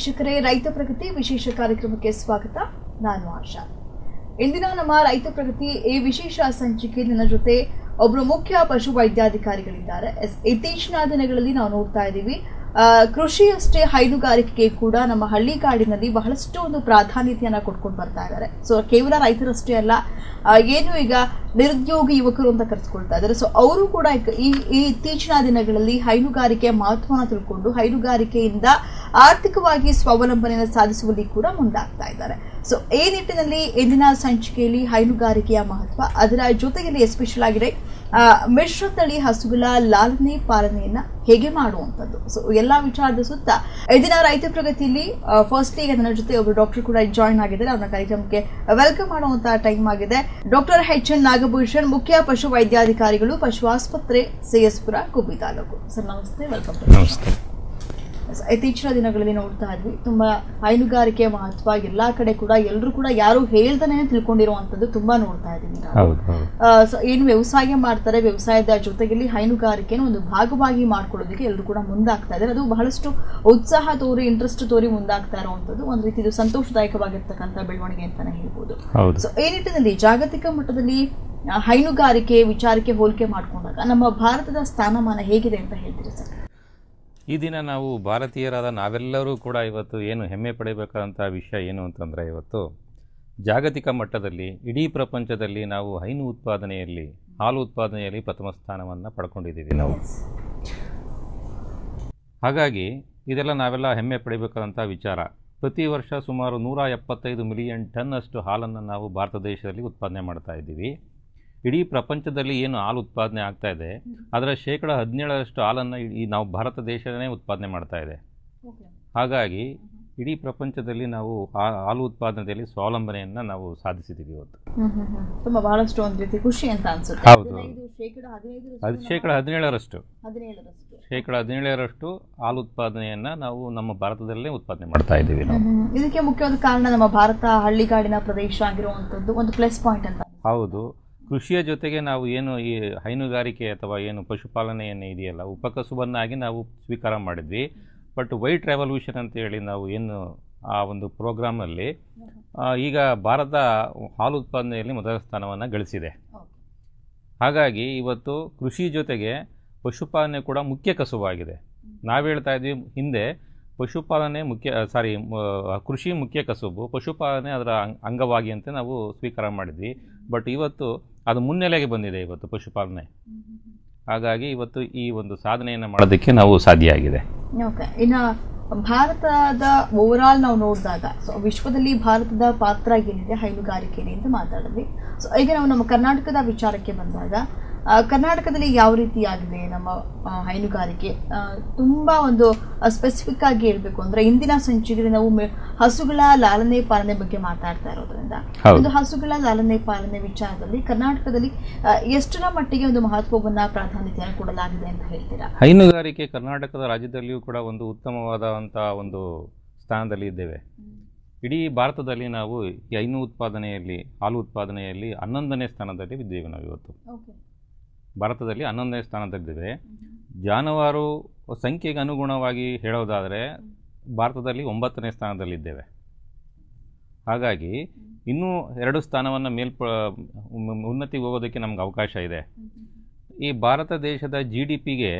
ವೀಕ್ಷಕರೇ ರೈತ ಪ್ರಗತಿ ವಿಶೇಷ ಕಾರ್ಯಕ್ರಮಕ್ಕೆ ಸ್ವಾಗತ ನಾನು ಆಶಾ ಇಂದಿನ ನಮ್ಮ ರೈತ ಪ್ರಗತಿ ಈ ವಿಶೇಷ ಸಂಚಿಕೆ ನನ್ನ ಜೊತೆ ಒಬ್ಬರು ಮುಖ್ಯ ಪಶು ವೈದ್ಯಾಧಿಕಾರಿಗಳಿದ್ದಾರೆ ಎಸ್ ಇತ್ತೀಚಿನ ದಿನಗಳಲ್ಲಿ ನಾವು ನೋಡ್ತಾ ಇದ್ದೀವಿ ಕೃಷಿಯಷ್ಟೇ ಹೈನುಗಾರಿಕೆಗೆ ಕೂಡ ನಮ್ಮ ಹಳ್ಳಿಗಾಡಿನಲ್ಲಿ ಬಹಳಷ್ಟು ಒಂದು ಪ್ರಾಧಾನ್ಯತೆಯನ್ನು ಕೊಟ್ಕೊಂಡು ಬರ್ತಾ ಇದ್ದಾರೆ ಸೊ ಕೇವಲ ರೈತರಷ್ಟೇ ಅಲ್ಲ ಏನು ಈಗ ನಿರುದ್ಯೋಗಿ ಯುವಕರು ಅಂತ ಕರೆಸ್ಕೊಳ್ತಾ ಇದ್ದಾರೆ ಸೊ ಅವರು ಕೂಡ ಈ ಈ ಇತ್ತೀಚಿನ ದಿನಗಳಲ್ಲಿ ಹೈನುಗಾರಿಕೆಯ ಮಹತ್ವವನ್ನು ತಿಳ್ಕೊಂಡು ಹೈನುಗಾರಿಕೆಯಿಂದ ಆರ್ಥಿಕವಾಗಿ ಸ್ವಾವಲಂಬನೆಯನ್ನು ಸಾಧಿಸುವಲ್ಲಿ ಕೂಡ ಮುಂದಾಗ್ತಾ ಇದ್ದಾರೆ ಸೊ ಈ ನಿಟ್ಟಿನಲ್ಲಿ ಇಂದಿನ ಸಂಚಿಕೆಯಲ್ಲಿ ಹೈನುಗಾರಿಕೆಯ ಮಹತ್ವ ಅದರ ಜೊತೆಯಲ್ಲಿ ಎಸ್ಪೆಷಲ್ ಆಗಿದೆ ತಳಿ ಹಸುಗಳ ಲಾಲನೆ ಪಾಲನೆಯನ್ನ ಹೇಗೆ ಮಾಡುವಂಥದ್ದು ಸೊ ಎಲ್ಲ ವಿಚಾರದ ಸುತ್ತ ಇದಿನ ರೈತ ಪ್ರಗತಿಯಲ್ಲಿ ಫಸ್ಟ್ ಈಗ ನನ್ನ ಜೊತೆ ಒಬ್ಬರು ಡಾಕ್ಟರ್ ಕೂಡ ಜಾಯಿನ್ ಆಗಿದ್ದಾರೆ ಅವರ ಕಾರ್ಯಕ್ರಮಕ್ಕೆ ವೆಲ್ಕಮ್ ಮಾಡುವಂತಹ ಟೈಮ್ ಆಗಿದೆ ಡಾಕ್ಟರ್ ಎಚ್ ಎನ್ ನಾಗಭೂಷಣ್ ಮುಖ್ಯ ಪಶು ವೈದ್ಯಾಧಿಕಾರಿಗಳು ಪಶು ಆಸ್ಪತ್ರೆ ಸಿಎಸ್ಪುರ ಕುಬ್ಬಿ ತಾಲೂಕು ಸರ್ ನಮಸ್ತೆ ವೆಲ್ಕಮ್ ನಮಸ್ತೆ ಇತ್ತೀಚಿನ ದಿನಗಳಲ್ಲಿ ನೋಡ್ತಾ ಇದ್ವಿ ತುಂಬ ಹೈನುಗಾರಿಕೆ ಮಹತ್ವ ಎಲ್ಲ ಕಡೆ ಕೂಡ ಎಲ್ಲರೂ ಕೂಡ ಯಾರು ಹೇಳ್ತಾನೆ ತಿಳ್ಕೊಂಡಿರುವಂತದ್ದು ತುಂಬಾ ನೋಡ್ತಾ ಇದ್ದೀವಿ ಏನು ವ್ಯವಸಾಯ ಮಾಡ್ತಾರೆ ವ್ಯವಸಾಯದ ಜೊತೆಗೆ ಹೈನುಗಾರಿಕೆನ ಒಂದು ಭಾಗವಾಗಿ ಮಾಡ್ಕೊಳ್ಳೋದಕ್ಕೆ ಎಲ್ಲರೂ ಕೂಡ ಮುಂದಾಗ್ತಾ ಇದ್ದಾರೆ ಅದು ಬಹಳಷ್ಟು ಉತ್ಸಾಹ ತೋರಿ ಇಂಟ್ರೆಸ್ಟ್ ತೋರಿ ಮುಂದಾಗ್ತಾ ಇರುವಂತದ್ದು ಒಂದು ರೀತಿ ಇದು ಸಂತೋಷದಾಯಕವಾಗಿರ್ತಕ್ಕಂಥ ಬೆಳವಣಿಗೆ ಅಂತಾನೆ ಹೇಳ್ಬೋದು ಸೊ ಈ ನಿಟ್ಟಿನಲ್ಲಿ ಜಾಗತಿಕ ಮಟ್ಟದಲ್ಲಿ ಹೈನುಗಾರಿಕೆ ವಿಚಾರಕ್ಕೆ ಹೋಲಿಕೆ ಮಾಡ್ಕೊಂಡಾಗ ನಮ್ಮ ಭಾರತದ ಸ್ಥಾನಮಾನ ಹೇಗಿದೆ ಅಂತ ಹೇಳ್ತೀರಿ ಸರ್ ಈ ದಿನ ನಾವು ಭಾರತೀಯರಾದ ನಾವೆಲ್ಲರೂ ಕೂಡ ಇವತ್ತು ಏನು ಹೆಮ್ಮೆ ಪಡೆಯಬೇಕಾದಂಥ ವಿಷಯ ಏನು ಅಂತಂದರೆ ಇವತ್ತು ಜಾಗತಿಕ ಮಟ್ಟದಲ್ಲಿ ಇಡೀ ಪ್ರಪಂಚದಲ್ಲಿ ನಾವು ಹೈನು ಉತ್ಪಾದನೆಯಲ್ಲಿ ಹಾಲು ಉತ್ಪಾದನೆಯಲ್ಲಿ ಪ್ರಥಮ ಸ್ಥಾನವನ್ನು ಪಡ್ಕೊಂಡಿದ್ದೀವಿ ನಾವು ಹಾಗಾಗಿ ಇದೆಲ್ಲ ನಾವೆಲ್ಲ ಹೆಮ್ಮೆ ಪಡಿಬೇಕಾದಂಥ ವಿಚಾರ ಪ್ರತಿ ವರ್ಷ ಸುಮಾರು ನೂರ ಎಪ್ಪತ್ತೈದು ಮಿಲಿಯನ್ ಟನ್ನಷ್ಟು ಹಾಲನ್ನು ನಾವು ಭಾರತ ದೇಶದಲ್ಲಿ ಉತ್ಪಾದನೆ ಮಾಡ್ತಾ ಇದ್ದೀವಿ ಇಡೀ ಪ್ರಪಂಚದಲ್ಲಿ ಏನು ಹಾಲು ಉತ್ಪಾದನೆ ಆಗ್ತಾ ಇದೆ ಅದರ ಶೇಕಡ ಹದಿನೇಳರಷ್ಟು ಹಾಲನ್ನು ಈ ನಾವು ಭಾರತ ದೇಶನೇ ಉತ್ಪಾದನೆ ಮಾಡ್ತಾ ಇದೆ ಹಾಗಾಗಿ ಇಡೀ ಪ್ರಪಂಚದಲ್ಲಿ ನಾವು ಹಾಲು ಉತ್ಪಾದನೆಯಲ್ಲಿ ಸ್ವಾವಲಂಬನೆಯನ್ನು ನಾವು ಸಾಧಿಸಿದ್ದೀವಿ ಇವತ್ತು ತುಂಬ ಬಹಳಷ್ಟು ಒಂದು ರೀತಿ ಖುಷಿ ಅಂತ ಅನ್ಸುತ್ತೆ ಹೌದು ಅದು ಶೇಕಡ ಹದಿನೇಳರಷ್ಟು ಶೇಕಡ ಹದಿನೇಳರಷ್ಟು ಹಾಲು ಉತ್ಪಾದನೆಯನ್ನ ನಾವು ನಮ್ಮ ಭಾರತದಲ್ಲೇ ಉತ್ಪಾದನೆ ಮಾಡ್ತಾ ಇದ್ದೀವಿ ನಾವು ಇದಕ್ಕೆ ಮುಖ್ಯವಾದ ಕಾರಣ ನಮ್ಮ ಭಾರತ ಹಳ್ಳಿಗಾಡಿನ ಪ್ರದೇಶ ಆಗಿರುವಂಥದ್ದು ಒಂದು ಪ್ಲಸ್ ಪಾಯಿಂಟ್ ಅಂತ ಹೌದು ಕೃಷಿಯ ಜೊತೆಗೆ ನಾವು ಏನು ಈ ಹೈನುಗಾರಿಕೆ ಅಥವಾ ಏನು ಪಶುಪಾಲನೆ ಏನು ಇದೆಯಲ್ಲ ಉಪಕಸುಬನ್ನಾಗಿ ನಾವು ಸ್ವೀಕಾರ ಮಾಡಿದ್ವಿ ಬಟ್ ವೈಟ್ ರೆವಲ್ಯೂಷನ್ ಅಂತೇಳಿ ನಾವು ಏನು ಆ ಒಂದು ಪ್ರೋಗ್ರಾಮಲ್ಲಿ ಈಗ ಭಾರತ ಹಾಲು ಉತ್ಪಾದನೆಯಲ್ಲಿ ಮೊದಲ ಸ್ಥಾನವನ್ನು ಗಳಿಸಿದೆ ಹಾಗಾಗಿ ಇವತ್ತು ಕೃಷಿ ಜೊತೆಗೆ ಪಶುಪಾಲನೆ ಕೂಡ ಮುಖ್ಯ ಆಗಿದೆ ನಾವು ಹೇಳ್ತಾ ಇದ್ವಿ ಹಿಂದೆ ಪಶುಪಾಲನೆ ಮುಖ್ಯ ಸಾರಿ ಕೃಷಿ ಮುಖ್ಯ ಕಸುಬು ಪಶುಪಾಲನೆ ಅದರ ಅಂಗವಾಗಿ ಅಂತ ನಾವು ಸ್ವೀಕಾರ ಮಾಡಿದ್ವಿ ಬಟ್ ಇವತ್ತು ಅದು ಮುನ್ನೆಲೆಗೆ ಬಂದಿದೆ ಇವತ್ತು ಪಶುಪಾಲನೆ ಹಾಗಾಗಿ ಇವತ್ತು ಈ ಒಂದು ಸಾಧನೆಯನ್ನು ಮಾಡೋದಕ್ಕೆ ನಾವು ಸಾಧ್ಯ ಆಗಿದೆ ಇನ್ನು ಭಾರತದ ಓವರ್ ಆಲ್ ನಾವು ನೋಡಿದಾಗ ಸೊ ವಿಶ್ವದಲ್ಲಿ ಭಾರತದ ಪಾತ್ರ ಏನಿದೆ ಹೈನುಗಾರಿಕೆ ಅಂತ ಮಾತಾಡಿದ್ವಿ ಸೊ ಈಗ ನಾವು ನಮ್ಮ ಕರ್ನಾಟಕದ ವಿಚಾರಕ್ಕೆ ಬಂದಾಗ ಕರ್ನಾಟಕದಲ್ಲಿ ಯಾವ ರೀತಿಯಾಗಿದೆ ನಮ್ಮ ಹೈನುಗಾರಿಕೆ ತುಂಬಾ ಒಂದು ಸ್ಪೆಸಿಫಿಕ್ ಆಗಿ ಹೇಳಬೇಕು ಅಂದ್ರೆ ಇಂದಿನ ಸಂಚಿಗೆ ನಾವು ಹಸುಗಳ ಲಾಲನೆ ಪಾಲನೆ ಬಗ್ಗೆ ಮಾತಾಡ್ತಾ ಇರೋದ್ರಿಂದ ಒಂದು ಹಸುಗಳ ಲಾಲನೆ ಪಾಲನೆ ವಿಚಾರದಲ್ಲಿ ಕರ್ನಾಟಕದಲ್ಲಿ ಎಷ್ಟರ ಮಟ್ಟಿಗೆ ಒಂದು ಮಹತ್ವವನ್ನು ಪ್ರಾಧಾನ್ಯತೆಯನ್ನು ಕೊಡಲಾಗಿದೆ ಅಂತ ಹೇಳ್ತೀರಾ ಹೈನುಗಾರಿಕೆ ಕರ್ನಾಟಕದ ರಾಜ್ಯದಲ್ಲಿಯೂ ಕೂಡ ಒಂದು ಉತ್ತಮವಾದಂತಹ ಒಂದು ಸ್ಥಾನದಲ್ಲಿ ಇದ್ದೇವೆ ಇಡೀ ಭಾರತದಲ್ಲಿ ನಾವು ಹೈನು ಉತ್ಪಾದನೆಯಲ್ಲಿ ಹಾಲು ಉತ್ಪಾದನೆಯಲ್ಲಿ ಹನ್ನೊಂದನೇ ಸ್ಥಾನದಲ್ಲಿ ಬಿದ್ದೇವೆ ನಾವು ಇವತ್ತು ಭಾರತದಲ್ಲಿ ಹನ್ನೊಂದನೇ ಸ್ಥಾನದಲ್ಲಿದೆ ಜಾನುವಾರು ಸಂಖ್ಯೆಗೆ ಅನುಗುಣವಾಗಿ ಹೇಳೋದಾದರೆ ಭಾರತದಲ್ಲಿ ಒಂಬತ್ತನೇ ಸ್ಥಾನದಲ್ಲಿದ್ದೇವೆ ಹಾಗಾಗಿ ಇನ್ನೂ ಎರಡು ಸ್ಥಾನವನ್ನು ಮೇಲ್ಪ ಉನ್ನತಿಗೆ ಹೋಗೋದಕ್ಕೆ ನಮ್ಗೆ ಅವಕಾಶ ಇದೆ ಈ ಭಾರತ ದೇಶದ ಜಿ ಡಿ ಪಿಗೆ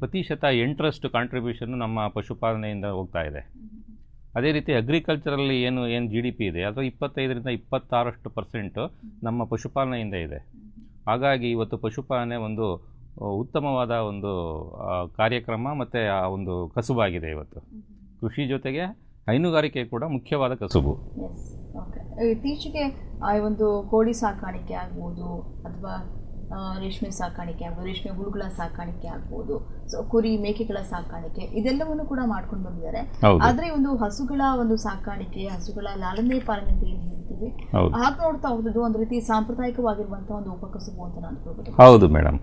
ಪ್ರತಿಶತ ಎಂಟರಷ್ಟು ಕಾಂಟ್ರಿಬ್ಯೂಷನ್ನು ನಮ್ಮ ಪಶುಪಾಲನೆಯಿಂದ ಹೋಗ್ತಾ ಇದೆ ಅದೇ ರೀತಿ ಅಗ್ರಿಕಲ್ಚರಲ್ಲಿ ಏನು ಏನು ಜಿ ಡಿ ಪಿ ಇದೆ ಅದರ ಇಪ್ಪತ್ತೈದರಿಂದ ಇಪ್ಪತ್ತಾರಷ್ಟು ಪರ್ಸೆಂಟು ನಮ್ಮ ಪಶುಪಾಲನೆಯಿಂದ ಇದೆ ಹಾಗಾಗಿ ಇವತ್ತು ಪಶುಪಾಲನೆ ಒಂದು ಉತ್ತಮವಾದ ಒಂದು ಕಾರ್ಯಕ್ರಮ ಮತ್ತು ಆ ಒಂದು ಕಸುಬಾಗಿದೆ ಇವತ್ತು ಕೃಷಿ ಜೊತೆಗೆ ಹೈನುಗಾರಿಕೆ ಕೂಡ ಮುಖ್ಯವಾದ ಕಸುಬು ಇತ್ತೀಚೆಗೆ ಒಂದು ಕೋಳಿ ಸಾಕಾಣಿಕೆ ಆಗ್ಬೋದು ಅಥವಾ ರೇಷ್ಮೆ ಸಾಕಾಣಿಕೆ ಆಗ್ಬೋದು ರೇಷ್ಮೆ ಹುಳುಗಳ ಸಾಕಾಣಿಕೆ ಆಗ್ಬೋದು ಸೊ ಕುರಿ ಮೇಕೆಗಳ ಸಾಕಾಣಿಕೆ ಇದೆಲ್ಲವನ್ನು ಕೂಡ ಮಾಡ್ಕೊಂಡು ಬಂದಿದ್ದಾರೆ ಆದ್ರೆ ಒಂದು ಹಸುಗಳ ಒಂದು ಸಾಕಾಣಿಕೆ ಹಸುಗಳ ಲಾಲನೆ ಪಾಲನೆಗೆ ಒಂದು ಒಂದು ಅಂತ ನಾನು ಹೌದು ಮೇಡಮ್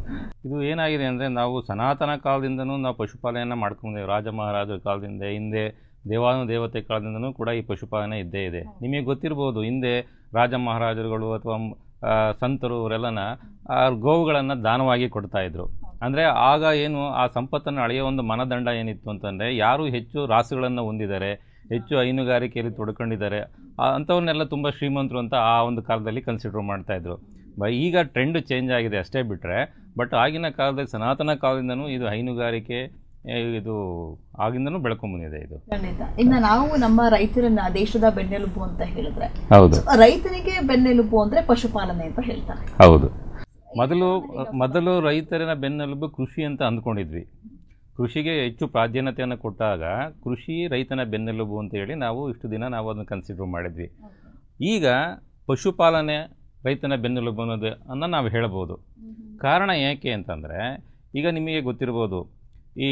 ಇದು ಏನಾಗಿದೆ ಅಂದ್ರೆ ನಾವು ಸನಾತನ ಕಾಲದಿಂದನೂ ನಾವು ಪಶುಪಾಲನೆಯನ್ನು ಮಾಡ್ಕೊಂಡಿದ್ದೇವೆ ರಾಜ ಮಹಾರಾಜರ ಕಾಲದಿಂದ ಹಿಂದೆ ದೇವಾನು ದೇವತೆ ಕಾಲದಿಂದನೂ ಕೂಡ ಈ ಪಶುಪಾಲನೆ ಇದ್ದೇ ಇದೆ ನಿಮಗೆ ಗೊತ್ತಿರ್ಬೋದು ಹಿಂದೆ ರಾಜ ಮಹಾರಾಜರುಗಳು ಅಥವಾ ಸಂತರು ಆ ಗೋವುಗಳನ್ನು ದಾನವಾಗಿ ಕೊಡ್ತಾ ಇದ್ರು ಅಂದರೆ ಆಗ ಏನು ಆ ಸಂಪತ್ತನ್ನು ಅಳೆಯೋ ಒಂದು ಮನದಂಡ ಏನಿತ್ತು ಅಂತಂದರೆ ಯಾರು ಹೆಚ್ಚು ರಾಸುಗಳನ್ನು ಹೊಂದಿದ್ದಾರೆ ಹೆಚ್ಚು ಹೈನುಗಾರಿಕೆಯಲ್ಲಿ ತೊಡ್ಕೊಂಡಿದ್ದಾರೆ ಅಂಥವ್ರನ್ನೆಲ್ಲ ತುಂಬ ಶ್ರೀಮಂತರು ಅಂತ ಆ ಒಂದು ಕಾಲದಲ್ಲಿ ಕನ್ಸಿಡರ್ ಮಾಡ್ತಾಯಿದ್ರು ಬ ಈಗ ಟ್ರೆಂಡ್ ಚೇಂಜ್ ಆಗಿದೆ ಅಷ್ಟೇ ಬಿಟ್ಟರೆ ಬಟ್ ಆಗಿನ ಕಾಲದಲ್ಲಿ ಸನಾತನ ಕಾಲದಿಂದನೂ ಇದು ಹೈನುಗಾರಿಕೆ ಇದು ಆಗಿಂದನೂ ಬಂದಿದೆ ಇದು ಇನ್ನು ನಾವು ನಮ್ಮ ರೈತರನ್ನ ದೇಶದ ಬೆನ್ನೆಲುಬು ಅಂತ ಹೇಳಿದ್ರೆ ಹೌದು ರೈತನಿಗೆ ಬೆನ್ನೆಲುಬು ಅಂದ್ರೆ ಪಶುಪಾಲನೆ ಅಂತ ಹೇಳ್ತಾರೆ ಹೌದು ಮೊದಲು ಮೊದಲು ರೈತರಿನ ಬೆನ್ನೆಲುಬು ಕೃಷಿ ಅಂತ ಅಂದ್ಕೊಂಡಿದ್ವಿ ಕೃಷಿಗೆ ಹೆಚ್ಚು ಪ್ರಾಧಾನ್ಯತೆಯನ್ನು ಕೊಟ್ಟಾಗ ಕೃಷಿ ರೈತನ ಬೆನ್ನೆಲುಬು ಅಂತೇಳಿ ನಾವು ಇಷ್ಟು ದಿನ ನಾವು ಅದನ್ನು ಕನ್ಸಿಡರ್ ಮಾಡಿದ್ವಿ ಈಗ ಪಶುಪಾಲನೆ ರೈತನ ಬೆನ್ನೆಲುಬು ಅನ್ನೋದು ಅನ್ನ ನಾವು ಹೇಳ್ಬೋದು ಕಾರಣ ಏಕೆ ಅಂತಂದರೆ ಈಗ ನಿಮಗೆ ಗೊತ್ತಿರ್ಬೋದು ಈ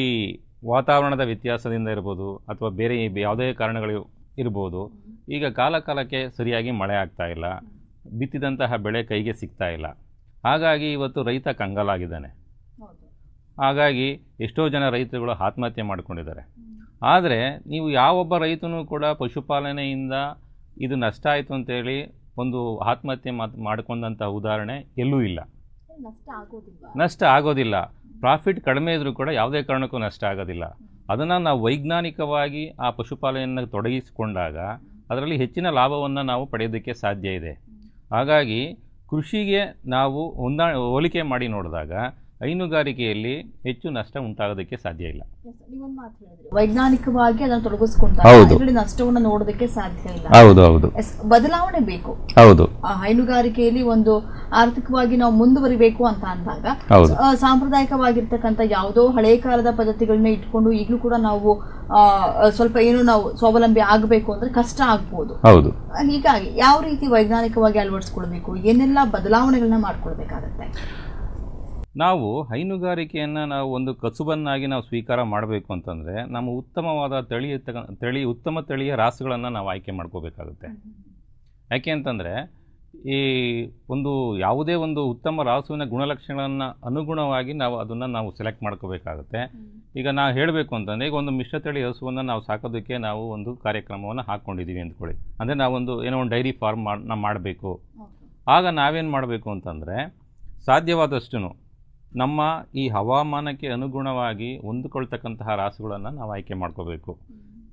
ವಾತಾವರಣದ ವ್ಯತ್ಯಾಸದಿಂದ ಇರ್ಬೋದು ಅಥವಾ ಬೇರೆ ಯಾವುದೇ ಕಾರಣಗಳು ಇರ್ಬೋದು ಈಗ ಕಾಲ ಕಾಲಕ್ಕೆ ಸರಿಯಾಗಿ ಮಳೆ ಆಗ್ತಾ ಇಲ್ಲ ಬಿತ್ತಿದಂತಹ ಬೆಳೆ ಕೈಗೆ ಸಿಗ್ತಾ ಇಲ್ಲ ಹಾಗಾಗಿ ಇವತ್ತು ರೈತ ಕಂಗಲಾಗಿದ್ದಾನೆ ಹಾಗಾಗಿ ಎಷ್ಟೋ ಜನ ರೈತರುಗಳು ಆತ್ಮಹತ್ಯೆ ಮಾಡಿಕೊಂಡಿದ್ದಾರೆ ಆದರೆ ನೀವು ಯಾವೊಬ್ಬ ರೈತನು ಕೂಡ ಪಶುಪಾಲನೆಯಿಂದ ಇದು ನಷ್ಟ ಆಯಿತು ಅಂತೇಳಿ ಒಂದು ಆತ್ಮಹತ್ಯೆ ಮಾತು ಮಾಡ್ಕೊಂಡಂಥ ಉದಾಹರಣೆ ಎಲ್ಲೂ ಇಲ್ಲ ನಷ್ಟ ಆಗೋದಿಲ್ಲ ಪ್ರಾಫಿಟ್ ಕಡಿಮೆ ಇದ್ದರೂ ಕೂಡ ಯಾವುದೇ ಕಾರಣಕ್ಕೂ ನಷ್ಟ ಆಗೋದಿಲ್ಲ ಅದನ್ನು ನಾವು ವೈಜ್ಞಾನಿಕವಾಗಿ ಆ ಪಶುಪಾಲನೆಯನ್ನು ತೊಡಗಿಸಿಕೊಂಡಾಗ ಅದರಲ್ಲಿ ಹೆಚ್ಚಿನ ಲಾಭವನ್ನು ನಾವು ಪಡೆಯೋದಕ್ಕೆ ಸಾಧ್ಯ ಇದೆ ಹಾಗಾಗಿ ಕೃಷಿಗೆ ನಾವು ಹೊಂದಾಣ ಹೋಲಿಕೆ ಮಾಡಿ ನೋಡಿದಾಗ ಹೈನುಗಾರಿಕೆಯಲ್ಲಿ ಹೆಚ್ಚು ನಷ್ಟ ಉಂಟಾಗೋದಕ್ಕೆ ಸಾಧ್ಯ ಇಲ್ಲ ವೈಜ್ಞಾನಿಕವಾಗಿ ಅದನ್ನು ತೊಡಗಿಸ್ಕೊಂತಾರೆ ನಷ್ಟವನ್ನು ನೋಡೋದಕ್ಕೆ ಸಾಧ್ಯ ಇಲ್ಲ ಹೌದು ಹೌದು ಬದಲಾವಣೆ ಬೇಕು ಹೌದು ಹೈನುಗಾರಿಕೆಯಲ್ಲಿ ಒಂದು ಆರ್ಥಿಕವಾಗಿ ನಾವು ಮುಂದುವರಿಬೇಕು ಅಂತ ಅಂದಾಗ ಸಾಂಪ್ರದಾಯಿಕವಾಗಿರ್ತಕ್ಕಂಥ ಯಾವುದೋ ಹಳೆ ಕಾಲದ ಪದ್ಧತಿಗಳನ್ನ ಇಟ್ಕೊಂಡು ಈಗಲೂ ಕೂಡ ನಾವು ಸ್ವಲ್ಪ ಏನು ನಾವು ಸ್ವಾವಲಂಬಿ ಆಗಬೇಕು ಅಂದ್ರೆ ಕಷ್ಟ ಆಗ್ಬಹುದು ಹೌದು ಹೀಗಾಗಿ ಯಾವ ರೀತಿ ವೈಜ್ಞಾನಿಕವಾಗಿ ಅಳವಡಿಸ್ಕೊಳ್ಬೇಕು ಏನೆಲ್ಲ ಬದಲಾವಣೆಗಳನ್ನ ಮಾಡ್ಕೊಳ್ಬೇಕಾಗತ್ತೆ ನಾವು ಹೈನುಗಾರಿಕೆಯನ್ನು ನಾವು ಒಂದು ಕಸುಬನ್ನಾಗಿ ನಾವು ಸ್ವೀಕಾರ ಮಾಡಬೇಕು ಅಂತಂದರೆ ನಮ್ಮ ಉತ್ತಮವಾದ ತಳಿ ತಳಿ ಉತ್ತಮ ತಳಿಯ ರಾಸುಗಳನ್ನು ನಾವು ಆಯ್ಕೆ ಮಾಡ್ಕೋಬೇಕಾಗುತ್ತೆ ಯಾಕೆ ಅಂತಂದರೆ ಈ ಒಂದು ಯಾವುದೇ ಒಂದು ಉತ್ತಮ ರಾಸುವಿನ ಗುಣಲಕ್ಷಣಗಳನ್ನು ಅನುಗುಣವಾಗಿ ನಾವು ಅದನ್ನು ನಾವು ಸೆಲೆಕ್ಟ್ ಮಾಡ್ಕೋಬೇಕಾಗುತ್ತೆ ಈಗ ನಾವು ಹೇಳಬೇಕು ಅಂತಂದರೆ ಈಗ ಒಂದು ಮಿಶ್ರತಳಿ ಹಸುವನ್ನು ನಾವು ಸಾಕೋದಕ್ಕೆ ನಾವು ಒಂದು ಕಾರ್ಯಕ್ರಮವನ್ನು ಹಾಕ್ಕೊಂಡಿದ್ದೀವಿ ಅಂದ್ಕೊಳ್ಳಿ ಅಂದರೆ ನಾವೊಂದು ಏನೋ ಒಂದು ಡೈರಿ ಫಾರ್ಮ್ ಮಾಡಿ ನಾವು ಮಾಡಬೇಕು ಆಗ ನಾವೇನು ಮಾಡಬೇಕು ಅಂತಂದರೆ ಸಾಧ್ಯವಾದಷ್ಟು ನಮ್ಮ ಈ ಹವಾಮಾನಕ್ಕೆ ಅನುಗುಣವಾಗಿ ಹೊಂದಿಕೊಳ್ತಕ್ಕಂತಹ ರಾಸುಗಳನ್ನು ನಾವು ಆಯ್ಕೆ ಮಾಡ್ಕೋಬೇಕು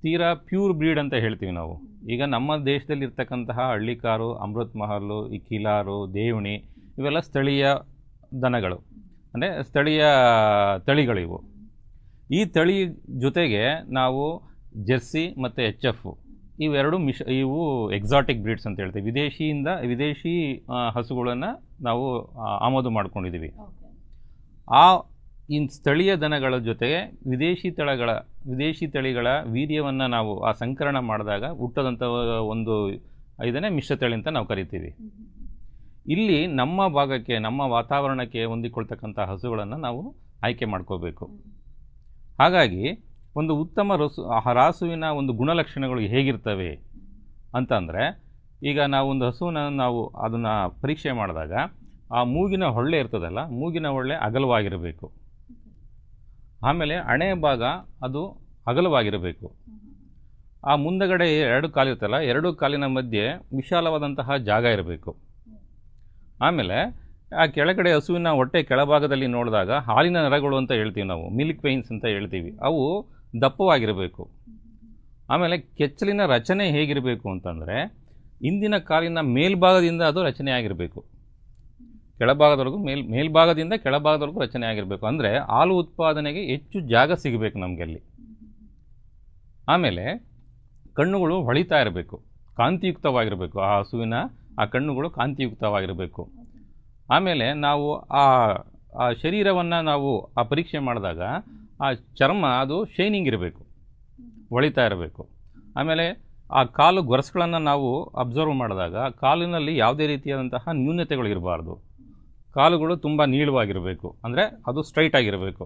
ತೀರಾ ಪ್ಯೂರ್ ಬ್ರೀಡ್ ಅಂತ ಹೇಳ್ತೀವಿ ನಾವು ಈಗ ನಮ್ಮ ದೇಶದಲ್ಲಿ ಇರ್ತಕ್ಕಂತಹ ಹಳ್ಳಿಕಾರು ಅಮೃತ್ ಮಹಲ್ಲು ಈ ಕಿಲಾರು ದೇವಣಿ ಇವೆಲ್ಲ ಸ್ಥಳೀಯ ದನಗಳು ಅಂದರೆ ಸ್ಥಳೀಯ ತಳಿಗಳಿವು ಈ ತಳಿ ಜೊತೆಗೆ ನಾವು ಜೆರ್ಸಿ ಮತ್ತು ಎಚ್ ಎಫ್ ಇವೆರಡು ಮಿಶ ಇವು ಎಕ್ಸಾಟಿಕ್ ಬ್ರೀಡ್ಸ್ ಅಂತ ಹೇಳ್ತೀವಿ ವಿದೇಶಿಯಿಂದ ವಿದೇಶಿ ಹಸುಗಳನ್ನು ನಾವು ಆಮದು ಮಾಡ್ಕೊಂಡಿದ್ದೀವಿ ಆ ಇನ್ ಸ್ಥಳೀಯ ದನಗಳ ಜೊತೆಗೆ ವಿದೇಶಿ ತಳಗಳ ವಿದೇಶಿ ತಳಿಗಳ ವೀರ್ಯವನ್ನು ನಾವು ಆ ಸಂಕರಣ ಮಾಡಿದಾಗ ಹುಟ್ಟದಂಥ ಒಂದು ಇದನ್ನೇ ತಳಿ ಅಂತ ನಾವು ಕರಿತೀವಿ ಇಲ್ಲಿ ನಮ್ಮ ಭಾಗಕ್ಕೆ ನಮ್ಮ ವಾತಾವರಣಕ್ಕೆ ಹೊಂದಿಕೊಳ್ತಕ್ಕಂಥ ಹಸುಗಳನ್ನು ನಾವು ಆಯ್ಕೆ ಮಾಡ್ಕೋಬೇಕು ಹಾಗಾಗಿ ಒಂದು ಉತ್ತಮ ರಸು ಹರಾಸುವಿನ ಒಂದು ಗುಣಲಕ್ಷಣಗಳು ಹೇಗಿರ್ತವೆ ಅಂತಂದರೆ ಈಗ ನಾವು ಒಂದು ಹಸುವನ್ನು ನಾವು ಅದನ್ನು ಪರೀಕ್ಷೆ ಮಾಡಿದಾಗ ಆ ಮೂಗಿನ ಹೊಳ್ಳೆ ಇರ್ತದಲ್ಲ ಮೂಗಿನ ಹೊಳ್ಳೆ ಅಗಲವಾಗಿರಬೇಕು ಆಮೇಲೆ ಹಣೆ ಭಾಗ ಅದು ಅಗಲವಾಗಿರಬೇಕು ಆ ಮುಂದಗಡೆ ಎರಡು ಕಾಲಿರುತ್ತಲ್ಲ ಎರಡು ಕಾಲಿನ ಮಧ್ಯೆ ವಿಶಾಲವಾದಂತಹ ಜಾಗ ಇರಬೇಕು ಆಮೇಲೆ ಆ ಕೆಳಗಡೆ ಹಸುವಿನ ಹೊಟ್ಟೆ ಕೆಳಭಾಗದಲ್ಲಿ ನೋಡಿದಾಗ ಹಾಲಿನ ನರಗಳು ಅಂತ ಹೇಳ್ತೀವಿ ನಾವು ಮಿಲ್ಕ್ ವೈನ್ಸ್ ಅಂತ ಹೇಳ್ತೀವಿ ಅವು ದಪ್ಪವಾಗಿರಬೇಕು ಆಮೇಲೆ ಕೆಚ್ಚಲಿನ ರಚನೆ ಹೇಗಿರಬೇಕು ಅಂತಂದರೆ ಇಂದಿನ ಕಾಲಿನ ಮೇಲ್ಭಾಗದಿಂದ ಅದು ರಚನೆ ಆಗಿರಬೇಕು ಕೆಳಭಾಗದವರೆಗೂ ಮೇಲ್ ಮೇಲ್ಭಾಗದಿಂದ ಕೆಳಭಾಗದವರೆಗೂ ರಚನೆ ಆಗಿರಬೇಕು ಅಂದರೆ ಹಾಲು ಉತ್ಪಾದನೆಗೆ ಹೆಚ್ಚು ಜಾಗ ಸಿಗಬೇಕು ನಮಗೆ ಅಲ್ಲಿ ಆಮೇಲೆ ಕಣ್ಣುಗಳು ಹೊಳಿತಾ ಇರಬೇಕು ಕಾಂತಿಯುಕ್ತವಾಗಿರಬೇಕು ಆ ಹಸುವಿನ ಆ ಕಣ್ಣುಗಳು ಕಾಂತಿಯುಕ್ತವಾಗಿರಬೇಕು ಆಮೇಲೆ ನಾವು ಆ ಆ ಶರೀರವನ್ನು ನಾವು ಆ ಪರೀಕ್ಷೆ ಮಾಡಿದಾಗ ಆ ಚರ್ಮ ಅದು ಶೈನಿಂಗ್ ಇರಬೇಕು ಹೊಳಿತಾ ಇರಬೇಕು ಆಮೇಲೆ ಆ ಕಾಲು ಗೊರಸುಗಳನ್ನು ನಾವು ಅಬ್ಸರ್ವ್ ಮಾಡಿದಾಗ ಕಾಲಿನಲ್ಲಿ ಯಾವುದೇ ರೀತಿಯಾದಂತಹ ನ್ಯೂನತೆಗಳಿರಬಾರ್ದು ಕಾಲುಗಳು ತುಂಬ ನೀಳವಾಗಿರಬೇಕು ಅಂದರೆ ಅದು ಸ್ಟ್ರೈಟ್ ಆಗಿರಬೇಕು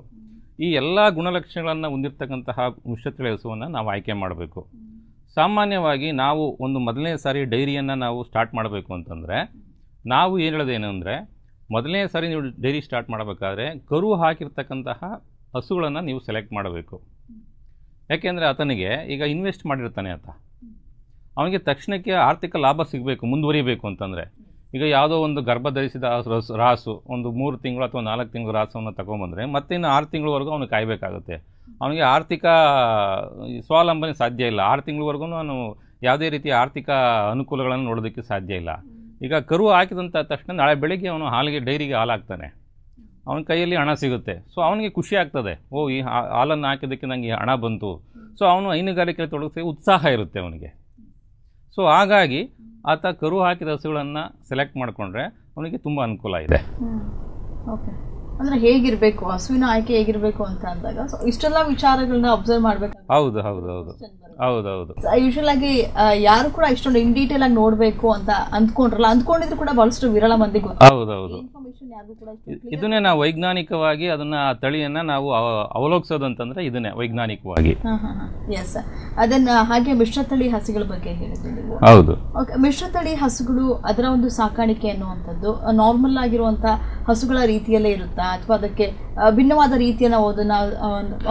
ಈ ಎಲ್ಲ ಗುಣಲಕ್ಷಣಗಳನ್ನು ಹೊಂದಿರತಕ್ಕಂತಹ ಮಿಶ್ರತಳಿ ಹಸುವನ್ನು ನಾವು ಆಯ್ಕೆ ಮಾಡಬೇಕು ಸಾಮಾನ್ಯವಾಗಿ ನಾವು ಒಂದು ಮೊದಲನೇ ಸಾರಿ ಡೈರಿಯನ್ನು ನಾವು ಸ್ಟಾರ್ಟ್ ಮಾಡಬೇಕು ಅಂತಂದರೆ ನಾವು ಏನು ಹೇಳೋದೇನು ಅಂದರೆ ಮೊದಲನೇ ಸಾರಿ ನೀವು ಡೈರಿ ಸ್ಟಾರ್ಟ್ ಮಾಡಬೇಕಾದ್ರೆ ಕರು ಹಾಕಿರ್ತಕ್ಕಂತಹ ಹಸುಗಳನ್ನು ನೀವು ಸೆಲೆಕ್ಟ್ ಮಾಡಬೇಕು ಯಾಕೆಂದರೆ ಆತನಿಗೆ ಈಗ ಇನ್ವೆಸ್ಟ್ ಮಾಡಿರ್ತಾನೆ ಆತ ಅವನಿಗೆ ತಕ್ಷಣಕ್ಕೆ ಆರ್ಥಿಕ ಲಾಭ ಸಿಗಬೇಕು ಮುಂದುವರಿಬೇಕು ಅಂತಂದರೆ ಈಗ ಯಾವುದೋ ಒಂದು ಗರ್ಭ ಧರಿಸಿದ ರಾಸು ಒಂದು ಮೂರು ತಿಂಗಳು ಅಥವಾ ನಾಲ್ಕು ತಿಂಗಳು ರಾಸವನ್ನು ತಗೊಂಬಂದರೆ ಮತ್ತೆ ಇನ್ನು ಆರು ತಿಂಗಳವರೆಗೂ ಅವನು ಕಾಯಬೇಕಾಗುತ್ತೆ ಅವನಿಗೆ ಆರ್ಥಿಕ ಸ್ವಾವಲಂಬನೆ ಸಾಧ್ಯ ಇಲ್ಲ ಆರು ತಿಂಗಳವರೆಗೂ ಅವನು ಯಾವುದೇ ರೀತಿಯ ಆರ್ಥಿಕ ಅನುಕೂಲಗಳನ್ನು ನೋಡೋದಕ್ಕೆ ಸಾಧ್ಯ ಇಲ್ಲ ಈಗ ಕರು ಹಾಕಿದಂಥ ತಕ್ಷಣ ನಾಳೆ ಬೆಳಿಗ್ಗೆ ಅವನು ಹಾಲಿಗೆ ಡೈರಿಗೆ ಹಾಲು ಹಾಕ್ತಾನೆ ಅವನ ಕೈಯಲ್ಲಿ ಹಣ ಸಿಗುತ್ತೆ ಸೊ ಅವನಿಗೆ ಖುಷಿ ಆಗ್ತದೆ ಓ ಈ ಹಾಲನ್ನು ಹಾಕಿದ್ದಕ್ಕೆ ನನಗೆ ಹಣ ಬಂತು ಸೊ ಅವನು ಹೈನುಗಾರಿಕೆ ತೊಡಗಿಸಿ ಉತ್ಸಾಹ ಇರುತ್ತೆ ಅವನಿಗೆ ಸೊ ಹಾಗಾಗಿ ಆತ ಕರು ಹಾಕಿದ ಹಸುಗಳನ್ನು ಸೆಲೆಕ್ಟ್ ಮಾಡಿಕೊಂಡ್ರೆ ಅವನಿಗೆ ತುಂಬ ಅನುಕೂಲ ಇದೆ ಓಕೆ ಅಂದ್ರೆ ಹೇಗಿರ್ಬೇಕು ಹಸುವಿನ ಆಯ್ಕೆ ಹೇಗಿರ್ಬೇಕು ಅಂತ ಅಂದಾಗ ಇಷ್ಟೆಲ್ಲ ವಿಚಾರಗಳನ್ನ ಅಬ್ಸರ್ವ್ ಮಾಡ್ಬೇಕು ಹೌದು ಹೌದು ಹೌದು ಹೌದು ಹೌದು ಯೂಶುವಲ್ ಆಗಿ ಯಾರು ಕೂಡ ಇಷ್ಟೊಂದು ಇನ್ ಡೀಟೇಲ್ ಆಗಿ ನೋಡ್ಬೇಕು ಅಂತ ಅಂದ್ಕೊಂಡ್ರಲ್ಲ ಅಂದ್ಕೊಂಡಿದ್ರು ಕೂಡ ಬಹಳಷ್ಟು ವಿರಳ ಮಂದಿಗೆ ಹೌದು ಹೌದು ಇದನ್ನೇ ನಾವು ವೈಜ್ಞಾನಿಕವಾಗಿ ಅದನ್ನ ತಳಿಯನ್ನ ನಾವು ಅವಲೋಕಿಸೋದು ಅಂತಂದ್ರೆ ಇದನ್ನೇ ವೈಜ್ಞಾನಿಕವಾಗಿ ಎಸ್ ಅದನ್ನ ಹಾಗೆ ಮಿಶ್ರತಳಿ ಹಸುಗಳ ಬಗ್ಗೆ ಹೇಳಿದ್ರಿ ಹೌದು ಹೌದು ಮಿಶ್ರತಳಿ ಹಸುಗಳು ಅದರ ಒಂದು ಸಾಕಾಣಿಕೆ ಅನ್ನುವಂಥದ್ದು ನಾರ್ಮಲ್ ಆಗಿರುವಂತ ಹಸುಗಳ ರೀತಿಯಲ್ಲೇ ಇರುತ್ತೆ ಅಥವಾ ಅದಕ್ಕೆ ಭಿನ್ನವಾದ ರೀತಿಯನ್ನು ಅದನ್ನು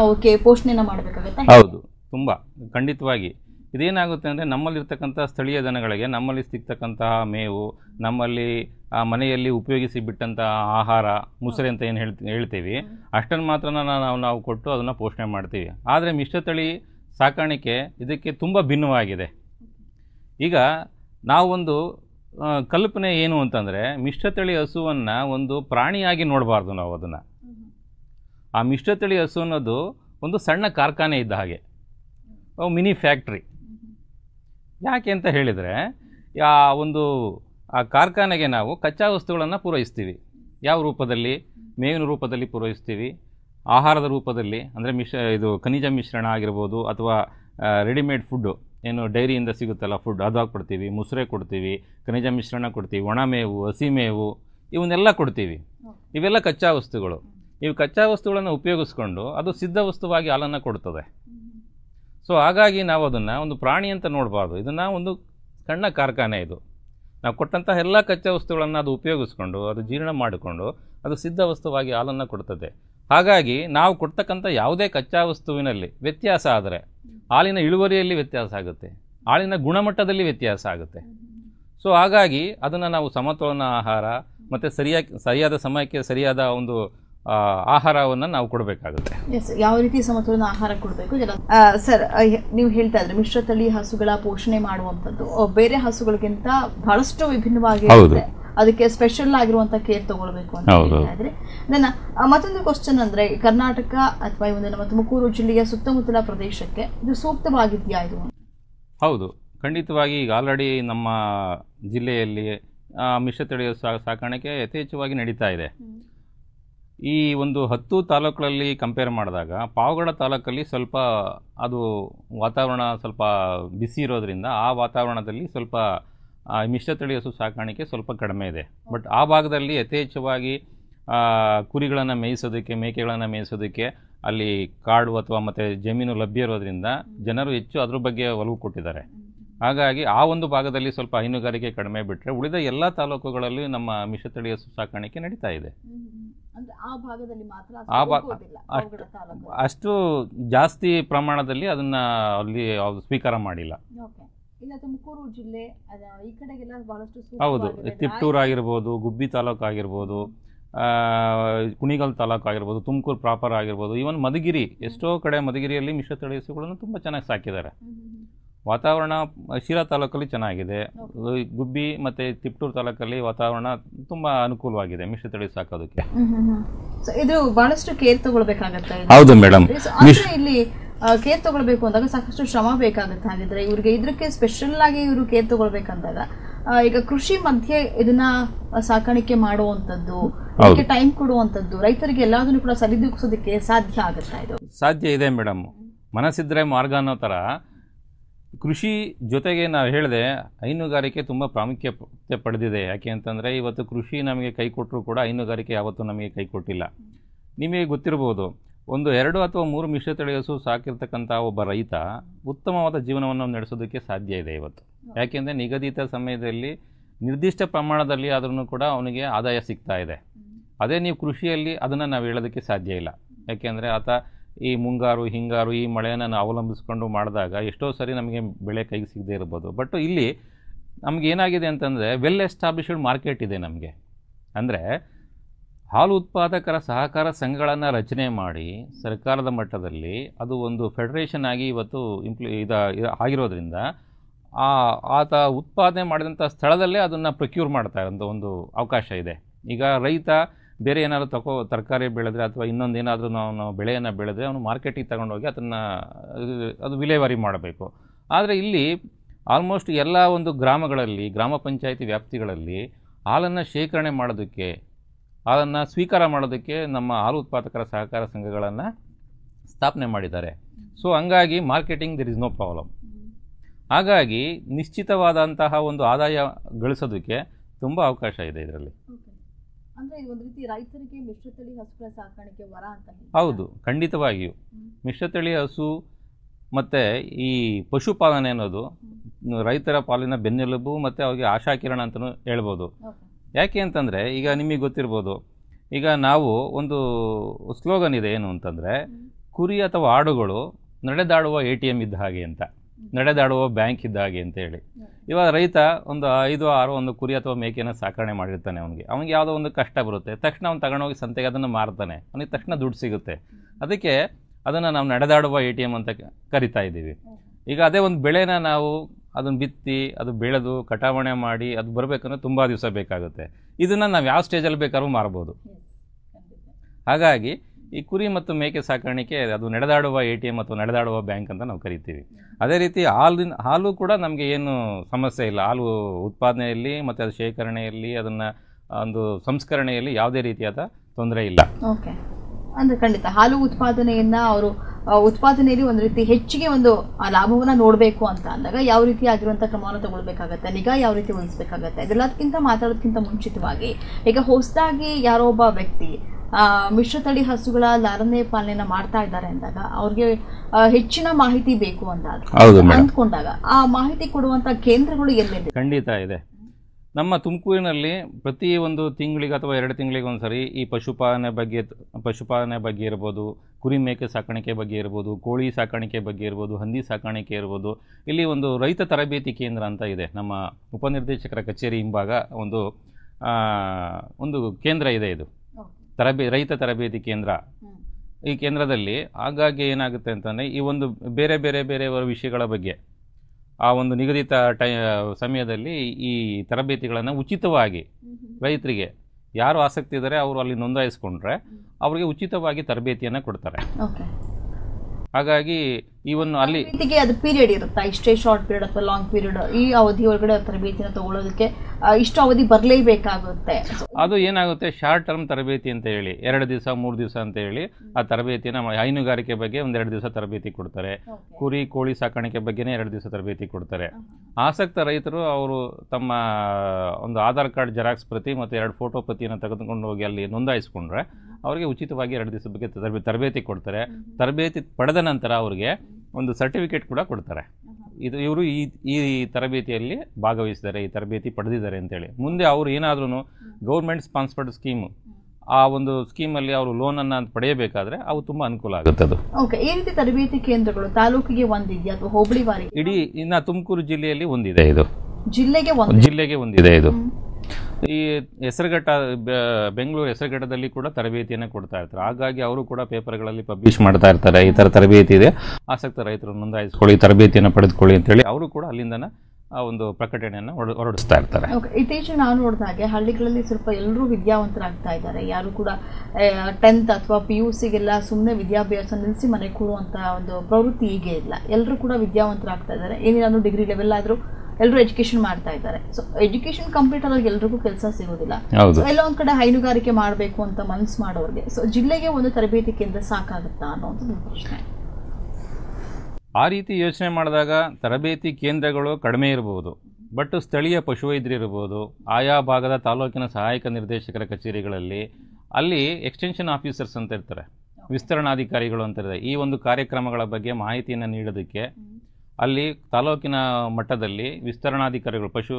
ಅವಕ್ಕೆ ಪೋಷಣೆಯನ್ನು ಮಾಡಬೇಕಾಗುತ್ತೆ ಹೌದು ತುಂಬ ಖಂಡಿತವಾಗಿ ಇದೇನಾಗುತ್ತೆ ಅಂದರೆ ನಮ್ಮಲ್ಲಿರ್ತಕ್ಕಂಥ ಸ್ಥಳೀಯ ದನಗಳಿಗೆ ನಮ್ಮಲ್ಲಿ ಸಿಗ್ತಕ್ಕಂತಹ ಮೇವು ನಮ್ಮಲ್ಲಿ ಮನೆಯಲ್ಲಿ ಉಪಯೋಗಿಸಿ ಬಿಟ್ಟಂತಹ ಆಹಾರ ಮುಸರೆ ಅಂತ ಏನು ಹೇಳ್ತೀವಿ ಹೇಳ್ತೀವಿ ಅಷ್ಟನ್ನು ಮಾತ್ರ ನಾವು ನಾವು ಕೊಟ್ಟು ಅದನ್ನು ಪೋಷಣೆ ಮಾಡ್ತೀವಿ ಆದರೆ ಮಿಶ್ರತಳಿ ಸಾಕಾಣಿಕೆ ಇದಕ್ಕೆ ತುಂಬ ಭಿನ್ನವಾಗಿದೆ ಈಗ ನಾವೊಂದು ಕಲ್ಪನೆ ಏನು ಅಂತಂದರೆ ಮಿಶ್ರತಳಿ ಹಸುವನ್ನು ಒಂದು ಪ್ರಾಣಿಯಾಗಿ ನೋಡಬಾರ್ದು ನಾವು ಅದನ್ನು ಆ ಮಿಶ್ರತಳಿ ಹಸು ಅನ್ನೋದು ಒಂದು ಸಣ್ಣ ಕಾರ್ಖಾನೆ ಇದ್ದ ಹಾಗೆ ಮಿನಿ ಫ್ಯಾಕ್ಟ್ರಿ ಯಾಕೆ ಅಂತ ಹೇಳಿದರೆ ಆ ಒಂದು ಆ ಕಾರ್ಖಾನೆಗೆ ನಾವು ಕಚ್ಚಾ ವಸ್ತುಗಳನ್ನು ಪೂರೈಸ್ತೀವಿ ಯಾವ ರೂಪದಲ್ಲಿ ಮೇವಿನ ರೂಪದಲ್ಲಿ ಪೂರೈಸ್ತೀವಿ ಆಹಾರದ ರೂಪದಲ್ಲಿ ಅಂದರೆ ಮಿಶ್ರ ಇದು ಖನಿಜ ಮಿಶ್ರಣ ಆಗಿರ್ಬೋದು ಅಥವಾ ರೆಡಿಮೇಡ್ ಫುಡ್ಡು ಏನು ಡೈರಿಯಿಂದ ಸಿಗುತ್ತಲ್ಲ ಫುಡ್ ಅದು ಹಾಕ್ಬಿಡ್ತೀವಿ ಮೊಸರೆ ಕೊಡ್ತೀವಿ ಖನಿಜ ಮಿಶ್ರಣ ಕೊಡ್ತೀವಿ ಒಣಮೇವು ಹಸಿಮೇವು ಇವನ್ನೆಲ್ಲ ಕೊಡ್ತೀವಿ ಇವೆಲ್ಲ ಕಚ್ಚಾ ವಸ್ತುಗಳು ಇವು ಕಚ್ಚಾ ವಸ್ತುಗಳನ್ನು ಉಪಯೋಗಿಸ್ಕೊಂಡು ಅದು ಸಿದ್ಧ ವಸ್ತುವಾಗಿ ಹಾಲನ್ನು ಕೊಡ್ತದೆ ಸೊ ಹಾಗಾಗಿ ನಾವು ಅದನ್ನು ಒಂದು ಪ್ರಾಣಿ ಅಂತ ನೋಡಬಾರ್ದು ಇದನ್ನು ಒಂದು ಸಣ್ಣ ಕಾರ್ಖಾನೆ ಇದು ನಾವು ಕೊಟ್ಟಂತಹ ಎಲ್ಲ ಕಚ್ಚಾ ವಸ್ತುಗಳನ್ನು ಅದು ಉಪಯೋಗಿಸ್ಕೊಂಡು ಅದು ಜೀರ್ಣ ಮಾಡಿಕೊಂಡು ಅದು ಸಿದ್ಧ ವಸ್ತುವಾಗಿ ಹಾಲನ್ನು ಕೊಡ್ತದೆ ಹಾಗಾಗಿ ನಾವು ಕೊಡ್ತಕ್ಕಂಥ ಯಾವುದೇ ಕಚ್ಚಾ ವಸ್ತುವಿನಲ್ಲಿ ವ್ಯತ್ಯಾಸ ಆದರೆ ಹಾಲಿನ ಇಳುವರಿಯಲ್ಲಿ ವ್ಯತ್ಯಾಸ ಆಗುತ್ತೆ ಹಾಲಿನ ಗುಣಮಟ್ಟದಲ್ಲಿ ವ್ಯತ್ಯಾಸ ಆಗುತ್ತೆ ಸೊ ಹಾಗಾಗಿ ಅದನ್ನು ನಾವು ಸಮತೋಲನ ಆಹಾರ ಮತ್ತು ಸರಿಯಾಗಿ ಸರಿಯಾದ ಸಮಯಕ್ಕೆ ಸರಿಯಾದ ಒಂದು ಆಹಾರವನ್ನು ನಾವು ಕೊಡಬೇಕಾಗುತ್ತೆ ಯಾವ ರೀತಿ ಸಮತೋಲನ ಆಹಾರ ಕೊಡಬೇಕು ಸರ್ ನೀವು ಹೇಳ್ತಾ ಇದ್ರೆ ತಳಿ ಹಸುಗಳ ಪೋಷಣೆ ಮಾಡುವಂಥದ್ದು ಬೇರೆ ಹಸುಗಳಿಗಿಂತ ಬಹಳಷ್ಟು ವಿಭಿನ್ನವಾಗಿ ಅದಕ್ಕೆ ಸ್ಪೆಷಲ್ ಆಗಿರುವಂತ ಕೇರ್ ತಗೊಳ್ಬೇಕು ಅಂತ ಹೇಳಿದ್ರೆ ನನ್ನ ಮತ್ತೊಂದು ಕ್ವಶನ್ ಅಂದ್ರೆ ಕರ್ನಾಟಕ ಅಥವಾ ಒಂದು ನಮ್ಮ ತುಮಕೂರು ಜಿಲ್ಲೆಯ ಸುತ್ತಮುತ್ತಲ ಪ್ರದೇಶಕ್ಕೆ ಇದು ಸೂಕ್ತವಾಗಿದೆಯಾ ಇದು ಹೌದು ಖಂಡಿತವಾಗಿ ಈಗ ಆಲ್ರೆಡಿ ನಮ್ಮ ಜಿಲ್ಲೆಯಲ್ಲಿ ಮಿಶ್ರತಳಿಯ ಸಾಕಾಣಿಕೆ ಯಥೇಚ್ಛವಾಗಿ ನಡೀತಾ ಇದೆ ಈ ಒಂದು ಹತ್ತು ತಾಲೂಕುಗಳಲ್ಲಿ ಕಂಪೇರ್ ಮಾಡಿದಾಗ ಪಾವಗಡ ತಾಲೂಕಲ್ಲಿ ಸ್ವಲ್ಪ ಅದು ವಾತಾವರಣ ಸ್ವಲ್ಪ ಬಿಸಿ ಇರೋದರಿಂದ ಆ ವಾತಾವರಣದಲ್ಲಿ ಸ್ವಲ್ಪ ಮಿಶ್ರ ಹಸು ಸಾಕಾಣಿಕೆ ಸ್ವಲ್ಪ ಕಡಿಮೆ ಇದೆ ಬಟ್ ಆ ಭಾಗದಲ್ಲಿ ಯಥೇಚ್ಛವಾಗಿ ಕುರಿಗಳನ್ನು ಮೇಯಿಸೋದಕ್ಕೆ ಮೇಕೆಗಳನ್ನು ಮೇಯಿಸೋದಕ್ಕೆ ಅಲ್ಲಿ ಕಾಡು ಅಥವಾ ಮತ್ತು ಜಮೀನು ಲಭ್ಯ ಇರೋದ್ರಿಂದ ಜನರು ಹೆಚ್ಚು ಅದ್ರ ಬಗ್ಗೆ ಒಲವು ಕೊಟ್ಟಿದ್ದಾರೆ ಹಾಗಾಗಿ ಆ ಒಂದು ಭಾಗದಲ್ಲಿ ಸ್ವಲ್ಪ ಹೈನುಗಾರಿಕೆ ಕಡಿಮೆ ಬಿಟ್ಟರೆ ಉಳಿದ ಎಲ್ಲ ತಾಲೂಕುಗಳಲ್ಲಿ ನಮ್ಮ ಮಿಶ್ರತಳಿಯ ಸಾಕಾಣಿಕೆ ನಡೀತಾ ಇದೆ ಆ ಅಷ್ಟು ಅಷ್ಟು ಜಾಸ್ತಿ ಪ್ರಮಾಣದಲ್ಲಿ ಅದನ್ನ ಅಲ್ಲಿ ಸ್ವೀಕಾರ ಮಾಡಿಲ್ಲ ತುಮಕೂರು ಜಿಲ್ಲೆ ಹೌದು ತಿಪ್ಟೂರು ಆಗಿರ್ಬೋದು ಗುಬ್ಬಿ ತಾಲೂಕು ಆಗಿರ್ಬೋದು ಕುಣಿಗಲ್ ತಾಲೂಕು ಆಗಿರ್ಬೋದು ತುಮಕೂರು ಪ್ರಾಪರ್ ಆಗಿರ್ಬೋದು ಈವನ್ ಮಧುಗಿರಿ ಎಷ್ಟೋ ಕಡೆ ಮಧುಗಿರಿಯಲ್ಲಿ ಮಿಶ್ರತಳಿ ಹಸುಗಳನ್ನು ತುಂಬಾ ಚೆನ್ನಾಗಿ ಸಾಕಿದ್ದಾರೆ ವಾತಾವರಣ ಶಿರಾ ತಾಲೂಕಲ್ಲಿ ಚೆನ್ನಾಗಿದೆ ಗುಬ್ಬಿ ಮತ್ತೆ ತಿಪ್ಟೂರು ತಾಲೂಕಲ್ಲಿ ವಾತಾವರಣ ತುಂಬಾ ಅನುಕೂಲವಾಗಿದೆ ಮಿಶ್ರ ತಳಿ ಸಾಕೋದಕ್ಕೆ ಇದು ಬಹಳಷ್ಟು ಕೇರ್ ತಗೊಳ್ಬೇಕಾಗತ್ತೆ ಹೌದು ಮೇಡಮ್ ಇಲ್ಲಿ ಕೇರ್ ತಗೊಳ್ಬೇಕು ಅಂದಾಗ ಸಾಕಷ್ಟು ಶ್ರಮ ಬೇಕಾಗುತ್ತೆ ಹಾಗಿದ್ರೆ ಇವ್ರಿಗೆ ಇದಕ್ಕೆ ಸ್ಪೆಷಲ್ ಆಗಿ ಇವರು ಕೇರ್ ತಗೊಳ್ಬೇಕಂದಾಗ ಈಗ ಕೃಷಿ ಮಧ್ಯೆ ಇದನ್ನ ಸಾಕಾಣಿಕೆ ಮಾಡುವಂತದ್ದು ಟೈಮ್ ಕೊಡುವಂತದ್ದು ರೈತರಿಗೆ ಎಲ್ಲದನ್ನು ಕೂಡ ಸರಿದೂಗಿಸೋದಕ್ಕೆ ಸಾಧ್ಯ ಆಗುತ್ತೆ ಸಾಧ್ಯ ಇದೆ ಮೇಡಮ್ ಮನಸ್ಸಿದ್ರೆ ಮಾರ್ಗ ಅನ್ನೋ ತರ ಕೃಷಿ ಜೊತೆಗೆ ನಾವು ಹೇಳಿದೆ ಹೈನುಗಾರಿಕೆ ತುಂಬ ಪ್ರಾಮುಖ್ಯತೆ ಪಡೆದಿದೆ ಯಾಕೆ ಅಂತಂದರೆ ಇವತ್ತು ಕೃಷಿ ನಮಗೆ ಕೈ ಕೊಟ್ಟರೂ ಕೂಡ ಹೈನುಗಾರಿಕೆ ಯಾವತ್ತೂ ನಮಗೆ ಕೈ ಕೊಟ್ಟಿಲ್ಲ ನಿಮಗೆ ಗೊತ್ತಿರ್ಬೋದು ಒಂದು ಎರಡು ಅಥವಾ ಮೂರು ತಳಿ ಹಸು ಸಾಕಿರ್ತಕ್ಕಂಥ ಒಬ್ಬ ರೈತ ಉತ್ತಮವಾದ ಜೀವನವನ್ನು ನಡೆಸೋದಕ್ಕೆ ಸಾಧ್ಯ ಇದೆ ಇವತ್ತು ಯಾಕೆಂದರೆ ನಿಗದಿತ ಸಮಯದಲ್ಲಿ ನಿರ್ದಿಷ್ಟ ಪ್ರಮಾಣದಲ್ಲಿ ಆದ್ರೂ ಕೂಡ ಅವನಿಗೆ ಆದಾಯ ಸಿಗ್ತಾ ಇದೆ ಅದೇ ನೀವು ಕೃಷಿಯಲ್ಲಿ ಅದನ್ನು ನಾವು ಹೇಳೋದಕ್ಕೆ ಸಾಧ್ಯ ಇಲ್ಲ ಯಾಕೆಂದರೆ ಆತ ಈ ಮುಂಗಾರು ಹಿಂಗಾರು ಈ ಮಳೆಯನ್ನು ಅವಲಂಬಿಸ್ಕೊಂಡು ಮಾಡಿದಾಗ ಎಷ್ಟೋ ಸರಿ ನಮಗೆ ಬೆಳೆ ಕೈಗೆ ಸಿಗದೇ ಇರ್ಬೋದು ಬಟ್ ಇಲ್ಲಿ ನಮಗೆ ಏನಾಗಿದೆ ಅಂತಂದರೆ ವೆಲ್ ಎಸ್ಟಾಬ್ಲಿಷ್ಡ್ ಮಾರ್ಕೆಟ್ ಇದೆ ನಮಗೆ ಅಂದರೆ ಹಾಲು ಉತ್ಪಾದಕರ ಸಹಕಾರ ಸಂಘಗಳನ್ನು ರಚನೆ ಮಾಡಿ ಸರ್ಕಾರದ ಮಟ್ಟದಲ್ಲಿ ಅದು ಒಂದು ಫೆಡರೇಷನ್ ಆಗಿ ಇವತ್ತು ಇಂಪ್ಲಿ ಇದ ಆಗಿರೋದ್ರಿಂದ ಆ ಆತ ಉತ್ಪಾದನೆ ಮಾಡಿದಂಥ ಸ್ಥಳದಲ್ಲೇ ಅದನ್ನು ಪ್ರೊಕ್ಯೂರ್ ಮಾಡ್ತಾ ಅಂತ ಒಂದು ಅವಕಾಶ ಇದೆ ಈಗ ರೈತ ಬೇರೆ ಏನಾದರೂ ತಗೋ ತರಕಾರಿ ಬೆಳೆದ್ರೆ ಅಥವಾ ಇನ್ನೊಂದು ಏನಾದರೂ ನಾವು ಬೆಳೆಯನ್ನು ಬೆಳೆದ್ರೆ ಅವನು ಮಾರ್ಕೆಟಿಗೆ ತಗೊಂಡೋಗಿ ಅದನ್ನು ಅದು ವಿಲೇವಾರಿ ಮಾಡಬೇಕು ಆದರೆ ಇಲ್ಲಿ ಆಲ್ಮೋಸ್ಟ್ ಎಲ್ಲ ಒಂದು ಗ್ರಾಮಗಳಲ್ಲಿ ಗ್ರಾಮ ಪಂಚಾಯಿತಿ ವ್ಯಾಪ್ತಿಗಳಲ್ಲಿ ಹಾಲನ್ನು ಶೇಖರಣೆ ಮಾಡೋದಕ್ಕೆ ಹಾಲನ್ನು ಸ್ವೀಕಾರ ಮಾಡೋದಕ್ಕೆ ನಮ್ಮ ಹಾಲು ಉತ್ಪಾದಕರ ಸಹಕಾರ ಸಂಘಗಳನ್ನು ಸ್ಥಾಪನೆ ಮಾಡಿದ್ದಾರೆ ಸೊ ಹಂಗಾಗಿ marketing there is no problem ಹಾಗಾಗಿ ನಿಶ್ಚಿತವಾದಂತಹ ಒಂದು ಆದಾಯ ಗಳಿಸೋದಕ್ಕೆ ತುಂಬ ಅವಕಾಶ ಇದೆ ಇದರಲ್ಲಿ ಹೌದು ಖಂಡಿತವಾಗಿಯೂ ಮಿಶ್ರತಳಿ ಹಸು ಮತ್ತು ಈ ಪಶುಪಾಲನೆ ಅನ್ನೋದು ರೈತರ ಪಾಲಿನ ಬೆನ್ನೆಲುಬು ಮತ್ತು ಅವರಿಗೆ ಆಶಾಕಿರಣ ಅಂತಲೂ ಹೇಳ್ಬೋದು ಯಾಕೆ ಅಂತಂದರೆ ಈಗ ನಿಮಗೆ ಗೊತ್ತಿರ್ಬೋದು ಈಗ ನಾವು ಒಂದು ಸ್ಲೋಗನ್ ಇದೆ ಏನು ಅಂತಂದರೆ ಕುರಿ ಅಥವಾ ಆಡುಗಳು ನಡೆದಾಡುವ ಎ ಟಿ ಎಮ್ ಇದ್ದ ಹಾಗೆ ಅಂತ ನಡೆದಾಡುವ ಬ್ಯಾಂಕ್ ಅಂತ ಹೇಳಿ ಇವಾಗ ರೈತ ಒಂದು ಐದು ಆರು ಒಂದು ಕುರಿ ಅಥವಾ ಮೇಕೆಯನ್ನು ಸಾಕಣೆ ಮಾಡಿರ್ತಾನೆ ಅವನಿಗೆ ಅವ್ನಿಗೆ ಯಾವುದೋ ಒಂದು ಕಷ್ಟ ಬರುತ್ತೆ ತಕ್ಷಣ ಅವ್ನು ತಗೊಂಡೋಗಿ ಸಂತೆಗೆ ಅದನ್ನು ಮಾರ್ತಾನೆ ಅವನಿಗೆ ತಕ್ಷಣ ದುಡ್ಡು ಸಿಗುತ್ತೆ ಅದಕ್ಕೆ ಅದನ್ನು ನಾವು ನಡೆದಾಡುವ ಎ ಟಿ ಎಮ್ ಅಂತ ಕರಿತಾ ಇದ್ದೀವಿ ಈಗ ಅದೇ ಒಂದು ಬೆಳೆನ ನಾವು ಅದನ್ನು ಬಿತ್ತಿ ಅದು ಬೆಳೆದು ಕಟಾವಣೆ ಮಾಡಿ ಅದು ಬರಬೇಕಂದ್ರೆ ತುಂಬ ದಿವಸ ಬೇಕಾಗುತ್ತೆ ಇದನ್ನು ನಾವು ಯಾವ ಸ್ಟೇಜಲ್ಲಿ ಬೇಕಾದ್ರೂ ಮಾರ್ಬೋದು ಹಾಗಾಗಿ ಈ ಕುರಿ ಮತ್ತು ಮೇಕೆ ಸಾಕಾಣಿಕೆ ಅದು ನಡೆದಾಡುವ ಎ ಟಿ ಎಮ್ ಅಥವಾ ನಡೆದಾಡುವ ಬ್ಯಾಂಕ್ ಅಂತ ನಾವು ಕರಿತೀವಿ ಅದೇ ರೀತಿ ಹಾಲಿನ ಹಾಲು ಕೂಡ ನಮಗೆ ಏನು ಸಮಸ್ಯೆ ಇಲ್ಲ ಹಾಲು ಉತ್ಪಾದನೆಯಲ್ಲಿ ಮತ್ತು ಅದು ಶೇಖರಣೆಯಲ್ಲಿ ಅದನ್ನು ಒಂದು ಸಂಸ್ಕರಣೆಯಲ್ಲಿ ಯಾವುದೇ ರೀತಿಯಾದ ತೊಂದರೆ ಇಲ್ಲ ಓಕೆ ಅಂದರೆ ಖಂಡಿತ ಹಾಲು ಉತ್ಪಾದನೆಯನ್ನ ಅವರು ಉತ್ಪಾದನೆಯಲ್ಲಿ ಒಂದು ರೀತಿ ಹೆಚ್ಚಿಗೆ ಒಂದು ಲಾಭವನ್ನ ನೋಡಬೇಕು ಅಂತ ಅಂದಾಗ ಯಾವ ರೀತಿ ಆಗಿರುವಂಥ ಕ್ರಮವನ್ನು ತಗೊಳ್ಬೇಕಾಗತ್ತೆ ನಿಗಾ ಯಾವ ರೀತಿ ವಹಿಸ್ಬೇಕಾಗತ್ತೆ ಇದೆಲ್ಲದಕ್ಕಿಂತ ಮಾತಾಡೋದಕ್ಕಿಂತ ಮುಂಚಿತವಾಗಿ ಈಗ ಹೊಸದಾಗಿ ಯಾರೋ ಒಬ್ಬ ವ್ಯಕ್ತಿ ಮಿಶ್ರತಳಿ ಹಸುಗಳ ಲಾರನೆ ಪಾಲನೆ ಮಾಡ್ತಾ ಇದ್ದಾರೆ ಅಂದಾಗ ಅವ್ರಿಗೆ ಹೆಚ್ಚಿನ ಮಾಹಿತಿ ಬೇಕು ಅಂದಾಗ ಅಂದ್ಕೊಂಡಾಗ ಆ ಮಾಹಿತಿ ಕೊಡುವಂತ ಕೇಂದ್ರಗಳು ಎಲ್ಲಿದೆ ಖಂಡಿತ ಇದೆ ನಮ್ಮ ತುಮಕೂರಿನಲ್ಲಿ ಪ್ರತಿ ಒಂದು ತಿಂಗಳಿಗೆ ಅಥವಾ ಎರಡು ತಿಂಗಳಿಗೆ ಒಂದ್ಸರಿ ಈ ಪಶುಪಾಲನೆ ಬಗ್ಗೆ ಪಶುಪಾಲನೆ ಬಗ್ಗೆ ಇರ್ಬೋದು ಕುರಿ ಮೇಕೆ ಸಾಕಾಣಿಕೆ ಬಗ್ಗೆ ಇರ್ಬೋದು ಕೋಳಿ ಸಾಕಾಣಿಕೆ ಬಗ್ಗೆ ಇರ್ಬೋದು ಹಂದಿ ಸಾಕಾಣಿಕೆ ಇರ್ಬೋದು ಇಲ್ಲಿ ಒಂದು ರೈತ ತರಬೇತಿ ಕೇಂದ್ರ ಅಂತ ಇದೆ ನಮ್ಮ ಉಪನಿರ್ದೇಶಕರ ಕಚೇರಿ ಹಿಂಭಾಗ ಒಂದು ಒಂದು ಕೇಂದ್ರ ಇದೆ ಇದು ತರಬೇ ರೈತ ತರಬೇತಿ ಕೇಂದ್ರ ಈ ಕೇಂದ್ರದಲ್ಲಿ ಆಗಾಗ್ಗೆ ಏನಾಗುತ್ತೆ ಅಂತಂದರೆ ಈ ಒಂದು ಬೇರೆ ಬೇರೆ ಬೇರೆ ವಿಷಯಗಳ ಬಗ್ಗೆ ಆ ಒಂದು ನಿಗದಿತ ಟೈ ಸಮಯದಲ್ಲಿ ಈ ತರಬೇತಿಗಳನ್ನು ಉಚಿತವಾಗಿ ರೈತರಿಗೆ ಯಾರು ಆಸಕ್ತಿ ಇದ್ದಾರೆ ಅವರು ಅಲ್ಲಿ ನೋಂದಾಯಿಸ್ಕೊಂಡ್ರೆ ಅವರಿಗೆ ಉಚಿತವಾಗಿ ತರಬೇತಿಯನ್ನು ಕೊಡ್ತಾರೆ ಹಾಗಾಗಿ ಈವನ್ ಅಲ್ಲಿ ಅದು ಪೀರಿಯಡ್ ಇರುತ್ತಾ ಇಷ್ಟೇ ಶಾರ್ಟ್ ಪೀರಿಯಡ್ ಅಥವಾ ಲಾಂಗ್ ಪೀರಿಯಡ್ ಈ ಅವಧಿ ಒಳಗಡೆ ತರಬೇತಿನ ತಗೊಳ್ಳೋದಕ್ಕೆ ಇಷ್ಟು ಅವಧಿ ಬರಲೇಬೇಕಾಗುತ್ತೆ ಅದು ಏನಾಗುತ್ತೆ ಶಾರ್ಟ್ ಟರ್ಮ್ ತರಬೇತಿ ಅಂತ ಹೇಳಿ ಎರಡು ದಿವಸ ಮೂರು ದಿವಸ ಅಂತ ಹೇಳಿ ಆ ತರಬೇತಿನ ಹೈನುಗಾರಿಕೆ ಬಗ್ಗೆ ಒಂದೆರಡು ದಿವಸ ತರಬೇತಿ ಕೊಡ್ತಾರೆ ಕುರಿ ಕೋಳಿ ಸಾಕಾಣಿಕೆ ಬಗ್ಗೆನೇ ಎರಡು ದಿವಸ ತರಬೇತಿ ಕೊಡ್ತಾರೆ ಆಸಕ್ತ ರೈತರು ಅವರು ತಮ್ಮ ಒಂದು ಆಧಾರ್ ಕಾರ್ಡ್ ಜೆರಾಕ್ಸ್ ಪ್ರತಿ ಮತ್ತು ಎರಡು ಫೋಟೋ ಪ್ರತಿಯನ್ನು ತೆಗೆದುಕೊಂಡು ಹೋಗಿ ಅಲ್ಲಿ ನೋಂದಾಯಿಸ್ಕೊಂಡ್ರೆ ಅವರಿಗೆ ಉಚಿತವಾಗಿ ಎರಡು ದಿವಸ ಬಗ್ಗೆ ತರಬೇತಿ ಕೊಡ್ತಾರೆ ತರಬೇತಿ ಪಡೆದ ನಂತರ ಅವರಿಗೆ ಒಂದು ಸರ್ಟಿಫಿಕೇಟ್ ಕೂಡ ಕೊಡ್ತಾರೆ ಇದು ಇವರು ಈ ಈ ತರಬೇತಿಯಲ್ಲಿ ಭಾಗವಹಿಸಿದ್ದಾರೆ ಈ ತರಬೇತಿ ಪಡೆದಿದ್ದಾರೆ ಅಂತೇಳಿ ಮುಂದೆ ಅವರು ಏನಾದ್ರೂ ಗೌರ್ಮೆಂಟ್ ಸ್ಪಾನ್ಸರ್ಡ್ ಸ್ಕೀಮ್ ಆ ಒಂದು ಸ್ಕೀಮಲ್ಲಿ ಅವರು ಲೋನನ್ನು ಪಡೆಯಬೇಕಾದ್ರೆ ಅವು ತುಂಬಾ ಅನುಕೂಲ ಆಗುತ್ತೆ ಅದು ಓಕೆ ಈ ರೀತಿ ತರಬೇತಿ ಕೇಂದ್ರಗಳು ತಾಲೂಕಿಗೆ ಒಂದಿದೆಯಾ ಅಥವಾ ಹೋಬಳಿ ವಾರಿ ಇಡೀ ಇನ್ನು ತುಮಕೂರು ಜಿಲ್ಲೆಯಲ್ಲಿ ಒಂದಿದೆ ಇದು ಜಿಲ್ಲೆಗೆ ಒಂದು ಜಿಲ್ಲೆಗೆ ಒಂದಿದೆ ಇದು ಈ ಹೆಸರುಘಟ್ಟ ಬೆಂಗಳೂರು ಹೆಸರುಘಟ್ಟದಲ್ಲಿ ಕೂಡ ತರಬೇತಿಯನ್ನು ಕೊಡ್ತಾ ಇರ್ತಾರೆ ಹಾಗಾಗಿ ಅವರು ಕೂಡ ಪೇಪರ್ಗಳಲ್ಲಿ ಪಬ್ಲಿಷ್ ಮಾಡ್ತಾ ಇರ್ತಾರೆ ಈ ಥರ ತರಬೇತಿ ಇದೆ ಆಸಕ್ತ ರೈತರು ನೋಂದಾಯಿಸ್ಕೊಳ್ಳಿ ತರಬೇತಿಯನ್ನು ಪಡೆದುಕೊಳ್ಳಿ ಅಂತೇಳಿ ಅವರು ಕೂಡ ಅಲ್ಲಿಂದ ಒಂದು ಪ್ರಕಟಣೆಯನ್ನು ಹೊರಡಿಸ್ತಾ ಇರ್ತಾರೆ ಇತ್ತೀಚೆಗೆ ನಾವು ನೋಡಿದಾಗೆ ಹಳ್ಳಿಗಳಲ್ಲಿ ಸ್ವಲ್ಪ ಎಲ್ಲರೂ ವಿದ್ಯಾವಂತರಾಗ್ತಾ ಇದ್ದಾರೆ ಯಾರು ಕೂಡ ಟೆಂತ್ ಅಥವಾ ಪಿ ಯು ಸಿಗೆಲ್ಲ ಸುಮ್ಮನೆ ವಿದ್ಯಾಭ್ಯಾಸ ನಿಲ್ಲಿಸಿ ಮನೆ ಕೂಡುವಂಥ ಒಂದು ಪ್ರವೃತ್ತಿ ಹೀಗೆ ಇಲ್ಲ ಎಲ್ಲರೂ ಕೂಡ ವಿದ್ಯಾವಂತರಾಗ್ತಾ ಇದ್ದಾರೆ ಏನಿಲ್ಲ ಡಿಗ್ರಿ ಲೆವೆಲ್ ಆದರೂ ಎಲ್ಲರೂ ಎಜುಕೇಶನ್ ಮಾಡ್ತಾ ಇದ್ದಾರೆ ಸೊ ಎಜುಕೇಶನ್ ಕಂಪ್ಲೀಟ್ ಆದಾಗ ಎಲ್ರಿಗೂ ಕೆಲಸ ಸಿಗೋದಿಲ್ಲ ಎಲ್ಲ ಒಂದ್ ಕಡೆ ಹೈನುಗಾರಿಕೆ ಮಾಡಬೇಕು ಅಂತ ಮನಸ್ಸು ಮಾಡೋರಿಗೆ ಸೊ ಜಿಲ್ಲೆಗೆ ಒಂದು ತರಬೇತಿ ಕೇಂದ್ರ ಸಾಕಾಗುತ್ತಾ ಅನ್ನೋದು ಪ್ರಶ್ನೆ ಆ ರೀತಿ ಯೋಚನೆ ಮಾಡಿದಾಗ ತರಬೇತಿ ಕೇಂದ್ರಗಳು ಕಡಿಮೆ ಇರಬಹುದು ಬಟ್ ಸ್ಥಳೀಯ ಪಶುವೈದ್ಯರು ಇರ್ಬೋದು ಆಯಾ ಭಾಗದ ತಾಲೂಕಿನ ಸಹಾಯಕ ನಿರ್ದೇಶಕರ ಕಚೇರಿಗಳಲ್ಲಿ ಅಲ್ಲಿ ಎಕ್ಸ್ಟೆನ್ಷನ್ ಆಫೀಸರ್ಸ್ ಅಂತ ಇರ್ತಾರೆ ವಿಸ್ತರಣಾಧಿಕಾರಿಗಳು ಅಂತ ಇರ್ತಾರೆ ಈ ಒಂದು ಕಾರ್ಯಕ್ರಮಗಳ ಬಗ್ಗೆ ಮಾಹಿತಿಯನ್ನು ನೀಡೋದಕ್ಕೆ ಅಲ್ಲಿ ತಾಲೂಕಿನ ಮಟ್ಟದಲ್ಲಿ ವಿಸ್ತರಣಾಧಿಕಾರಿಗಳು ಪಶು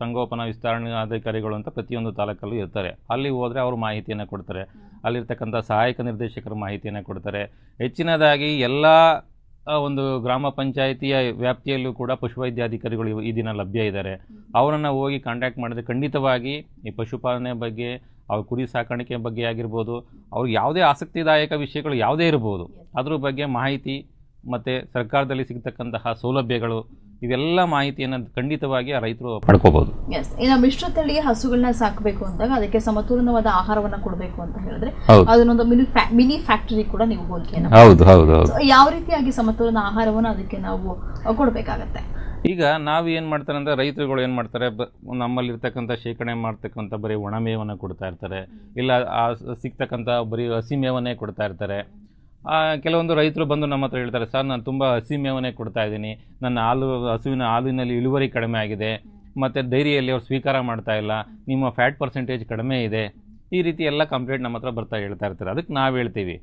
ಸಂಗೋಪನಾ ವಿಸ್ತರಣಾಧಿಕಾರಿಗಳು ಅಂತ ಪ್ರತಿಯೊಂದು ತಾಲೂಕಲ್ಲೂ ಇರ್ತಾರೆ ಅಲ್ಲಿ ಹೋದರೆ ಅವರು ಮಾಹಿತಿಯನ್ನು ಕೊಡ್ತಾರೆ ಅಲ್ಲಿರ್ತಕ್ಕಂಥ ಸಹಾಯಕ ನಿರ್ದೇಶಕರು ಮಾಹಿತಿಯನ್ನು ಕೊಡ್ತಾರೆ ಹೆಚ್ಚಿನದಾಗಿ ಎಲ್ಲ ಒಂದು ಗ್ರಾಮ ಪಂಚಾಯಿತಿಯ ವ್ಯಾಪ್ತಿಯಲ್ಲೂ ಕೂಡ ಪಶುವೈದ್ಯಾಧಿಕಾರಿಗಳು ಈ ದಿನ ಲಭ್ಯ ಇದ್ದಾರೆ ಅವರನ್ನು ಹೋಗಿ ಕಾಂಟ್ಯಾಕ್ಟ್ ಮಾಡಿದ್ರೆ ಖಂಡಿತವಾಗಿ ಈ ಪಶುಪಾಲನೆ ಬಗ್ಗೆ ಅವ್ರ ಕುರಿ ಸಾಕಾಣಿಕೆ ಬಗ್ಗೆ ಆಗಿರ್ಬೋದು ಅವ್ರಿಗೆ ಯಾವುದೇ ಆಸಕ್ತಿದಾಯಕ ವಿಷಯಗಳು ಯಾವುದೇ ಇರ್ಬೋದು ಅದ್ರ ಬಗ್ಗೆ ಮಾಹಿತಿ ಮತ್ತು ಸರ್ಕಾರದಲ್ಲಿ ಸಿಗ್ತಕ್ಕಂತಹ ಸೌಲಭ್ಯಗಳು ಇವೆಲ್ಲ ಮಾಹಿತಿಯನ್ನು ಖಂಡಿತವಾಗಿ ರೈತರು ಪಡ್ಕೋಬಹುದು ಇನ್ನು ತಳಿಯ ಹಸುಗಳನ್ನ ಸಾಕಬೇಕು ಅಂದಾಗ ಅದಕ್ಕೆ ಸಮತೋಲನವಾದ ಆಹಾರವನ್ನ ಕೊಡಬೇಕು ಅಂತ ಹೇಳಿದ್ರೆ ಅದನ್ನೊಂದು ಮಿನಿ ಫ್ಯಾಕ್ಟರಿ ಕೂಡ ನೀವು ಹೌದು ಹೌದು ಹೌದು ಯಾವ ರೀತಿಯಾಗಿ ಸಮತೋಲನ ಆಹಾರವನ್ನು ಅದಕ್ಕೆ ನಾವು ಕೊಡಬೇಕಾಗತ್ತೆ ಈಗ ನಾವು ಏನು ಮಾಡ್ತಾರೆ ಅಂದರೆ ರೈತರುಗಳು ಏನು ಮಾಡ್ತಾರೆ ನಮ್ಮಲ್ಲಿರ್ತಕ್ಕಂಥ ಶೇಖರಣೆ ಮಾಡ್ತಕ್ಕಂಥ ಬರೀ ಒಣ ಮೇವನ್ನು ಕೊಡ್ತಾ ಇರ್ತಾರೆ ಇಲ್ಲ ಆ ಸಿಗ್ತಕ್ಕಂಥ ಬರೀ ಹಸಿ ಮೇವನ್ನೇ ಕೊಡ್ತಾ ಇರ್ತಾರೆ ಕೆಲವೊಂದು ರೈತರು ಬಂದು ನಮ್ಮ ಹತ್ರ ಹೇಳ್ತಾರೆ ಸರ್ ನಾನು ತುಂಬ ಹಸಿ ಮೇವನೇ ಕೊಡ್ತಾ ಇದ್ದೀನಿ ನನ್ನ ಹಾಲು ಹಸುವಿನ ಹಾಲಿನಲ್ಲಿ ಇಳುವರಿ ಕಡಿಮೆ ಆಗಿದೆ ಮತ್ತು ಡೈರಿಯಲ್ಲಿ ಅವ್ರು ಸ್ವೀಕಾರ ಮಾಡ್ತಾ ಇಲ್ಲ ನಿಮ್ಮ ಫ್ಯಾಟ್ ಪರ್ಸೆಂಟೇಜ್ ಕಡಿಮೆ ಇದೆ ಈ ರೀತಿ ಎಲ್ಲ ಕಂಪ್ಲೇಂಟ್ ನಮ್ಮ ಹತ್ರ ಬರ್ತಾ ಹೇಳ್ತಾ ಇರ್ತಾರೆ ಅದಕ್ಕೆ ನಾವು ಹೇಳ್ತೀವಿ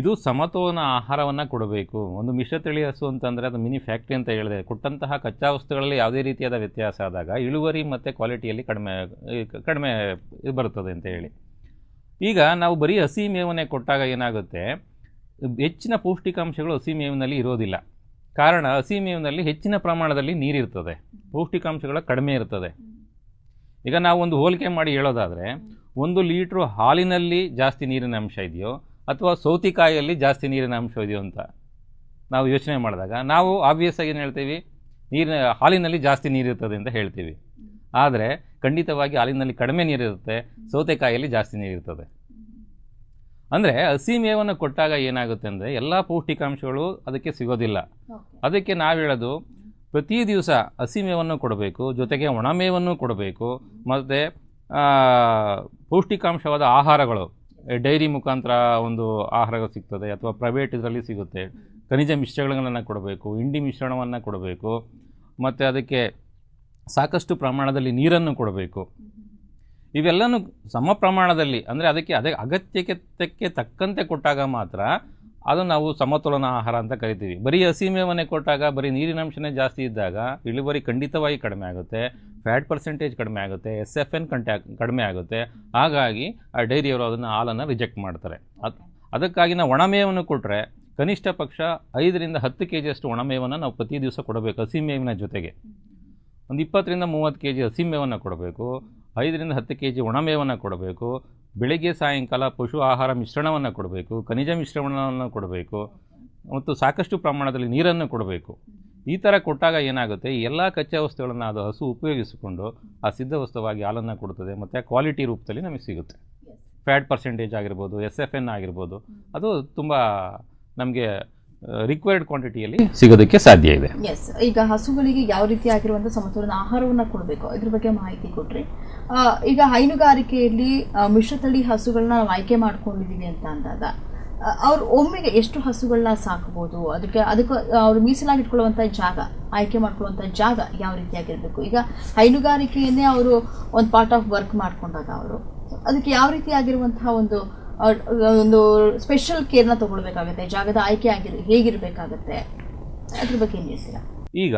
ಇದು ಸಮತೋಲನ ಆಹಾರವನ್ನು ಕೊಡಬೇಕು ಒಂದು ಮಿಶ್ರತಳಿ ಹಸು ಅಂತಂದರೆ ಅದು ಮಿನಿ ಫ್ಯಾಕ್ಟ್ರಿ ಅಂತ ಹೇಳಿದೆ ಕೊಟ್ಟಂತಹ ಕಚ್ಚಾ ವಸ್ತುಗಳಲ್ಲಿ ಯಾವುದೇ ರೀತಿಯಾದ ವ್ಯತ್ಯಾಸ ಆದಾಗ ಇಳುವರಿ ಮತ್ತು ಕ್ವಾಲಿಟಿಯಲ್ಲಿ ಕಡಿಮೆ ಕಡಿಮೆ ಬರುತ್ತದೆ ಅಂತ ಹೇಳಿ ಈಗ ನಾವು ಬರೀ ಹಸಿ ಮೇವನೆ ಕೊಟ್ಟಾಗ ಏನಾಗುತ್ತೆ ಹೆಚ್ಚಿನ ಪೌಷ್ಟಿಕಾಂಶಗಳು ಹಸಿ ಮೇವಿನಲ್ಲಿ ಇರೋದಿಲ್ಲ ಕಾರಣ ಹಸಿ ಮೇವಿನಲ್ಲಿ ಹೆಚ್ಚಿನ ಪ್ರಮಾಣದಲ್ಲಿ ನೀರಿರ್ತದೆ ಪೌಷ್ಟಿಕಾಂಶಗಳು ಕಡಿಮೆ ಇರ್ತದೆ ಈಗ ನಾವು ಒಂದು ಹೋಲಿಕೆ ಮಾಡಿ ಹೇಳೋದಾದರೆ ಒಂದು ಲೀಟ್ರು ಹಾಲಿನಲ್ಲಿ ಜಾಸ್ತಿ ನೀರಿನ ಅಂಶ ಇದೆಯೋ ಅಥವಾ ಸೌತಿಕಾಯಿಯಲ್ಲಿ ಜಾಸ್ತಿ ನೀರಿನ ಅಂಶ ಇದೆಯೋ ಅಂತ ನಾವು ಯೋಚನೆ ಮಾಡಿದಾಗ ನಾವು ಆಬ್ವಿಯಸ್ ಆಗಿ ಏನು ಹೇಳ್ತೀವಿ ನೀರಿನ ಹಾಲಿನಲ್ಲಿ ಜಾಸ್ತಿ ನೀರಿರ್ತದೆ ಅಂತ ಹೇಳ್ತೀವಿ ಆದರೆ ಖಂಡಿತವಾಗಿ ಹಾಲಿನಲ್ಲಿ ಕಡಿಮೆ ನೀರಿರುತ್ತೆ ಸೌತೆಕಾಯಲ್ಲಿ ಜಾಸ್ತಿ ನೀರಿರ್ತದೆ ಅಂದರೆ ಹಸಿ ಮೇವನ್ನು ಕೊಟ್ಟಾಗ ಏನಾಗುತ್ತೆ ಅಂದರೆ ಎಲ್ಲ ಪೌಷ್ಟಿಕಾಂಶಗಳು ಅದಕ್ಕೆ ಸಿಗೋದಿಲ್ಲ ಅದಕ್ಕೆ ನಾವು ಹೇಳೋದು ಪ್ರತಿ ದಿವಸ ಹಸಿ ಮೇವನ್ನು ಕೊಡಬೇಕು ಜೊತೆಗೆ ಒಣ ಮೇವನ್ನು ಕೊಡಬೇಕು ಮತ್ತು ಪೌಷ್ಟಿಕಾಂಶವಾದ ಆಹಾರಗಳು ಡೈರಿ ಮುಖಾಂತರ ಒಂದು ಆಹಾರಗಳು ಸಿಗ್ತದೆ ಅಥವಾ ಪ್ರೈವೇಟ್ ಇದರಲ್ಲಿ ಸಿಗುತ್ತೆ ಖನಿಜ ಮಿಶ್ರಗಳನ್ನು ಕೊಡಬೇಕು ಹಿಂಡಿ ಮಿಶ್ರಣವನ್ನು ಕೊಡಬೇಕು ಮತ್ತು ಅದಕ್ಕೆ ಸಾಕಷ್ಟು ಪ್ರಮಾಣದಲ್ಲಿ ನೀರನ್ನು ಕೊಡಬೇಕು ಇವೆಲ್ಲನೂ ಸಮ ಪ್ರಮಾಣದಲ್ಲಿ ಅಂದರೆ ಅದಕ್ಕೆ ಅದೇ ಅಗತ್ಯಕ್ಕೆ ತಕ್ಕಂತೆ ಕೊಟ್ಟಾಗ ಮಾತ್ರ ಅದು ನಾವು ಸಮತೋಲನ ಆಹಾರ ಅಂತ ಕರಿತೀವಿ ಬರೀ ಹಸಿಮೇವನ್ನೇ ಕೊಟ್ಟಾಗ ಬರೀ ನೀರಿನಂಶನೇ ಜಾಸ್ತಿ ಇದ್ದಾಗ ಇಳುವರಿ ಖಂಡಿತವಾಗಿ ಕಡಿಮೆ ಆಗುತ್ತೆ ಫ್ಯಾಟ್ ಪರ್ಸೆಂಟೇಜ್ ಕಡಿಮೆ ಆಗುತ್ತೆ ಎಸ್ ಎಫ್ ಎನ್ ಕಂಟ್ಯಾ ಕಡಿಮೆ ಆಗುತ್ತೆ ಹಾಗಾಗಿ ಆ ಡೈರಿಯವರು ಅದನ್ನು ಹಾಲನ್ನು ರಿಜೆಕ್ಟ್ ಮಾಡ್ತಾರೆ ಅದು ಅದಕ್ಕಾಗಿ ನಾವು ಒಣಮೇವನ್ನು ಕೊಟ್ಟರೆ ಕನಿಷ್ಠ ಪಕ್ಷ ಐದರಿಂದ ಹತ್ತು ಕೆ ಜಿಯಷ್ಟು ಒಣಮೇವನ್ನು ನಾವು ಪ್ರತಿ ದಿವಸ ಕೊಡಬೇಕು ಮೇವಿನ ಜೊತೆಗೆ ಒಂದು ಇಪ್ಪತ್ತರಿಂದ ಮೂವತ್ತು ಕೆ ಜಿ ಮೇವನ್ನು ಕೊಡಬೇಕು ಐದರಿಂದ ಹತ್ತು ಕೆ ಜಿ ಒಣಮೇವನ್ನು ಕೊಡಬೇಕು ಬೆಳಿಗ್ಗೆ ಸಾಯಂಕಾಲ ಪಶು ಆಹಾರ ಮಿಶ್ರಣವನ್ನು ಕೊಡಬೇಕು ಖನಿಜ ಮಿಶ್ರಣವನ್ನು ಕೊಡಬೇಕು ಮತ್ತು ಸಾಕಷ್ಟು ಪ್ರಮಾಣದಲ್ಲಿ ನೀರನ್ನು ಕೊಡಬೇಕು ಈ ಥರ ಕೊಟ್ಟಾಗ ಏನಾಗುತ್ತೆ ಎಲ್ಲ ಕಚ್ಚಾ ವಸ್ತುಗಳನ್ನು ಅದು ಹಸು ಉಪಯೋಗಿಸಿಕೊಂಡು ಆ ಸಿದ್ಧ ವಸ್ತುವಾಗಿ ಹಾಲನ್ನು ಕೊಡುತ್ತದೆ ಮತ್ತು ಕ್ವಾಲಿಟಿ ರೂಪದಲ್ಲಿ ನಮಗೆ ಸಿಗುತ್ತೆ ಫ್ಯಾಟ್ ಪರ್ಸೆಂಟೇಜ್ ಆಗಿರ್ಬೋದು ಎಸ್ ಎಫ್ ಎನ್ ಆಗಿರ್ಬೋದು ಅದು ತುಂಬ ನಮಗೆ ರಿಕ್ವೈರ್ಡ್ ಕ್ವಾಂಟಿಟಿಯಲ್ಲಿ ಸಿಗೋದಕ್ಕೆ ಸಾಧ್ಯ ಇದೆ ಎಸ್ ಈಗ ಹಸುಗಳಿಗೆ ಯಾವ ರೀತಿ ಆಗಿರುವಂತಹ ಸಮತೋಲನ ಆಹಾರವನ್ನ ಕೊಡಬೇಕು ಇದ್ರ ಬಗ್ಗೆ ಮಾಹಿತಿ ಕೊಟ್ರಿ ಈಗ ಹೈನುಗಾರಿಕೆಯಲ್ಲಿ ಮಿಶ್ರತಳಿ ಹಸುಗಳನ್ನ ನಾವು ಆಯ್ಕೆ ಮಾಡ್ಕೊಂಡಿದೀವಿ ಅಂತ ಅಂದಾಗ ಅವ್ರು ಒಮ್ಮೆಗೆ ಎಷ್ಟು ಹಸುಗಳನ್ನ ಸಾಕಬಹುದು ಅದಕ್ಕೆ ಅದಕ್ಕೆ ಅವ್ರು ಮೀಸಲಾಗಿಟ್ಕೊಳ್ಳುವಂಥ ಜಾಗ ಆಯ್ಕೆ ಮಾಡ್ಕೊಳ್ಳುವಂತ ಜಾಗ ಯಾವ ರೀತಿಯಾಗಿರ್ಬೇಕು ಈಗ ಹೈನುಗಾರಿಕೆಯನ್ನೇ ಅವರು ಒಂದು ಪಾರ್ಟ್ ಆಫ್ ವರ್ಕ್ ಮಾಡ್ಕೊಂಡಾಗ ಅವರು ಅದಕ್ಕೆ ಯಾವ ರೀತಿ ಆಗಿರುವಂತಹ ಒಂದು ಒಂದು ಸ್ಪೆಷಲ್ ಕೇರ್ನ ತಗೊಳ್ಬೇಕಾಗುತ್ತೆ ಜಾಗದ ಆಯ್ಕೆ ಆಗಿರೋ ಹೇಗಿರಬೇಕಾಗತ್ತೆ ಅದ್ರ ಬಗ್ಗೆ ಏನು ಹೇಳ್ತೀರಾ ಈಗ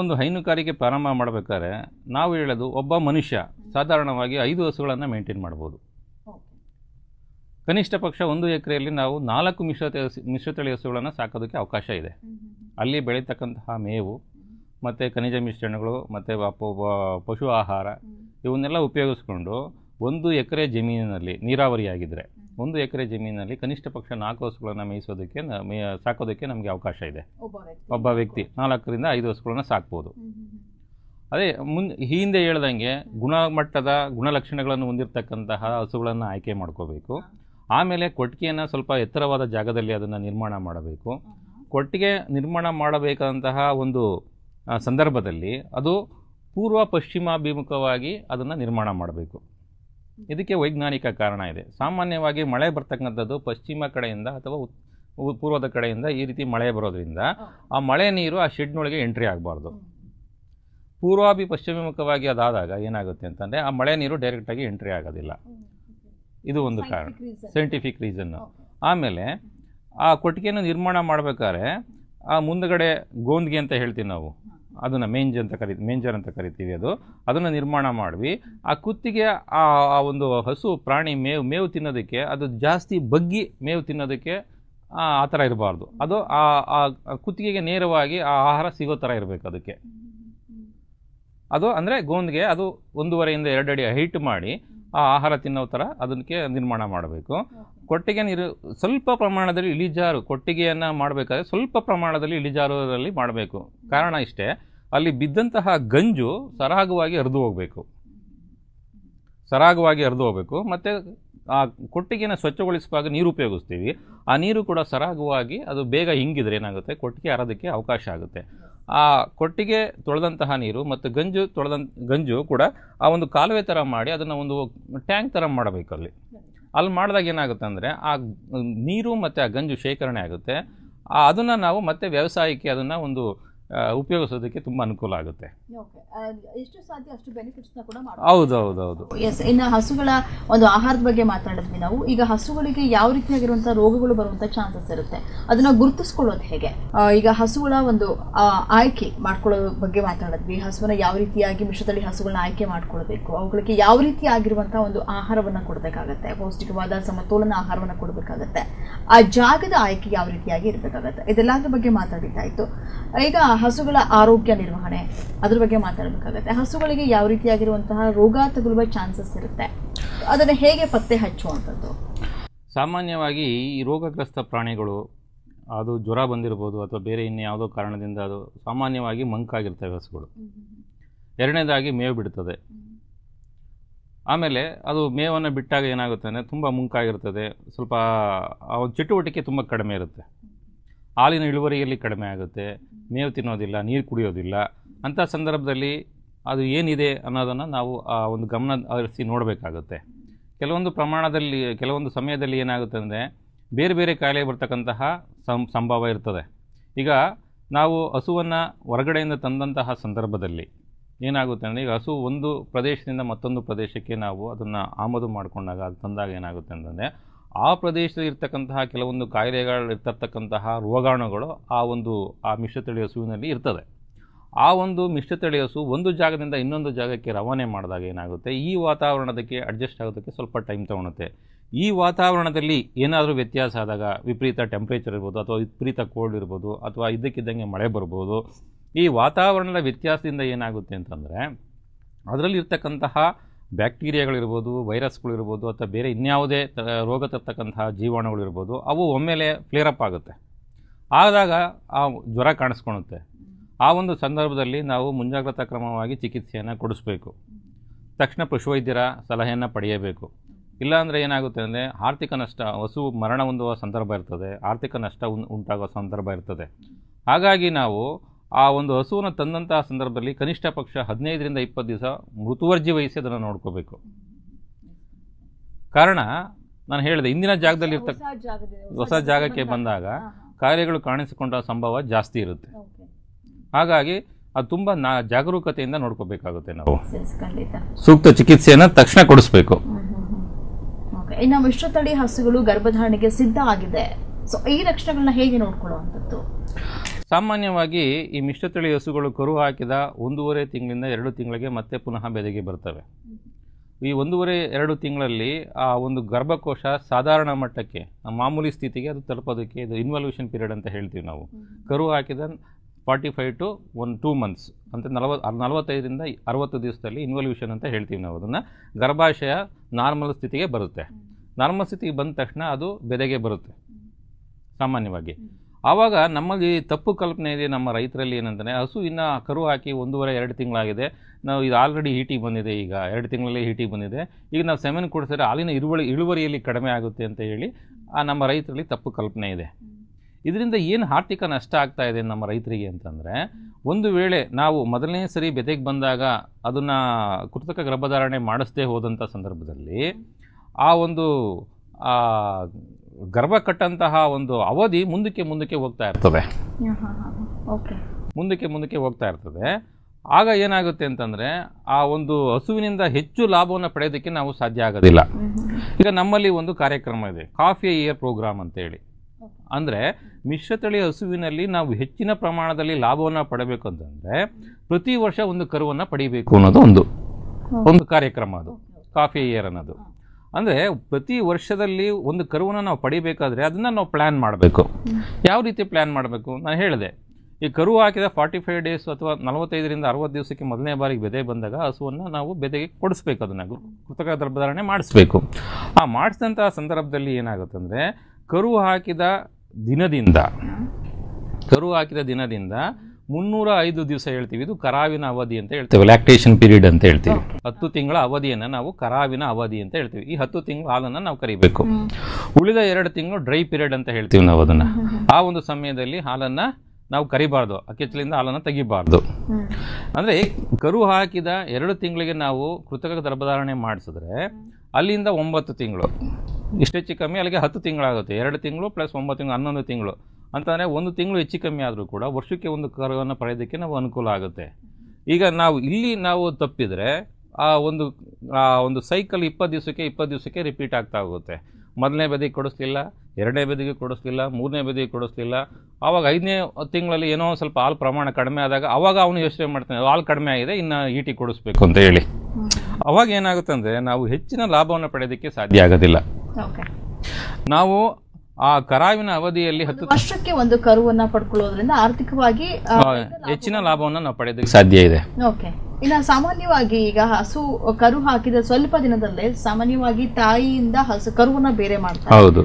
ಒಂದು ಹೈನುಗಾರಿಕೆ ಪ್ರಾರಂಭ ಮಾಡಬೇಕಾದ್ರೆ ನಾವು ಹೇಳೋದು ಒಬ್ಬ ಮನುಷ್ಯ ಸಾಧಾರಣವಾಗಿ ಐದು ಹಸುಗಳನ್ನು ಮೇಂಟೈನ್ ಮಾಡ್ಬೋದು ಕನಿಷ್ಠ ಪಕ್ಷ ಒಂದು ಎಕರೆಯಲ್ಲಿ ನಾವು ನಾಲ್ಕು ಮಿಶ್ರತೆ ಮಿಶ್ರತಳಿ ಹಸುಗಳನ್ನು ಸಾಕೋದಕ್ಕೆ ಅವಕಾಶ ಇದೆ ಅಲ್ಲಿ ಬೆಳೀತಕ್ಕಂತಹ ಮೇವು ಮತ್ತು ಖನಿಜ ಮಿಶ್ರಣಗಳು ಮತ್ತು ಪಶು ಆಹಾರ ಇವನ್ನೆಲ್ಲ ಉಪಯೋಗಿಸ್ಕೊಂಡು ಒಂದು ಎಕರೆ ಜಮೀನಿನಲ್ಲಿ ನೀರಾವರಿಯಾಗಿದ್ದರೆ ಒಂದು ಎಕರೆ ಜಮೀನಿನಲ್ಲಿ ಕನಿಷ್ಠ ಪಕ್ಷ ನಾಲ್ಕು ಹಸುಗಳನ್ನು ಮೇಯಿಸೋದಕ್ಕೆ ಸಾಕೋದಕ್ಕೆ ನಮಗೆ ಅವಕಾಶ ಇದೆ ಒಬ್ಬ ವ್ಯಕ್ತಿ ನಾಲ್ಕರಿಂದ ಐದು ಹಸುಗಳನ್ನು ಸಾಕ್ಬೋದು ಅದೇ ಮುನ್ ಹಿಂದೆ ಹೇಳ್ದಂಗೆ ಗುಣಮಟ್ಟದ ಗುಣಲಕ್ಷಣಗಳನ್ನು ಹೊಂದಿರತಕ್ಕಂತಹ ಹಸುಗಳನ್ನು ಆಯ್ಕೆ ಮಾಡ್ಕೋಬೇಕು ಆಮೇಲೆ ಕೊಟ್ಟಿಗೆಯನ್ನು ಸ್ವಲ್ಪ ಎತ್ತರವಾದ ಜಾಗದಲ್ಲಿ ಅದನ್ನು ನಿರ್ಮಾಣ ಮಾಡಬೇಕು ಕೊಟ್ಟಿಗೆ ನಿರ್ಮಾಣ ಮಾಡಬೇಕಾದಂತಹ ಒಂದು ಸಂದರ್ಭದಲ್ಲಿ ಅದು ಪೂರ್ವ ಪಶ್ಚಿಮಾಭಿಮುಖವಾಗಿ ಅದನ್ನು ನಿರ್ಮಾಣ ಮಾಡಬೇಕು ಇದಕ್ಕೆ ವೈಜ್ಞಾನಿಕ ಕಾರಣ ಇದೆ ಸಾಮಾನ್ಯವಾಗಿ ಮಳೆ ಬರ್ತಕ್ಕಂಥದ್ದು ಪಶ್ಚಿಮ ಕಡೆಯಿಂದ ಅಥವಾ ಪೂರ್ವದ ಕಡೆಯಿಂದ ಈ ರೀತಿ ಮಳೆ ಬರೋದ್ರಿಂದ ಆ ಮಳೆ ನೀರು ಆ ಶೆಡ್ನೊಳಗೆ ಎಂಟ್ರಿ ಆಗಬಾರ್ದು ಪೂರ್ವಾಭಿ ಪಶ್ಚಿಮಮುಖವಾಗಿ ಅದಾದಾಗ ಏನಾಗುತ್ತೆ ಅಂತಂದರೆ ಆ ಮಳೆ ನೀರು ಡೈರೆಕ್ಟಾಗಿ ಎಂಟ್ರಿ ಆಗೋದಿಲ್ಲ ಇದು ಒಂದು ಕಾರಣ ಸೈಂಟಿಫಿಕ್ ರೀಸನ್ನು ಆಮೇಲೆ ಆ ಕೊಟ್ಟಿಗೆಯನ್ನು ನಿರ್ಮಾಣ ಮಾಡಬೇಕಾದ್ರೆ ಆ ಮುಂದಗಡೆ ಗೋಂದಿಗೆ ಅಂತ ಹೇಳ್ತೀವಿ ನಾವು ಅದನ್ನು ಮೇಂಜ್ ಅಂತ ಕರಿ ಮೇಂಜರ್ ಅಂತ ಕರಿತೀವಿ ಅದು ಅದನ್ನು ನಿರ್ಮಾಣ ಮಾಡ್ವಿ ಆ ಕುತ್ತಿಗೆ ಆ ಒಂದು ಹಸು ಪ್ರಾಣಿ ಮೇವು ಮೇವು ತಿನ್ನೋದಕ್ಕೆ ಅದು ಜಾಸ್ತಿ ಬಗ್ಗಿ ಮೇವು ತಿನ್ನೋದಕ್ಕೆ ಆ ಥರ ಇರಬಾರ್ದು ಅದು ಆ ಆ ಕುತ್ತಿಗೆಗೆ ನೇರವಾಗಿ ಆ ಆಹಾರ ಸಿಗೋ ಥರ ಇರಬೇಕು ಅದಕ್ಕೆ ಅದು ಅಂದರೆ ಗೋಂದಿಗೆ ಅದು ಒಂದೂವರೆಯಿಂದ ಎರಡು ಅಡಿ ಹೈಟ್ ಮಾಡಿ ಆ ಆಹಾರ ತಿನ್ನೋ ಥರ ಅದಕ್ಕೆ ನಿರ್ಮಾಣ ಮಾಡಬೇಕು ಕೊಟ್ಟಿಗೆ ನೀರು ಸ್ವಲ್ಪ ಪ್ರಮಾಣದಲ್ಲಿ ಇಳಿಜಾರು ಕೊಟ್ಟಿಗೆಯನ್ನು ಮಾಡಬೇಕಾದ್ರೆ ಸ್ವಲ್ಪ ಪ್ರಮಾಣದಲ್ಲಿ ಇಳಿಜಾರಲ್ಲಿ ಮಾಡಬೇಕು ಕಾರಣ ಇಷ್ಟೇ ಅಲ್ಲಿ ಬಿದ್ದಂತಹ ಗಂಜು ಸರಾಗವಾಗಿ ಹರಿದು ಹೋಗಬೇಕು ಸರಾಗವಾಗಿ ಹರಿದು ಹೋಗಬೇಕು ಮತ್ತು ಆ ಕೊಟ್ಟಿಗೆನ ಸ್ವಚ್ಛಗೊಳಿಸುವಾಗ ನೀರು ಉಪಯೋಗಿಸ್ತೀವಿ ಆ ನೀರು ಕೂಡ ಸರಾಗವಾಗಿ ಅದು ಬೇಗ ಹಿಂಗಿದ್ರೆ ಏನಾಗುತ್ತೆ ಕೊಟ್ಟಿಗೆ ಹರೋದಕ್ಕೆ ಅವಕಾಶ ಆಗುತ್ತೆ ಆ ಕೊಟ್ಟಿಗೆ ತೊಳೆದಂತಹ ನೀರು ಮತ್ತು ಗಂಜು ತೊಳೆದಂತ ಗಂಜು ಕೂಡ ಆ ಒಂದು ಕಾಲುವೆ ಥರ ಮಾಡಿ ಅದನ್ನು ಒಂದು ಟ್ಯಾಂಕ್ ಥರ ಮಾಡಬೇಕು ಅಲ್ಲಿ ಅಲ್ಲಿ ಮಾಡಿದಾಗ ಏನಾಗುತ್ತೆ ಅಂದರೆ ಆ ನೀರು ಮತ್ತು ಆ ಗಂಜು ಶೇಖರಣೆ ಆಗುತ್ತೆ ಅದನ್ನು ನಾವು ಮತ್ತೆ ವ್ಯವಸಾಯಕ್ಕೆ ಅದನ್ನು ಒಂದು ಉಪಯೋಗಿಸೋದಕ್ಕೆ ತುಂಬಾ ಅನುಕೂಲ ಆಗುತ್ತೆ ಎಷ್ಟು ಅಷ್ಟು ಕೂಡ ಹೌದು ಹೌದು ಹೌದು ಎಸ್ ಇನ್ನು ಹಸುಗಳ ಒಂದು ಆಹಾರದ ಬಗ್ಗೆ ಮಾತಾಡಿದ್ವಿ ನಾವು ಈಗ ಹಸುಗಳಿಗೆ ಯಾವ ರೀತಿಯಾಗಿರುವಂಥ ರೋಗಗಳು ಬರುವಂತ ಚಾನ್ಸಸ್ ಇರುತ್ತೆ ಅದನ್ನ ಗುರುತಿಸ್ಕೊಳ್ಳೋದು ಹೇಗೆ ಈಗ ಹಸುಗಳ ಒಂದು ಆಯ್ಕೆ ಮಾಡ್ಕೊಳ್ಳೋ ಬಗ್ಗೆ ಮಾತಾಡಿದ್ವಿ ಹಸುವನ್ನ ಯಾವ ರೀತಿಯಾಗಿ ಮಿಶ್ರತಳಿ ಹಸುಗಳನ್ನ ಆಯ್ಕೆ ಮಾಡ್ಕೊಳ್ಬೇಕು ಅವುಗಳಿಗೆ ಯಾವ ರೀತಿ ಆಗಿರುವಂತಹ ಒಂದು ಆಹಾರವನ್ನ ಕೊಡಬೇಕಾಗತ್ತೆ ಪೌಷ್ಟಿಕವಾದ ಸಮತೋಲನ ಆಹಾರವನ್ನ ಕೊಡಬೇಕಾಗತ್ತೆ ಆ ಜಾಗದ ಆಯ್ಕೆ ಯಾವ ರೀತಿಯಾಗಿ ಇರಬೇಕಾಗತ್ತೆ ಇದೆಲ್ಲದರ ಬಗ್ಗೆ ಮಾತಾಡಿದ್ದಾಯ್ತು ಈಗ ಹಸುಗಳ ಆರೋಗ್ಯ ನಿರ್ವಹಣೆ ಅದ್ರ ಬಗ್ಗೆ ಮಾತಾಡಬೇಕಾಗತ್ತೆ ಹಸುಗಳಿಗೆ ಯಾವ ರೀತಿಯಾಗಿರುವಂತಹ ರೋಗ ತಗುಲುವ ಚಾನ್ಸಸ್ ಇರುತ್ತೆ ಅದನ್ನು ಹೇಗೆ ಪತ್ತೆ ಹಚ್ಚುವಂಥದ್ದು ಸಾಮಾನ್ಯವಾಗಿ ಈ ರೋಗಗ್ರಸ್ತ ಪ್ರಾಣಿಗಳು ಅದು ಜ್ವರ ಬಂದಿರ್ಬೋದು ಅಥವಾ ಬೇರೆ ಇನ್ಯಾವುದೋ ಕಾರಣದಿಂದ ಅದು ಸಾಮಾನ್ಯವಾಗಿ ಮಂಕಾಗಿರ್ತವೆ ಹಸುಗಳು ಎರಡನೇದಾಗಿ ಮೇವು ಬಿಡ್ತದೆ ಆಮೇಲೆ ಅದು ಮೇವನ್ನು ಬಿಟ್ಟಾಗ ಏನಾಗುತ್ತೆ ಅಂದರೆ ತುಂಬ ಮುಂಕಾಗಿರ್ತದೆ ಸ್ವಲ್ಪ ಆ ಚಟುವಟಿಕೆ ತುಂಬ ಕಡಿಮೆ ಇರುತ್ತೆ ಹಾಲಿನ ಇಳುವರಿಯಲ್ಲಿ ಕಡಿಮೆ ಆಗುತ್ತೆ ಮೇವು ತಿನ್ನೋದಿಲ್ಲ ನೀರು ಕುಡಿಯೋದಿಲ್ಲ ಅಂಥ ಸಂದರ್ಭದಲ್ಲಿ ಅದು ಏನಿದೆ ಅನ್ನೋದನ್ನು ನಾವು ಆ ಒಂದು ಗಮನ ಹರಿಸಿ ನೋಡಬೇಕಾಗುತ್ತೆ ಕೆಲವೊಂದು ಪ್ರಮಾಣದಲ್ಲಿ ಕೆಲವೊಂದು ಸಮಯದಲ್ಲಿ ಏನಾಗುತ್ತೆ ಅಂದರೆ ಬೇರೆ ಬೇರೆ ಕಾಯಿಲೆ ಬರ್ತಕ್ಕಂತಹ ಸಂ ಸಂಭವ ಇರ್ತದೆ ಈಗ ನಾವು ಹಸುವನ್ನು ಹೊರಗಡೆಯಿಂದ ತಂದಂತಹ ಸಂದರ್ಭದಲ್ಲಿ ಏನಾಗುತ್ತೆ ಅಂದರೆ ಈಗ ಹಸು ಒಂದು ಪ್ರದೇಶದಿಂದ ಮತ್ತೊಂದು ಪ್ರದೇಶಕ್ಕೆ ನಾವು ಅದನ್ನು ಆಮದು ಮಾಡಿಕೊಂಡಾಗ ಅದು ತಂದಾಗ ಏನಾಗುತ್ತೆ ಅಂತಂದರೆ ಆ ಪ್ರದೇಶದಲ್ಲಿ ಇರ್ತಕ್ಕಂತಹ ಕೆಲವೊಂದು ಕಾಯಿಲೆಗಳಿರ್ತಕ್ಕಂತಹ ರೋಗಾಣುಗಳು ಆ ಒಂದು ಆ ಮಿಶ್ರತಳಿ ಹಸುವಿನಲ್ಲಿ ಇರ್ತದೆ ಆ ಒಂದು ಮಿಶ್ರತಳಿ ಹಸು ಒಂದು ಜಾಗದಿಂದ ಇನ್ನೊಂದು ಜಾಗಕ್ಕೆ ರವಾನೆ ಮಾಡಿದಾಗ ಏನಾಗುತ್ತೆ ಈ ವಾತಾವರಣದಕ್ಕೆ ಅಡ್ಜಸ್ಟ್ ಆಗೋದಕ್ಕೆ ಸ್ವಲ್ಪ ಟೈಮ್ ತೊಗೊಳುತ್ತೆ ಈ ವಾತಾವರಣದಲ್ಲಿ ಏನಾದರೂ ವ್ಯತ್ಯಾಸ ಆದಾಗ ವಿಪರೀತ ಟೆಂಪ್ರೇಚರ್ ಇರ್ಬೋದು ಅಥವಾ ವಿಪರೀತ ಕೋಲ್ಡ್ ಇರ್ಬೋದು ಅಥವಾ ಇದ್ದಕ್ಕಿದ್ದಂಗೆ ಮಳೆ ಬರ್ಬೋದು ಈ ವಾತಾವರಣದ ವ್ಯತ್ಯಾಸದಿಂದ ಏನಾಗುತ್ತೆ ಅಂತಂದರೆ ಅದರಲ್ಲಿರ್ತಕ್ಕಂತಹ ಬ್ಯಾಕ್ಟೀರಿಯಾಗಳಿರ್ಬೋದು ವೈರಸ್ಗಳಿರ್ಬೋದು ಅಥವಾ ಬೇರೆ ಇನ್ಯಾವುದೇ ರೋಗ ತರ್ತಕ್ಕಂತಹ ಜೀವಾಣುಗಳಿರ್ಬೋದು ಅವು ಒಮ್ಮೆಲೆ ಫ್ಲೇರಪ್ ಆಗುತ್ತೆ ಆದಾಗ ಆ ಜ್ವರ ಕಾಣಿಸ್ಕೊಳುತ್ತೆ ಆ ಒಂದು ಸಂದರ್ಭದಲ್ಲಿ ನಾವು ಮುಂಜಾಗ್ರತಾ ಕ್ರಮವಾಗಿ ಚಿಕಿತ್ಸೆಯನ್ನು ಕೊಡಿಸ್ಬೇಕು ತಕ್ಷಣ ಪಶುವೈದ್ಯರ ಸಲಹೆಯನ್ನು ಪಡೆಯಬೇಕು ಇಲ್ಲಾಂದರೆ ಏನಾಗುತ್ತೆ ಅಂದರೆ ಆರ್ಥಿಕ ನಷ್ಟ ಹಸು ಮರಣ ಹೊಂದುವ ಸಂದರ್ಭ ಇರ್ತದೆ ಆರ್ಥಿಕ ನಷ್ಟ ಉಂಟಾಗುವ ಸಂದರ್ಭ ಇರ್ತದೆ ಹಾಗಾಗಿ ನಾವು ಆ ಒಂದು ಹಸುವನ್ನು ತಂದಂತಹ ಸಂದರ್ಭದಲ್ಲಿ ಕನಿಷ್ಠ ಪಕ್ಷ ಹದಿನೈದರಿಂದ ಇಪ್ಪತ್ತು ದಿವಸ ಮೃತುವರ್ಜಿ ವಹಿಸಿ ಅದನ್ನು ನೋಡ್ಕೋಬೇಕು ಕಾರಣ ನಾನು ಹೇಳಿದೆ ಇಂದಿನ ಜಾಗದಲ್ಲಿ ಹೊಸ ಜಾಗಕ್ಕೆ ಬಂದಾಗ ಕಾಯಿಲೆಗಳು ಕಾಣಿಸಿಕೊಂಡ ಸಂಭವ ಜಾಸ್ತಿ ಇರುತ್ತೆ ಹಾಗಾಗಿ ಅದು ತುಂಬ ನಾ ಜಾಗರೂಕತೆಯಿಂದ ನೋಡ್ಕೋಬೇಕಾಗುತ್ತೆ ನಾವು ಸೂಕ್ತ ಚಿಕಿತ್ಸೆಯನ್ನು ತಕ್ಷಣ ಕೊಡಿಸ್ಬೇಕು ಇನ್ನು ಮಿಶ್ರತಳಿ ಹಸುಗಳು ಗರ್ಭಧಾರಣೆಗೆ ಸಿದ್ಧ ಆಗಿದೆ ಸೊ ಈ ಲಕ್ಷಣಗಳನ್ನ ಹೇಗೆ ನೋಡ್ಕೊಳ್ಳುವಂಥದ್ದು ಸಾಮಾನ್ಯವಾಗಿ ಈ ಮಿಶ್ರತಳಿ ಹಸುಗಳು ಕರು ಹಾಕಿದ ಒಂದೂವರೆ ತಿಂಗಳಿಂದ ಎರಡು ತಿಂಗಳಿಗೆ ಮತ್ತೆ ಪುನಃ ಬೆದೆಗೆ ಬರ್ತವೆ ಈ ಒಂದೂವರೆ ಎರಡು ತಿಂಗಳಲ್ಲಿ ಆ ಒಂದು ಗರ್ಭಕೋಶ ಸಾಧಾರಣ ಮಟ್ಟಕ್ಕೆ ಮಾಮೂಲಿ ಸ್ಥಿತಿಗೆ ಅದು ತಲುಪೋದಕ್ಕೆ ಇದು ಇನ್ವಾಲ್ಯೂಷನ್ ಪೀರಿಯಡ್ ಅಂತ ಹೇಳ್ತೀವಿ ನಾವು ಕರು ಹಾಕಿದ forty five to one two months ಅಂದರೆ ನಲವತ್ತು ನಲವತ್ತೈದರಿಂದ ಅರವತ್ತು ದಿವಸದಲ್ಲಿ ಇನ್ವಾಲ್ಯೂಷನ್ ಅಂತ ಹೇಳ್ತೀವಿ ನಾವು ಅದನ್ನು ಗರ್ಭಾಶಯ ನಾರ್ಮಲ್ ಸ್ಥಿತಿಗೆ ಬರುತ್ತೆ ನಾರ್ಮಲ್ ಸ್ಥಿತಿಗೆ ಬಂದ ತಕ್ಷಣ ಅದು ಬೆದೆಗೆ ಬರುತ್ತೆ ಸಾಮಾನ್ಯವಾಗಿ ಆವಾಗ ನಮ್ಮಲ್ಲಿ ತಪ್ಪು ಕಲ್ಪನೆ ಇದೆ ನಮ್ಮ ರೈತರಲ್ಲಿ ಏನಂತಾನೆ ಹಸು ಇನ್ನು ಕರು ಹಾಕಿ ಒಂದೂವರೆ ಎರಡು ತಿಂಗಳಾಗಿದೆ ನಾವು ಇದು ಆಲ್ರೆಡಿ ಹೀಟಿಗೆ ಬಂದಿದೆ ಈಗ ಎರಡು ತಿಂಗಳಲ್ಲಿ ಹೀಟಿಗೆ ಬಂದಿದೆ ಈಗ ನಾವು ಸೆಮೆನ್ ಕೊಡಿಸಿದ್ರೆ ಹಾಲಿನ ಇಳುವಳಿ ಇಳುವರಿಯಲ್ಲಿ ಕಡಿಮೆ ಆಗುತ್ತೆ ಅಂತ ಹೇಳಿ ಆ ನಮ್ಮ ರೈತರಲ್ಲಿ ತಪ್ಪು ಕಲ್ಪನೆ ಇದೆ ಇದರಿಂದ ಏನು ಆರ್ಥಿಕ ನಷ್ಟ ಆಗ್ತಾ ಇದೆ ನಮ್ಮ ರೈತರಿಗೆ ಅಂತಂದರೆ ಒಂದು ವೇಳೆ ನಾವು ಮೊದಲನೇ ಸರಿ ಬೆತೆಗೆ ಬಂದಾಗ ಅದನ್ನು ಕೃತಕ ಗರ್ಭಧಾರಣೆ ಮಾಡಿಸ್ದೇ ಹೋದಂಥ ಸಂದರ್ಭದಲ್ಲಿ ಆ ಒಂದು ಗರ್ಭ ಕಟ್ಟಂತಹ ಒಂದು ಅವಧಿ ಮುಂದಕ್ಕೆ ಮುಂದಕ್ಕೆ ಹೋಗ್ತಾ ಇರ್ತದೆ ಮುಂದಕ್ಕೆ ಮುಂದಕ್ಕೆ ಹೋಗ್ತಾ ಇರ್ತದೆ ಆಗ ಏನಾಗುತ್ತೆ ಅಂತಂದರೆ ಆ ಒಂದು ಹಸುವಿನಿಂದ ಹೆಚ್ಚು ಲಾಭವನ್ನು ಪಡೆಯೋದಕ್ಕೆ ನಾವು ಸಾಧ್ಯ ಆಗೋದಿಲ್ಲ ಈಗ ನಮ್ಮಲ್ಲಿ ಒಂದು ಕಾರ್ಯಕ್ರಮ ಇದೆ ಕಾಫಿ ಇಯರ್ ಪ್ರೋಗ್ರಾಮ್ ಅಂತೇಳಿ ಅಂದರೆ ಮಿಶ್ರತಳಿ ಹಸುವಿನಲ್ಲಿ ನಾವು ಹೆಚ್ಚಿನ ಪ್ರಮಾಣದಲ್ಲಿ ಲಾಭವನ್ನು ಪಡಬೇಕು ಅಂತಂದರೆ ಪ್ರತಿ ವರ್ಷ ಒಂದು ಕರುವನ್ನು ಪಡಿಬೇಕು ಅನ್ನೋದು ಒಂದು ಒಂದು ಕಾರ್ಯಕ್ರಮ ಅದು ಕಾಫಿ ಇಯರ್ ಅನ್ನೋದು ಅಂದರೆ ಪ್ರತಿ ವರ್ಷದಲ್ಲಿ ಒಂದು ಕರುವನ್ನು ನಾವು ಪಡಿಬೇಕಾದ್ರೆ ಅದನ್ನು ನಾವು ಪ್ಲ್ಯಾನ್ ಮಾಡಬೇಕು ಯಾವ ರೀತಿ ಪ್ಲ್ಯಾನ್ ಮಾಡಬೇಕು ನಾನು ಹೇಳಿದೆ ಈ ಕರು ಹಾಕಿದ ಫಾರ್ಟಿ ಫೈವ್ ಡೇಸ್ ಅಥವಾ ನಲವತ್ತೈದರಿಂದ ಅರವತ್ತು ದಿವಸಕ್ಕೆ ಮೊದಲನೇ ಬಾರಿಗೆ ಬೆದೆ ಬಂದಾಗ ಹಸುವನ್ನು ನಾವು ಬೆದೆಗೆ ಕೊಡಿಸ್ಬೇಕು ಅದನ್ನು ಕೃತಕ ಗರ್ಭಧಾರಣೆ ಮಾಡಿಸ್ಬೇಕು ಆ ಮಾಡಿಸಿದಂತಹ ಸಂದರ್ಭದಲ್ಲಿ ಏನಾಗುತ್ತಂದರೆ ಕರು ಹಾಕಿದ ದಿನದಿಂದ ಕರು ಹಾಕಿದ ದಿನದಿಂದ ಮುನ್ನೂರ ಐದು ದಿವಸ ಹೇಳ್ತೀವಿ ಇದು ಕರಾವಿನ ಅವಧಿ ಅಂತ ಹೇಳ್ತೀವಿ ಲ್ಯಾಕ್ಟೇಷನ್ ಪೀರಿಯಡ್ ಅಂತ ಹೇಳ್ತೀವಿ ಹತ್ತು ತಿಂಗಳ ಅವಧಿಯನ್ನು ನಾವು ಕರಾವಿನ ಅವಧಿ ಅಂತ ಹೇಳ್ತೀವಿ ಈ ಹತ್ತು ತಿಂಗಳ ಹಾಲನ್ನು ನಾವು ಕರಿಬೇಕು ಉಳಿದ ಎರಡು ತಿಂಗಳು ಡ್ರೈ ಪೀರಿಯಡ್ ಅಂತ ಹೇಳ್ತೀವಿ ನಾವು ಅದನ್ನು ಆ ಒಂದು ಸಮಯದಲ್ಲಿ ಹಾಲನ್ನು ನಾವು ಕರಿಬಾರ್ದು ಅಕ್ಕೆಚ್ಚಲಿಂದ ಹಾಲನ್ನು ತೆಗಿಬಾರ್ದು ಅಂದರೆ ಕರು ಹಾಕಿದ ಎರಡು ತಿಂಗಳಿಗೆ ನಾವು ಕೃತಕ ಗರ್ಭಧಾರಣೆ ಮಾಡಿಸಿದ್ರೆ ಅಲ್ಲಿಂದ ಒಂಬತ್ತು ತಿಂಗಳು ಇಷ್ಟೆಚ್ಚು ಕಮ್ಮಿ ಅಲ್ಲಿಗೆ ಹತ್ತು ತಿಂಗಳಾಗುತ್ತೆ ಎರಡು ತಿಂಗಳು ಪ್ಲಸ್ ಒಂಬತ್ತು ತಿಂಗಳು ಹನ್ನೊಂದು ತಿಂಗಳು ಅಂತಂದರೆ ಒಂದು ತಿಂಗಳು ಹೆಚ್ಚು ಕಮ್ಮಿ ಆದರೂ ಕೂಡ ವರ್ಷಕ್ಕೆ ಒಂದು ಕರವನ್ನು ಪಡೆಯೋದಕ್ಕೆ ನಾವು ಅನುಕೂಲ ಆಗುತ್ತೆ ಈಗ ನಾವು ಇಲ್ಲಿ ನಾವು ತಪ್ಪಿದರೆ ಆ ಒಂದು ಆ ಒಂದು ಸೈಕಲ್ ಇಪ್ಪತ್ತು ದಿವಸಕ್ಕೆ ಇಪ್ಪತ್ತು ದಿವಸಕ್ಕೆ ರಿಪೀಟ್ ಆಗ್ತಾ ಹೋಗುತ್ತೆ ಮೊದಲನೇ ಬದಿಗೆ ಕೊಡಿಸ್ಲಿಲ್ಲ ಎರಡನೇ ಬದಿಗೆ ಕೊಡಿಸ್ಲಿಲ್ಲ ಮೂರನೇ ಬದಿಗೆ ಕೊಡಿಸ್ಲಿಲ್ಲ ಆವಾಗ ಐದನೇ ತಿಂಗಳಲ್ಲಿ ಏನೋ ಒಂದು ಸ್ವಲ್ಪ ಹಾಲು ಪ್ರಮಾಣ ಕಡಿಮೆ ಆದಾಗ ಆವಾಗ ಅವನು ಯೋಚನೆ ಮಾಡ್ತಾನೆ ಹಾಲು ಕಡಿಮೆ ಆಗಿದೆ ಇನ್ನು ಈಟಿ ಕೊಡಿಸ್ಬೇಕು ಅಂತ ಹೇಳಿ ಅವಾಗ ಏನಾಗುತ್ತೆ ಅಂದರೆ ನಾವು ಹೆಚ್ಚಿನ ಲಾಭವನ್ನು ಪಡೆಯೋದಕ್ಕೆ ಸಾಧ್ಯ ಆಗೋದಿಲ್ಲ ನಾವು ಆ ಕರಾವಿನ ಅವಧಿಯಲ್ಲಿ ಹತ್ತು ವರ್ಷಕ್ಕೆ ಒಂದು ಕರುವನ್ನ ಪಡ್ಕೊಳ್ಳೋದ್ರಿಂದ ಆರ್ಥಿಕವಾಗಿ ಹೆಚ್ಚಿನ ಲಾಭವನ್ನ ನಾವು ಪಡೆಯೋದಕ್ಕೆ ಸಾಧ್ಯ ಇದೆ ಓಕೆ ಸಾಮಾನ್ಯವಾಗಿ ಈಗ ಹಸು ಕರು ಹಾಕಿದ ಸ್ವಲ್ಪ ದಿನದಲ್ಲೇ ಸಾಮಾನ್ಯವಾಗಿ ತಾಯಿಯಿಂದ ಹಸು ಕರುವನ್ನ ಬೇರೆ ಮಾಡ್ತಾರೆ ಹೌದು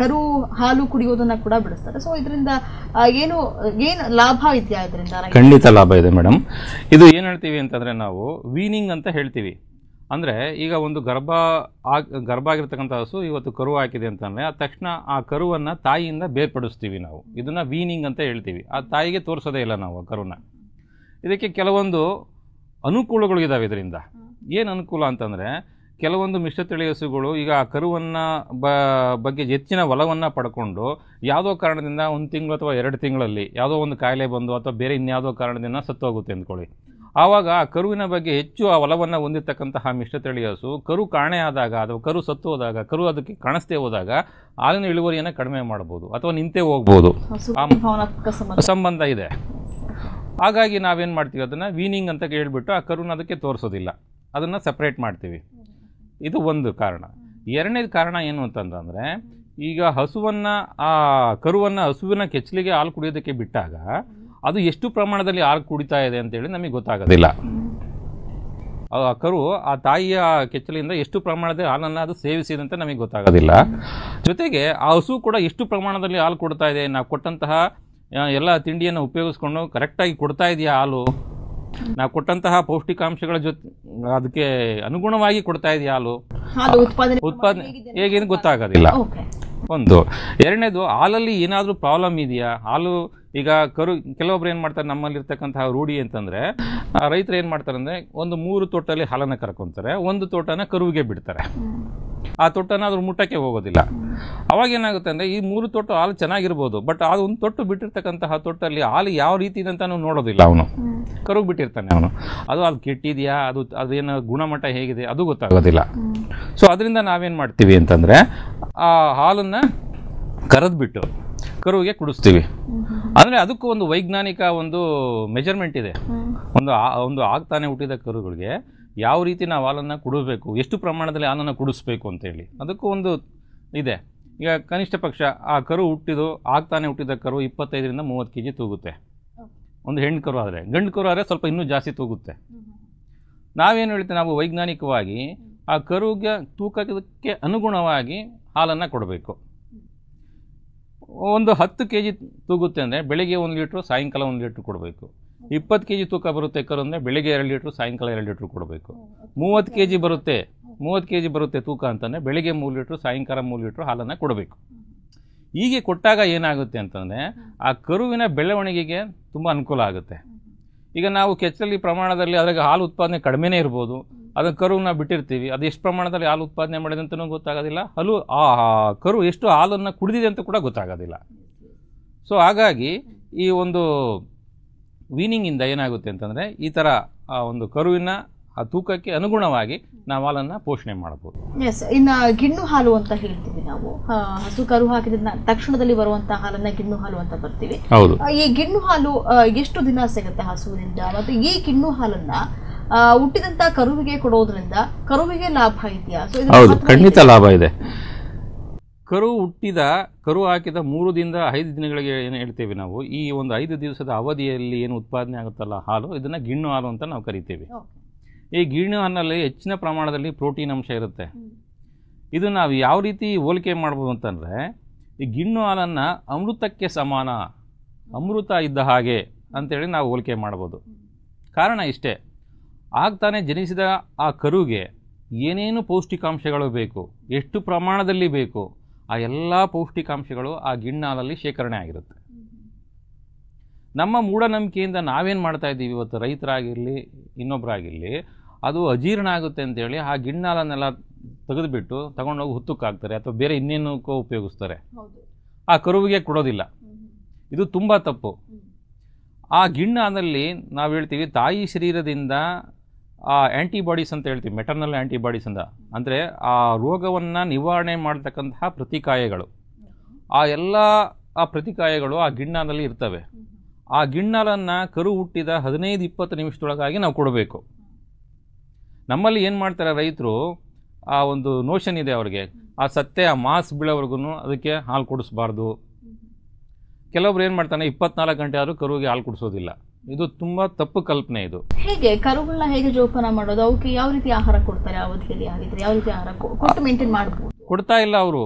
ಕರು ಹಾಲು ಕುಡಿಯೋದನ್ನ ಕೂಡ ಬಿಡಿಸ್ತಾರೆ ಸೊ ಇದರಿಂದ ಏನು ಏನ್ ಲಾಭ ಇದೆಯಾ ಇದರಿಂದ ಖಂಡಿತ ಲಾಭ ಇದೆ ಮೇಡಮ್ ಇದು ಏನ್ ಹೇಳ್ತೀವಿ ಅಂತಂದ್ರೆ ನಾವು ವೀನಿಂಗ್ ಅಂತ ಹೇಳ್ತೀವಿ ಅಂದರೆ ಈಗ ಒಂದು ಗರ್ಭ ಆಗಿ ಗರ್ಭ ಆಗಿರ್ತಕ್ಕಂಥ ಹಸು ಇವತ್ತು ಕರು ಹಾಕಿದೆ ಅಂತಂದರೆ ಆ ತಕ್ಷಣ ಆ ಕರುವನ್ನು ತಾಯಿಯಿಂದ ಬೇರ್ಪಡಿಸ್ತೀವಿ ನಾವು ಇದನ್ನು ವೀನಿಂಗ್ ಅಂತ ಹೇಳ್ತೀವಿ ಆ ತಾಯಿಗೆ ತೋರಿಸೋದೇ ಇಲ್ಲ ನಾವು ಆ ಕರುನ ಇದಕ್ಕೆ ಕೆಲವೊಂದು ಅನುಕೂಲಗಳು ಇದ್ದಾವೆ ಇದರಿಂದ ಏನು ಅನುಕೂಲ ಅಂತಂದರೆ ಕೆಲವೊಂದು ಮಿಶ್ರತಳಿ ಹಸುಗಳು ಈಗ ಆ ಕರುವನ್ನು ಬಗ್ಗೆ ಹೆಚ್ಚಿನ ಒಲವನ್ನು ಪಡ್ಕೊಂಡು ಯಾವುದೋ ಕಾರಣದಿಂದ ಒಂದು ತಿಂಗಳು ಅಥವಾ ಎರಡು ತಿಂಗಳಲ್ಲಿ ಯಾವುದೋ ಒಂದು ಕಾಯಿಲೆ ಬಂದು ಅಥವಾ ಬೇರೆ ಇನ್ಯಾವುದೋ ಕಾರಣದಿಂದ ಸತ್ತೋಗುತ್ತೆ ಅಂದ್ಕೊಳ್ಳಿ ಆವಾಗ ಆ ಕರುವಿನ ಬಗ್ಗೆ ಹೆಚ್ಚು ಆ ಒಲವನ್ನು ಹೊಂದಿರತಕ್ಕಂತಹ ಮಿಶ್ರತಳಿ ಹಸು ಕರು ಕಾಣೆ ಆದಾಗ ಅಥವಾ ಕರು ಸತ್ತು ಹೋದಾಗ ಕರು ಅದಕ್ಕೆ ಕಾಣಿಸ್ತೇ ಹೋದಾಗ ಹಾಲಿನ ಇಳುವರಿಯನ್ನು ಕಡಿಮೆ ಮಾಡ್ಬೋದು ಅಥವಾ ನಿಂತೇ ಹೋಗ್ಬೋದು ಸಂಬಂಧ ಇದೆ ಹಾಗಾಗಿ ನಾವೇನು ಮಾಡ್ತೀವಿ ಅದನ್ನು ವೀನಿಂಗ್ ಅಂತ ಹೇಳಿಬಿಟ್ಟು ಆ ಕರುನ ಅದಕ್ಕೆ ತೋರಿಸೋದಿಲ್ಲ ಅದನ್ನು ಸಪ್ರೇಟ್ ಮಾಡ್ತೀವಿ ಇದು ಒಂದು ಕಾರಣ ಎರಡನೇದು ಕಾರಣ ಏನು ಅಂತಂದರೆ ಈಗ ಹಸುವನ್ನು ಆ ಕರುವನ್ನು ಹಸುವಿನ ಕೆಚ್ಚಲಿಗೆ ಹಾಲು ಕುಡಿಯೋದಕ್ಕೆ ಬಿಟ್ಟಾಗ ಅದು ಎಷ್ಟು ಪ್ರಮಾಣದಲ್ಲಿ ಹಾಲು ಕುಡಿತಾ ಇದೆ ಅಂತೇಳಿ ನಮಗೆ ಗೊತ್ತಾಗೋದಿಲ್ಲ ಆ ಕರು ಆ ತಾಯಿಯ ಕೆಚ್ಚಲಿಂದ ಎಷ್ಟು ಪ್ರಮಾಣದಲ್ಲಿ ಹಾಲನ್ನು ಅದು ಸೇವಿಸಿದಂತೆ ನಮಗೆ ಗೊತ್ತಾಗೋದಿಲ್ಲ ಜೊತೆಗೆ ಆ ಹಸು ಕೂಡ ಎಷ್ಟು ಪ್ರಮಾಣದಲ್ಲಿ ಹಾಲು ಕೊಡ್ತಾ ಇದೆ ನಾವು ಕೊಟ್ಟಂತಹ ಎಲ್ಲ ತಿಂಡಿಯನ್ನು ಉಪಯೋಗಿಸ್ಕೊಂಡು ಕರೆಕ್ಟಾಗಿ ಕೊಡ್ತಾ ಇದೆಯಾ ಹಾಲು ನಾವು ಕೊಟ್ಟಂತಹ ಪೌಷ್ಟಿಕಾಂಶಗಳ ಜೊತೆ ಅದಕ್ಕೆ ಅನುಗುಣವಾಗಿ ಕೊಡ್ತಾ ಇದೆಯಾ ಹಾಲು ಉತ್ಪಾದನೆ ಹೇಗೆ ಗೊತ್ತಾಗೋದಿಲ್ಲ ಒಂದು ಎರಡನೇದು ಹಾಲಲ್ಲಿ ಏನಾದರೂ ಪ್ರಾಬ್ಲಮ್ ಇದೆಯಾ ಹಾಲು ಈಗ ಕರು ಕೆಲವೊಬ್ರು ಏನು ಮಾಡ್ತಾರೆ ನಮ್ಮಲ್ಲಿರ್ತಕ್ಕಂತಹ ರೂಢಿ ಅಂತಂದರೆ ರೈತರು ಏನು ಮಾಡ್ತಾರೆ ಅಂದರೆ ಒಂದು ಮೂರು ತೋಟಲ್ಲಿ ಹಾಲನ್ನು ಕರ್ಕೊತಾರೆ ಒಂದು ತೋಟನ ಕರುವಿಗೆ ಬಿಡ್ತಾರೆ ಆ ತೊಟ್ಟನ ಅದ್ರ ಮುಟ್ಟಕ್ಕೆ ಹೋಗೋದಿಲ್ಲ ಅವಾಗ ಏನಾಗುತ್ತೆ ಅಂದರೆ ಈ ಮೂರು ತೊಟ್ಟು ಹಾಲು ಚೆನ್ನಾಗಿರ್ಬೋದು ಬಟ್ ಅದು ಒಂದು ತೊಟ್ಟು ಬಿಟ್ಟಿರ್ತಕ್ಕಂತಹ ತೊಟ್ಟಲ್ಲಿ ಹಾಲು ಯಾವ ರೀತಿ ಇದೆ ಅಂತ ನೋಡೋದಿಲ್ಲ ಅವನು ಕರುಗೆ ಬಿಟ್ಟಿರ್ತಾನೆ ಅವನು ಅದು ಅದು ಕೆಟ್ಟಿದೆಯಾ ಅದು ಅದೇನು ಗುಣಮಟ್ಟ ಹೇಗಿದೆ ಅದು ಗೊತ್ತಾಗೋದಿಲ್ಲ ಸೊ ಅದರಿಂದ ನಾವೇನು ಮಾಡ್ತೀವಿ ಅಂತಂದರೆ ಆ ಹಾಲನ್ನು ಕರೆದ್ಬಿಟ್ಟು ಕರುವಿಗೆ ಕುಡಿಸ್ತೀವಿ ಅಂದರೆ ಅದಕ್ಕೂ ಒಂದು ವೈಜ್ಞಾನಿಕ ಒಂದು ಮೆಜರ್ಮೆಂಟ್ ಇದೆ ಒಂದು ಒಂದು ಆಗ್ತಾನೆ ಹುಟ್ಟಿದ ಕರುಗಳಿಗೆ ಯಾವ ರೀತಿ ನಾವು ಹಾಲನ್ನು ಕುಡಿಸ್ಬೇಕು ಎಷ್ಟು ಪ್ರಮಾಣದಲ್ಲಿ ಹಾಲನ್ನು ಕುಡಿಸ್ಬೇಕು ಅಂತೇಳಿ ಅದಕ್ಕೂ ಒಂದು ಇದೆ ಈಗ ಕನಿಷ್ಠ ಪಕ್ಷ ಆ ಕರು ಹುಟ್ಟಿದು ಆಗ್ತಾನೆ ಹುಟ್ಟಿದ ಕರು ಇಪ್ಪತ್ತೈದರಿಂದ ಮೂವತ್ತು ಕೆ ಜಿ ತೂಗುತ್ತೆ ಒಂದು ಹೆಣ್ಣು ಕರು ಆದರೆ ಗಂಡು ಕರು ಆದರೆ ಸ್ವಲ್ಪ ಇನ್ನೂ ಜಾಸ್ತಿ ತೂಗುತ್ತೆ ನಾವೇನು ಹೇಳ್ತೀವಿ ನಾವು ವೈಜ್ಞಾನಿಕವಾಗಿ ಆ ಕರುಗೆ ತೂಕಕ್ಕೆ ಅನುಗುಣವಾಗಿ ಹಾಲನ್ನು ಕೊಡಬೇಕು ಒಂದು ಹತ್ತು ಕೆ ಜಿ ತೂಗುತ್ತೆ ಅಂದರೆ ಬೆಳಗ್ಗೆ ಒಂದು ಲೀಟ್ರು ಸಾಯಂಕಾಲ ಒಂದು ಲೀಟ್ರ್ ಕೊಡಬೇಕು ಇಪ್ಪತ್ತು ಕೆ ಜಿ ತೂಕ ಬರುತ್ತೆ ಕರು ಅಂದರೆ ಬೆಳಿಗ್ಗೆ ಎರಡು ಲೀಟ್ರ್ ಸಾಯಂಕಾಲ ಎರಡು ಲೀಟ್ರ್ ಕೊಡಬೇಕು ಮೂವತ್ತು ಕೆ ಜಿ ಬರುತ್ತೆ ಮೂವತ್ತು ಕೆ ಜಿ ಬರುತ್ತೆ ತೂಕ ಅಂತಂದರೆ ಬೆಳಿಗ್ಗೆ ಮೂರು ಲೀಟ್ರು ಸಾಯಂಕಾಲ ಮೂರು ಲೀಟ್ರು ಹಾಲನ್ನು ಕೊಡಬೇಕು ಹೀಗೆ ಕೊಟ್ಟಾಗ ಏನಾಗುತ್ತೆ ಅಂತಂದರೆ ಆ ಕರುವಿನ ಬೆಳವಣಿಗೆಗೆ ತುಂಬ ಅನುಕೂಲ ಆಗುತ್ತೆ ಈಗ ನಾವು ಕೆಚ್ಚಲಿ ಪ್ರಮಾಣದಲ್ಲಿ ಅದ್ರಾಗ ಹಾಲು ಉತ್ಪಾದನೆ ಕಡಿಮೆನೇ ಇರ್ಬೋದು ಅದಕ್ಕೆ ಕರು ನಾವು ಬಿಟ್ಟಿರ್ತೀವಿ ಅದು ಎಷ್ಟು ಪ್ರಮಾಣದಲ್ಲಿ ಹಾಲು ಉತ್ಪಾದನೆ ಮಾಡಿದೆ ಅಂತಲೂ ಗೊತ್ತಾಗೋದಿಲ್ಲ ಹಲು ಆ ಕರು ಎಷ್ಟು ಹಾಲನ್ನು ಕುಡಿದಿದೆ ಅಂತ ಕೂಡ ಗೊತ್ತಾಗೋದಿಲ್ಲ ಸೊ ಹಾಗಾಗಿ ಈ ಒಂದು ವೀನಿಂಗಿಂದ ಏನಾಗುತ್ತೆ ಅಂತಂದರೆ ಈ ಥರ ಒಂದು ಕರುವಿನ ಆ ತೂಕಕ್ಕೆ ಅನುಗುಣವಾಗಿ ನಾವು ಹಾಲನ್ನ ಪೋಷಣೆ ಮಾಡಬಹುದು ಎಸ್ ಇನ್ನು ಗಿಣ್ಣು ಹಾಲು ಅಂತ ಹೇಳ್ತೀವಿ ನಾವು ಹಸು ಕರು ಹಾಕಿದ ತಕ್ಷಣದಲ್ಲಿ ಬರುವಂತಹ ಹಾಲನ್ನ ಗಿಣ್ಣು ಹಾಲು ಅಂತ ಬರ್ತೀವಿ ಹೌದು ಈ ಗಿಣ್ಣು ಹಾಲು ಎಷ್ಟು ದಿನ ಸಿಗುತ್ತೆ ಹಸುವಿನಿಂದ ಮತ್ತು ಈ ಗಿಣ್ಣು ಹಾಲನ್ನ ಹುಟ್ಟಿದಂತ ಕರುವಿಗೆ ಕೊಡೋದ್ರಿಂದ ಕರುವಿಗೆ ಲಾಭ ಇದೆಯಾ ಹೌದು ಖಂಡಿತ ಲಾಭ ಇದೆ ಕರು ಹುಟ್ಟಿದ ಕರು ಹಾಕಿದ ಮೂರು ದಿನದ ಐದು ದಿನಗಳಿಗೆ ಏನು ಹೇಳ್ತೇವೆ ನಾವು ಈ ಒಂದು ಐದು ದಿವಸದ ಅವಧಿಯಲ್ಲಿ ಏನು ಉತ್ಪಾದನೆ ಆಗುತ್ತಲ್ಲ ಹಾಲು ಇದನ್ನ ಗಿಣ್ಣು ಹಾಲು ಅಂತ ನಾವು ಕರಿತೇವೆ ಈ ಗಿಣ್ಣು ಹಣ್ಣಲ್ಲಿ ಹೆಚ್ಚಿನ ಪ್ರಮಾಣದಲ್ಲಿ ಪ್ರೋಟೀನ್ ಅಂಶ ಇರುತ್ತೆ ಇದು ನಾವು ಯಾವ ರೀತಿ ಹೋಲಿಕೆ ಮಾಡ್ಬೋದು ಅಂತಂದರೆ ಈ ಗಿಣ್ಣು ಹಾಲನ್ನು ಅಮೃತಕ್ಕೆ ಸಮಾನ ಅಮೃತ ಇದ್ದ ಹಾಗೆ ಅಂತೇಳಿ ನಾವು ಹೋಲಿಕೆ ಮಾಡ್ಬೋದು ಕಾರಣ ಇಷ್ಟೇ ಆಗ್ತಾನೆ ಜನಿಸಿದ ಆ ಕರುಗೆ ಏನೇನು ಪೌಷ್ಟಿಕಾಂಶಗಳು ಬೇಕು ಎಷ್ಟು ಪ್ರಮಾಣದಲ್ಲಿ ಬೇಕು ಆ ಎಲ್ಲ ಪೌಷ್ಟಿಕಾಂಶಗಳು ಆ ಹಾಲಲ್ಲಿ ಶೇಖರಣೆ ಆಗಿರುತ್ತೆ ನಮ್ಮ ಮೂಢನಂಬಿಕೆಯಿಂದ ನಾವೇನು ಮಾಡ್ತಾ ಇದ್ದೀವಿ ಇವತ್ತು ರೈತರಾಗಿರಲಿ ಇನ್ನೊಬ್ಬರಾಗಿರಲಿ ಅದು ಅಜೀರ್ಣ ಆಗುತ್ತೆ ಅಂತೇಳಿ ಆ ಗಿಣ್ಣಾಲನ್ನೆಲ್ಲ ತೆಗೆದುಬಿಟ್ಟು ತಗೊಂಡೋಗಿ ಹಾಕ್ತಾರೆ ಅಥವಾ ಬೇರೆ ಇನ್ನೇನಕ್ಕೂ ಉಪಯೋಗಿಸ್ತಾರೆ ಆ ಕರುವಿಗೆ ಕೊಡೋದಿಲ್ಲ ಇದು ತುಂಬ ತಪ್ಪು ಆ ಗಿಣ್ಣಾನಲ್ಲಿ ನಾವು ಹೇಳ್ತೀವಿ ತಾಯಿ ಶರೀರದಿಂದ ಆ ಆ್ಯಂಟಿಬಾಡೀಸ್ ಅಂತ ಹೇಳ್ತೀವಿ ಮೆಟರ್ನಲ್ ಆ್ಯಂಟಿಬಾಡೀಸ್ ಅಂತ ಅಂದರೆ ಆ ರೋಗವನ್ನು ನಿವಾರಣೆ ಮಾಡತಕ್ಕಂತಹ ಪ್ರತಿಕಾಯಗಳು ಆ ಎಲ್ಲ ಆ ಪ್ರತಿಕಾಯಗಳು ಆ ಗಿಣ್ಣಾನಲ್ಲಿ ಇರ್ತವೆ ಆ ಗಿಣ್ಣಾಲನ್ನು ಕರು ಹುಟ್ಟಿದ ಹದಿನೈದು ಇಪ್ಪತ್ತು ನಿಮಿಷದೊಳಗಾಗಿ ನಾವು ಕೊಡಬೇಕು ನಮ್ಮಲ್ಲಿ ಏನು ಮಾಡ್ತಾರೆ ರೈತರು ಆ ಒಂದು ನೋಷನ್ ಇದೆ ಅವ್ರಿಗೆ ಆ ಸತ್ತೆ ಆ ಮಾಸ್ ಬೀಳೋವರೆಗೂ ಅದಕ್ಕೆ ಹಾಲು ಕೊಡಿಸ್ಬಾರ್ದು ಕೆಲವೊಬ್ರು ಏನು ಮಾಡ್ತಾನೆ ಇಪ್ಪತ್ನಾಲ್ಕು ಗಂಟೆ ಆದರೂ ಕರುವಿಗೆ ಹಾಲು ಕುಡಿಸೋದಿಲ್ಲ ಇದು ತುಂಬ ತಪ್ಪು ಕಲ್ಪನೆ ಇದು ಹೇಗೆ ಕರುಗಳನ್ನ ಹೇಗೆ ಜೋಪಾನ ಮಾಡೋದು ಅವಕ್ಕೆ ಯಾವ ರೀತಿ ಆಹಾರ ಕೊಡ್ತಾರೆ ಅವಧಿಯಲ್ಲಿ ಆಗಿದ್ರೆ ಯಾವ ರೀತಿ ಆಹಾರ ಕೊಟ್ಟು ಮೇಂಟೈನ್ ಮಾಡಬಹುದು ಕೊಡ್ತಾ ಇಲ್ಲ ಅವರು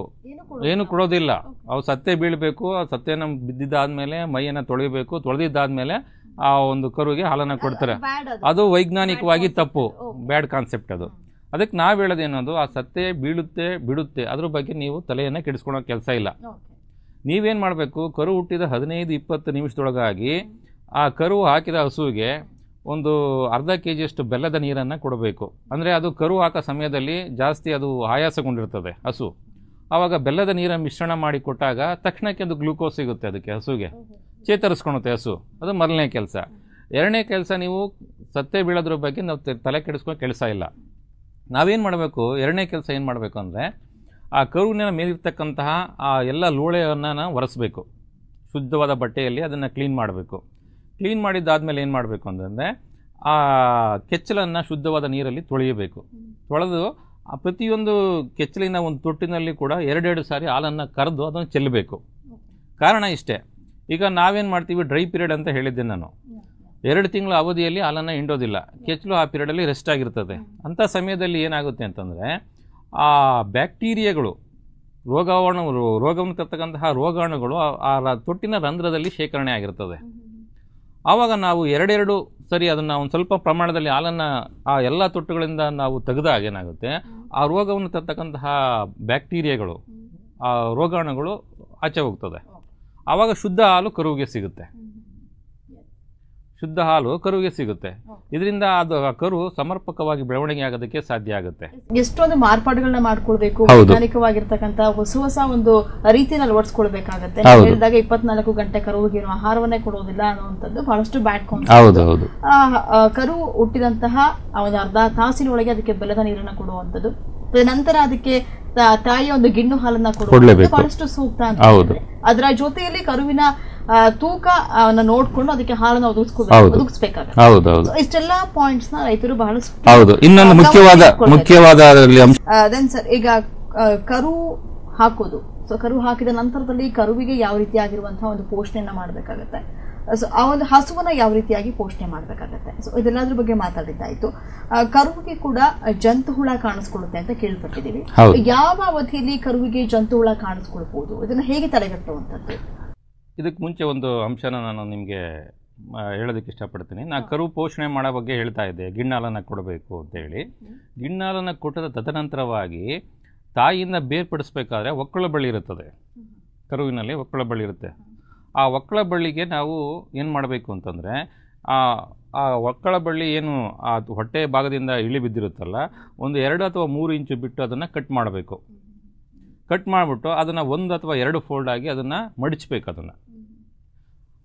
ಏನು ಕೊಡೋದಿಲ್ಲ ಅವು ಸತ್ತೆ ಬೀಳಬೇಕು ಆ ಸತ್ತೆನ ಬಿದ್ದಿದ್ದಾದ್ಮೇಲೆ ಮೈಯನ್ನು ತೊಳಿಬೇಕು ತೊಳೆದಿದ್ದಾದ್ಮೇಲೆ ಆ ಒಂದು ಕರುವಿಗೆ ಹಾಲನ್ನು ಕೊಡ್ತಾರೆ ಅದು ವೈಜ್ಞಾನಿಕವಾಗಿ ತಪ್ಪು ಬ್ಯಾಡ್ ಕಾನ್ಸೆಪ್ಟ್ ಅದು ಅದಕ್ಕೆ ನಾವು ಹೇಳೋದೇನದು ಆ ಸತ್ತೆ ಬೀಳುತ್ತೆ ಬಿಡುತ್ತೆ ಅದ್ರ ಬಗ್ಗೆ ನೀವು ತಲೆಯನ್ನು ಕೆಡಿಸ್ಕೊಳೋ ಕೆಲಸ ಇಲ್ಲ ನೀವೇನು ಮಾಡಬೇಕು ಕರು ಹುಟ್ಟಿದ ಹದಿನೈದು ಇಪ್ಪತ್ತು ನಿಮಿಷದೊಳಗಾಗಿ ಆ ಕರು ಹಾಕಿದ ಹಸುವಿಗೆ ಒಂದು ಅರ್ಧ ಕೆ ಜಿಯಷ್ಟು ಬೆಲ್ಲದ ನೀರನ್ನು ಕೊಡಬೇಕು ಅಂದರೆ ಅದು ಕರು ಹಾಕೋ ಸಮಯದಲ್ಲಿ ಜಾಸ್ತಿ ಅದು ಆಯಾಸಗೊಂಡಿರ್ತದೆ ಹಸು ಆವಾಗ ಬೆಲ್ಲದ ನೀರನ್ನು ಮಿಶ್ರಣ ಮಾಡಿ ಕೊಟ್ಟಾಗ ತಕ್ಷಣಕ್ಕೆ ಅದು ಗ್ಲೂಕೋಸ್ ಸಿಗುತ್ತೆ ಅದಕ್ಕೆ ಹಸುಗೆ ಚೇತರಿಸ್ಕೊಳುತ್ತೆ ಹಸು ಅದು ಮೊದಲನೇ ಕೆಲಸ ಎರಡನೇ ಕೆಲಸ ನೀವು ಸತ್ತೆ ಬೀಳೋದ್ರ ಬಗ್ಗೆ ನಾವು ತಲೆ ಕೆಡಿಸ್ಕೊ ಕೆಲಸ ಇಲ್ಲ ನಾವೇನು ಮಾಡಬೇಕು ಎರಡನೇ ಕೆಲಸ ಏನು ಮಾಡಬೇಕು ಅಂದರೆ ಆ ಕರುವಿನ ಮೇಲಿರ್ತಕ್ಕಂತಹ ಆ ಎಲ್ಲ ಲೂಳೆಯನ್ನು ಒರೆಸ್ಬೇಕು ಶುದ್ಧವಾದ ಬಟ್ಟೆಯಲ್ಲಿ ಅದನ್ನು ಕ್ಲೀನ್ ಮಾಡಬೇಕು ಕ್ಲೀನ್ ಮಾಡಿದ್ದಾದಮೇಲೆ ಏನು ಮಾಡಬೇಕು ಅಂತಂದರೆ ಆ ಕೆಚ್ಚಲನ್ನು ಶುದ್ಧವಾದ ನೀರಲ್ಲಿ ತೊಳೆಯಬೇಕು ತೊಳೆದು ಆ ಪ್ರತಿಯೊಂದು ಕೆಚ್ಚಲಿನ ಒಂದು ತೊಟ್ಟಿನಲ್ಲಿ ಕೂಡ ಎರಡೆರಡು ಸಾರಿ ಹಾಲನ್ನು ಕರೆದು ಅದನ್ನು ಚೆಲ್ಲಬೇಕು ಕಾರಣ ಇಷ್ಟೇ ಈಗ ನಾವೇನು ಮಾಡ್ತೀವಿ ಡ್ರೈ ಪೀರಿಯಡ್ ಅಂತ ಹೇಳಿದ್ದೆ ನಾನು ಎರಡು ತಿಂಗಳ ಅವಧಿಯಲ್ಲಿ ಹಾಲನ್ನು ಹಿಂಡೋದಿಲ್ಲ ಕೆಚ್ಚಲು ಆ ಪೀರಿಯಡಲ್ಲಿ ರೆಸ್ಟ್ ಆಗಿರ್ತದೆ ಅಂಥ ಸಮಯದಲ್ಲಿ ಏನಾಗುತ್ತೆ ಅಂತಂದರೆ ಆ ಬ್ಯಾಕ್ಟೀರಿಯಾಗಳು ರೋಗವಾಣು ರೋಗವನ್ನು ತರ್ತಕ್ಕಂತಹ ರೋಗಾಣುಗಳು ಆ ತೊಟ್ಟಿನ ರಂಧ್ರದಲ್ಲಿ ಶೇಖರಣೆ ಆಗಿರ್ತದೆ ಆವಾಗ ನಾವು ಎರಡೆರಡು ಸರಿ ಅದನ್ನು ಒಂದು ಸ್ವಲ್ಪ ಪ್ರಮಾಣದಲ್ಲಿ ಹಾಲನ್ನು ಆ ಎಲ್ಲ ತೊಟ್ಟುಗಳಿಂದ ನಾವು ತೆಗೆದಾಗ ಏನಾಗುತ್ತೆ ಆ ರೋಗವನ್ನು ತರ್ತಕ್ಕಂತಹ ಬ್ಯಾಕ್ಟೀರಿಯಾಗಳು ಆ ರೋಗಾಣುಗಳು ಆಚೆ ಹೋಗ್ತದೆ ಆವಾಗ ಶುದ್ಧ ಹಾಲು ಕರುವಿಗೆ ಸಿಗುತ್ತೆ ಶುದ್ಧ ಹಾಲು ಕರುವಿಗೆ ಸಿಗುತ್ತೆ ಇದರಿಂದ ಅದು ಕರು ಸಮರ್ಪಕವಾಗಿ ಬೆಳವಣಿಗೆ ಆಗೋದಕ್ಕೆ ಸಾಧ್ಯ ಆಗುತ್ತೆ ಎಷ್ಟೊಂದು ಮಾರ್ಪಾಡುಗಳನ್ನ ಮಾಡ್ಕೊಳ್ಬೇಕು ವೈಜ್ಞಾನಿಕವಾಗಿರ್ತಕ್ಕಂತ ಹೊಸ ಹೊಸ ಒಂದು ರೀತಿಯಲ್ಲಿ ಅಳವಡಿಸ್ಕೊಳ್ಬೇಕಾಗತ್ತೆ ಹೇಳಿದಾಗ ಇಪ್ಪತ್ನಾಲ್ಕು ಗಂಟೆ ಕರುವಿಗೆ ಆಹಾರವನ್ನೇ ಕೊಡೋದಿಲ್ಲ ಅನ್ನುವಂಥದ್ದು ಬಹಳಷ್ಟು ಬ್ಯಾಡ್ ಹೌದು ಕರು ಹುಟ್ಟಿದಂತಹ ಒಂದು ಅರ್ಧ ತಾಸಿನ ಒಳಗೆ ಅದಕ್ಕೆ ಬೆಲ್ಲದ ನೀರನ್ನ ಕೊಡುವಂಥದ್ದು ನಂತರ ಅದಕ್ಕೆ ತಾಯಿಯ ಒಂದು ಗಿಣ್ಣು ಹಾಲನ್ನ ಕೊಡಬೇಕು ಬಹಳಷ್ಟು ಸೂಕ್ತ ಅಂತ ಅದರ ಜೊತೆಯಲ್ಲಿ ಕರುವಿನ ತೂಕ ನೋಡ್ಕೊಂಡು ಅದಕ್ಕೆ ಹಾಲನ್ನ ಒದಗಿಸ್ಕೋಬೇಕು ಇಷ್ಟೆಲ್ಲ ಪಾಯಿಂಟ್ಸ್ ನ ರೈತರು ಬಹಳಷ್ಟು ಹೌದು ಇನ್ನೊಂದು ಮುಖ್ಯವಾದ ಮುಖ್ಯವಾದ ದೆನ್ ಸರ್ ಈಗ ಕರು ಹಾಕೋದು ಸೊ ಕರು ಹಾಕಿದ ನಂತರದಲ್ಲಿ ಕರುವಿಗೆ ಯಾವ ರೀತಿ ರೀತಿಯಾಗಿರುವಂತಹ ಒಂದು ಪೋಷಣೆಯನ್ನ ಮಾಡಬೇಕಾಗತ್ತೆ ಸೊ ಆ ಒಂದು ಹಸುವನ್ನ ಯಾವ ರೀತಿಯಾಗಿ ಪೋಷಣೆ ಮಾಡಬೇಕಾಗತ್ತೆ ಸೊ ಇದೆಲ್ಲದ್ರ ಬಗ್ಗೆ ಮಾತಾಡಿದ್ದಾಯಿತು ಕರುವಿಗೆ ಕೂಡ ಜಂತು ಹುಳ ಕಾಣಿಸ್ಕೊಳ್ಳುತ್ತೆ ಅಂತ ಕೇಳ್ಪಟ್ಟಿದ್ದೀವಿ ಯಾವ ಅವಧಿಯಲ್ಲಿ ಕರುವಿಗೆ ಜಂತು ಹುಳ ಕಾಣಿಸ್ಕೊಳ್ಬಹುದು ಇದನ್ನು ಹೇಗೆ ತಡೆಗಟ್ಟುವಂಥದ್ದು ಇದಕ್ಕೆ ಮುಂಚೆ ಒಂದು ಅಂಶನ ನಾನು ನಿಮಗೆ ಹೇಳೋದಕ್ಕೆ ಇಷ್ಟಪಡ್ತೀನಿ ನಾ ಕರು ಪೋಷಣೆ ಮಾಡೋ ಬಗ್ಗೆ ಹೇಳ್ತಾ ಇದ್ದೆ ಗಿಣ್ಣಾಲನ್ನು ಕೊಡಬೇಕು ಅಂತೇಳಿ ಗಿಣ್ಣಾಲನ್ನು ಕೊಟ್ಟದ ತದನಂತರವಾಗಿ ತಾಯಿಯಿಂದ ಬೇರ್ಪಡಿಸ್ಬೇಕಾದ್ರೆ ಒಕ್ಕಳ ಬಳಿ ಇರುತ್ತದೆ ಕರುವಿನಲ್ಲಿ ಒಕ್ಕಳ ಬಳಿ ಇರುತ್ತೆ ಆ ಒಕ್ಕಳ ಬಳ್ಳಿಗೆ ನಾವು ಏನು ಮಾಡಬೇಕು ಅಂತಂದರೆ ಆ ಒಕ್ಕಳ ಬಳ್ಳಿ ಏನು ಆ ಹೊಟ್ಟೆ ಭಾಗದಿಂದ ಇಳಿ ಬಿದ್ದಿರುತ್ತಲ್ಲ ಒಂದು ಎರಡು ಅಥವಾ ಮೂರು ಇಂಚು ಬಿಟ್ಟು ಅದನ್ನು ಕಟ್ ಮಾಡಬೇಕು ಕಟ್ ಮಾಡಿಬಿಟ್ಟು ಅದನ್ನು ಒಂದು ಅಥವಾ ಎರಡು ಫೋಲ್ಡ್ ಆಗಿ ಅದನ್ನು ಮಡಚಬೇಕು ಅದನ್ನು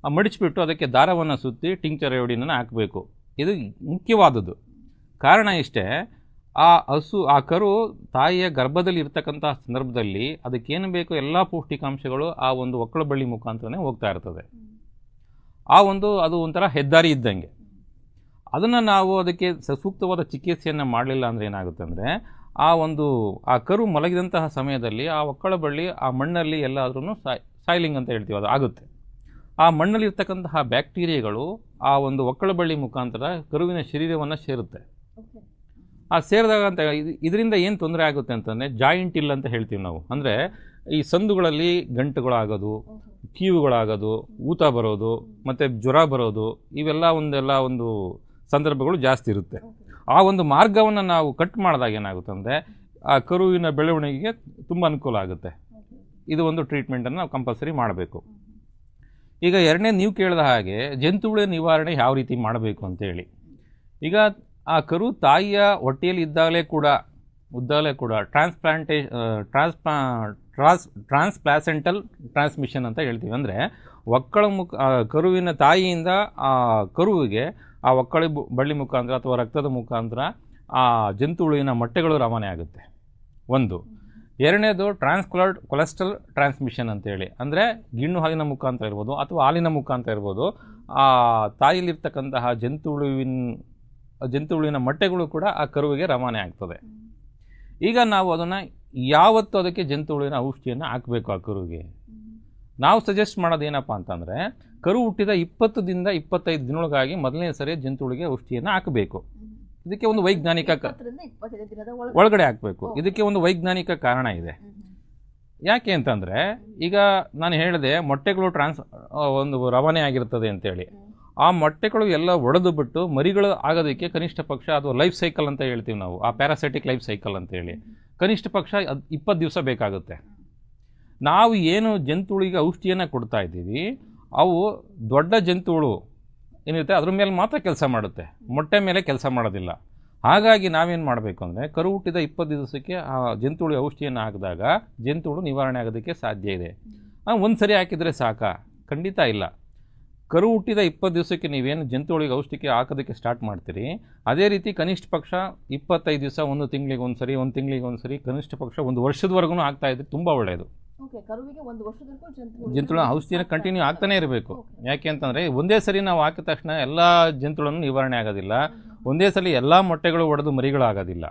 ಆ ಮಡಚಿಬಿಟ್ಟು ಅದಕ್ಕೆ ದಾರವನ್ನು ಸುತ್ತಿ ಟಿಂಕ್ಚರ್ ಎಡಿನ ಹಾಕಬೇಕು ಇದು ಮುಖ್ಯವಾದದ್ದು ಕಾರಣ ಇಷ್ಟೇ ಆ ಹಸು ಆ ಕರು ತಾಯಿಯ ಗರ್ಭದಲ್ಲಿ ಇರ್ತಕ್ಕಂಥ ಸಂದರ್ಭದಲ್ಲಿ ಅದಕ್ಕೇನು ಬೇಕೋ ಎಲ್ಲ ಪೌಷ್ಟಿಕಾಂಶಗಳು ಆ ಒಂದು ಒಕ್ಕಳ ಬಳ್ಳಿ ಮುಖಾಂತರನೇ ಹೋಗ್ತಾ ಇರ್ತದೆ ಆ ಒಂದು ಅದು ಒಂಥರ ಹೆದ್ದಾರಿ ಇದ್ದಂಗೆ ಅದನ್ನು ನಾವು ಅದಕ್ಕೆ ಸೂಕ್ತವಾದ ಚಿಕಿತ್ಸೆಯನ್ನು ಮಾಡಲಿಲ್ಲ ಅಂದರೆ ಏನಾಗುತ್ತೆ ಅಂದರೆ ಆ ಒಂದು ಆ ಕರು ಮಲಗಿದಂತಹ ಸಮಯದಲ್ಲಿ ಆ ಒಕ್ಕಳ ಬಳ್ಳಿ ಆ ಮಣ್ಣಲ್ಲಿ ಎಲ್ಲಾದ್ರೂ ಸಾಯ್ ಸಾಯ್ಲಿಂಗ್ ಅಂತ ಹೇಳ್ತೀವಿ ಅದು ಆಗುತ್ತೆ ಆ ಮಣ್ಣಲ್ಲಿ ಇರ್ತಕ್ಕಂತಹ ಬ್ಯಾಕ್ಟೀರಿಯಾಗಳು ಆ ಒಂದು ಒಕ್ಕಳ ಬಳ್ಳಿ ಮುಖಾಂತರ ಕರುವಿನ ಶರೀರವನ್ನು ಸೇರುತ್ತೆ ಆ ಸೇರಿದಾಗ ಅಂತ ಇದರಿಂದ ಏನು ತೊಂದರೆ ಆಗುತ್ತೆ ಅಂತಂದರೆ ಜಾಯಿಂಟ್ ಇಲ್ಲ ಅಂತ ಹೇಳ್ತೀವಿ ನಾವು ಅಂದರೆ ಈ ಸಂದುಗಳಲ್ಲಿ ಗಂಟುಗಳಾಗೋದು ಕೀವುಗಳಾಗೋದು ಊತ ಬರೋದು ಮತ್ತು ಜ್ವರ ಬರೋದು ಇವೆಲ್ಲ ಒಂದೆಲ್ಲ ಒಂದು ಸಂದರ್ಭಗಳು ಜಾಸ್ತಿ ಇರುತ್ತೆ ಆ ಒಂದು ಮಾರ್ಗವನ್ನು ನಾವು ಕಟ್ ಮಾಡಿದಾಗ ಏನಾಗುತ್ತೆ ಅಂದರೆ ಆ ಕರುವಿನ ಬೆಳವಣಿಗೆಗೆ ತುಂಬ ಅನುಕೂಲ ಆಗುತ್ತೆ ಇದು ಒಂದು ಟ್ರೀಟ್ಮೆಂಟನ್ನು ನಾವು ಕಂಪಲ್ಸರಿ ಮಾಡಬೇಕು ಈಗ ಎರಡನೇ ನೀವು ಕೇಳಿದ ಹಾಗೆ ಜಂತುಗಳ ನಿವಾರಣೆ ಯಾವ ರೀತಿ ಮಾಡಬೇಕು ಅಂತೇಳಿ ಈಗ ಆ ಕರು ತಾಯಿಯ ಹೊಟ್ಟೆಯಲ್ಲಿ ಇದ್ದಾಗಲೇ ಕೂಡ ಉದ್ದಾಗಲೇ ಕೂಡ ಟ್ರಾನ್ಸ್ಪ್ಲಾಂಟೇ ಟ್ರಾನ್ಸ್ಪಾ ಟ್ರಾನ್ಸ್ ಟ್ರಾನ್ಸ್ಪ್ಲಾಸೆಂಟಲ್ ಟ್ರಾನ್ಸ್ಮಿಷನ್ ಅಂತ ಹೇಳ್ತೀವಿ ಅಂದರೆ ಒಕ್ಕಳ ಮುಖ ಕರುವಿನ ತಾಯಿಯಿಂದ ಆ ಕರುವಿಗೆ ಆ ಒಕ್ಕಳಿ ಬಳ್ಳಿ ಮುಖಾಂತರ ಅಥವಾ ರಕ್ತದ ಮುಖಾಂತರ ಆ ಜಂತುಳುವಿನ ಮೊಟ್ಟೆಗಳು ರವಾನೆ ಆಗುತ್ತೆ ಒಂದು ಎರಡನೇದು ಟ್ರಾನ್ಸ್ಕ್ಲರ್ಡ್ ಕೊಲೆಸ್ಟ್ರಲ್ ಟ್ರಾನ್ಸ್ಮಿಷನ್ ಅಂತೇಳಿ ಅಂದರೆ ಗಿಣ್ಣು ಹಾಲಿನ ಮುಖಾಂತರ ಇರ್ಬೋದು ಅಥವಾ ಹಾಲಿನ ಮುಖಾಂತರ ಇರ್ಬೋದು ಆ ತಾಯಿಲಿರ್ತಕ್ಕಂತಹ ಜಂತುಳುವಿನ ಜಂತುಹುಳಿನ ಮೊಟ್ಟೆಗಳು ಕೂಡ ಆ ಕರುವಿಗೆ ರವಾನೆ ಆಗ್ತದೆ ಈಗ ನಾವು ಅದನ್ನು ಯಾವತ್ತೂ ಅದಕ್ಕೆ ಜಂತುಹುಳಿನ ಔಷಧಿಯನ್ನು ಹಾಕಬೇಕು ಆ ಕರುವಿಗೆ ನಾವು ಸಜೆಸ್ಟ್ ಮಾಡೋದು ಅಂತಂದರೆ ಕರು ಹುಟ್ಟಿದ ಇಪ್ಪತ್ತು ದಿಂದ ಇಪ್ಪತ್ತೈದು ದಿನೊಳಗಾಗಿ ಮೊದಲನೇ ಸರಿ ಜಂತುಹುಳಿಗೆ ಔಷಧಿಯನ್ನು ಹಾಕಬೇಕು ಇದಕ್ಕೆ ಒಂದು ವೈಜ್ಞಾನಿಕ ಒಳಗಡೆ ಹಾಕಬೇಕು ಇದಕ್ಕೆ ಒಂದು ವೈಜ್ಞಾನಿಕ ಕಾರಣ ಇದೆ ಯಾಕೆ ಅಂತಂದರೆ ಈಗ ನಾನು ಹೇಳಿದೆ ಮೊಟ್ಟೆಗಳು ಟ್ರಾನ್ಸ್ ಒಂದು ರವಾನೆ ಆಗಿರ್ತದೆ ಅಂತೇಳಿ ಆ ಮೊಟ್ಟೆಗಳು ಎಲ್ಲ ಒಡೆದು ಬಿಟ್ಟು ಮರಿಗಳು ಆಗೋದಕ್ಕೆ ಕನಿಷ್ಠ ಪಕ್ಷ ಅದು ಲೈಫ್ ಸೈಕಲ್ ಅಂತ ಹೇಳ್ತೀವಿ ನಾವು ಆ ಪ್ಯಾರಾಸೆಟಿಕ್ ಲೈಫ್ ಸೈಕಲ್ ಅಂತ ಹೇಳಿ ಕನಿಷ್ಠ ಪಕ್ಷ ಅದು ಇಪ್ಪತ್ತು ದಿವಸ ಬೇಕಾಗುತ್ತೆ ನಾವು ಏನು ಜಂತುಳಿಗೆ ಔಷಧಿಯನ್ನು ಕೊಡ್ತಾ ಇದ್ದೀವಿ ಅವು ದೊಡ್ಡ ಜಂತುಳು ಏನಿರುತ್ತೆ ಅದ್ರ ಮೇಲೆ ಮಾತ್ರ ಕೆಲಸ ಮಾಡುತ್ತೆ ಮೊಟ್ಟೆ ಮೇಲೆ ಕೆಲಸ ಮಾಡೋದಿಲ್ಲ ಹಾಗಾಗಿ ನಾವೇನು ಮಾಡಬೇಕು ಅಂದರೆ ಕರು ಹುಟ್ಟಿದ ಇಪ್ಪತ್ತು ದಿವಸಕ್ಕೆ ಆ ಜಂತುಳಿ ಔಷಧಿಯನ್ನು ಹಾಕಿದಾಗ ಜಂತುಳು ನಿವಾರಣೆ ಆಗೋದಕ್ಕೆ ಸಾಧ್ಯ ಇದೆ ಒಂದು ಸರಿ ಹಾಕಿದರೆ ಸಾಕ ಖಂಡಿತ ಇಲ್ಲ ಕರು ಹುಟ್ಟಿದ ಇಪ್ಪತ್ತು ದಿವಸಕ್ಕೆ ನೀವೇನು ಜಂತುಗಳಿಗೆ ಔಷಧಿಗೆ ಹಾಕೋದಕ್ಕೆ ಸ್ಟಾರ್ಟ್ ಮಾಡ್ತೀರಿ ಅದೇ ರೀತಿ ಕನಿಷ್ಠ ಪಕ್ಷ ಇಪ್ಪತ್ತೈದು ದಿವಸ ಒಂದು ತಿಂಗಳಿಗೆ ಒಂದು ಸರಿ ಒಂದು ತಿಂಗಳಿಗೆ ಒಂದು ಸರಿ ಕನಿಷ್ಠ ಪಕ್ಷ ಒಂದು ವರ್ಷದವರೆಗೂ ಆಗ್ತಾ ಇದ್ರೆ ತುಂಬ ಒಳ್ಳೆಯದು ಜಂತುಳ ಔಷಧಿಯನ್ನು ಕಂಟಿನ್ಯೂ ಆಗ್ತಾನೆ ಇರಬೇಕು ಯಾಕೆ ಅಂತಂದರೆ ಒಂದೇ ಸರಿ ನಾವು ಹಾಕಿದ ತಕ್ಷಣ ಎಲ್ಲ ಜಂತುಳನ್ನು ನಿವಾರಣೆ ಆಗೋದಿಲ್ಲ ಒಂದೇ ಸಲ ಎಲ್ಲ ಮೊಟ್ಟೆಗಳು ಒಡೆದು ಮರಿಗಳಾಗೋದಿಲ್ಲ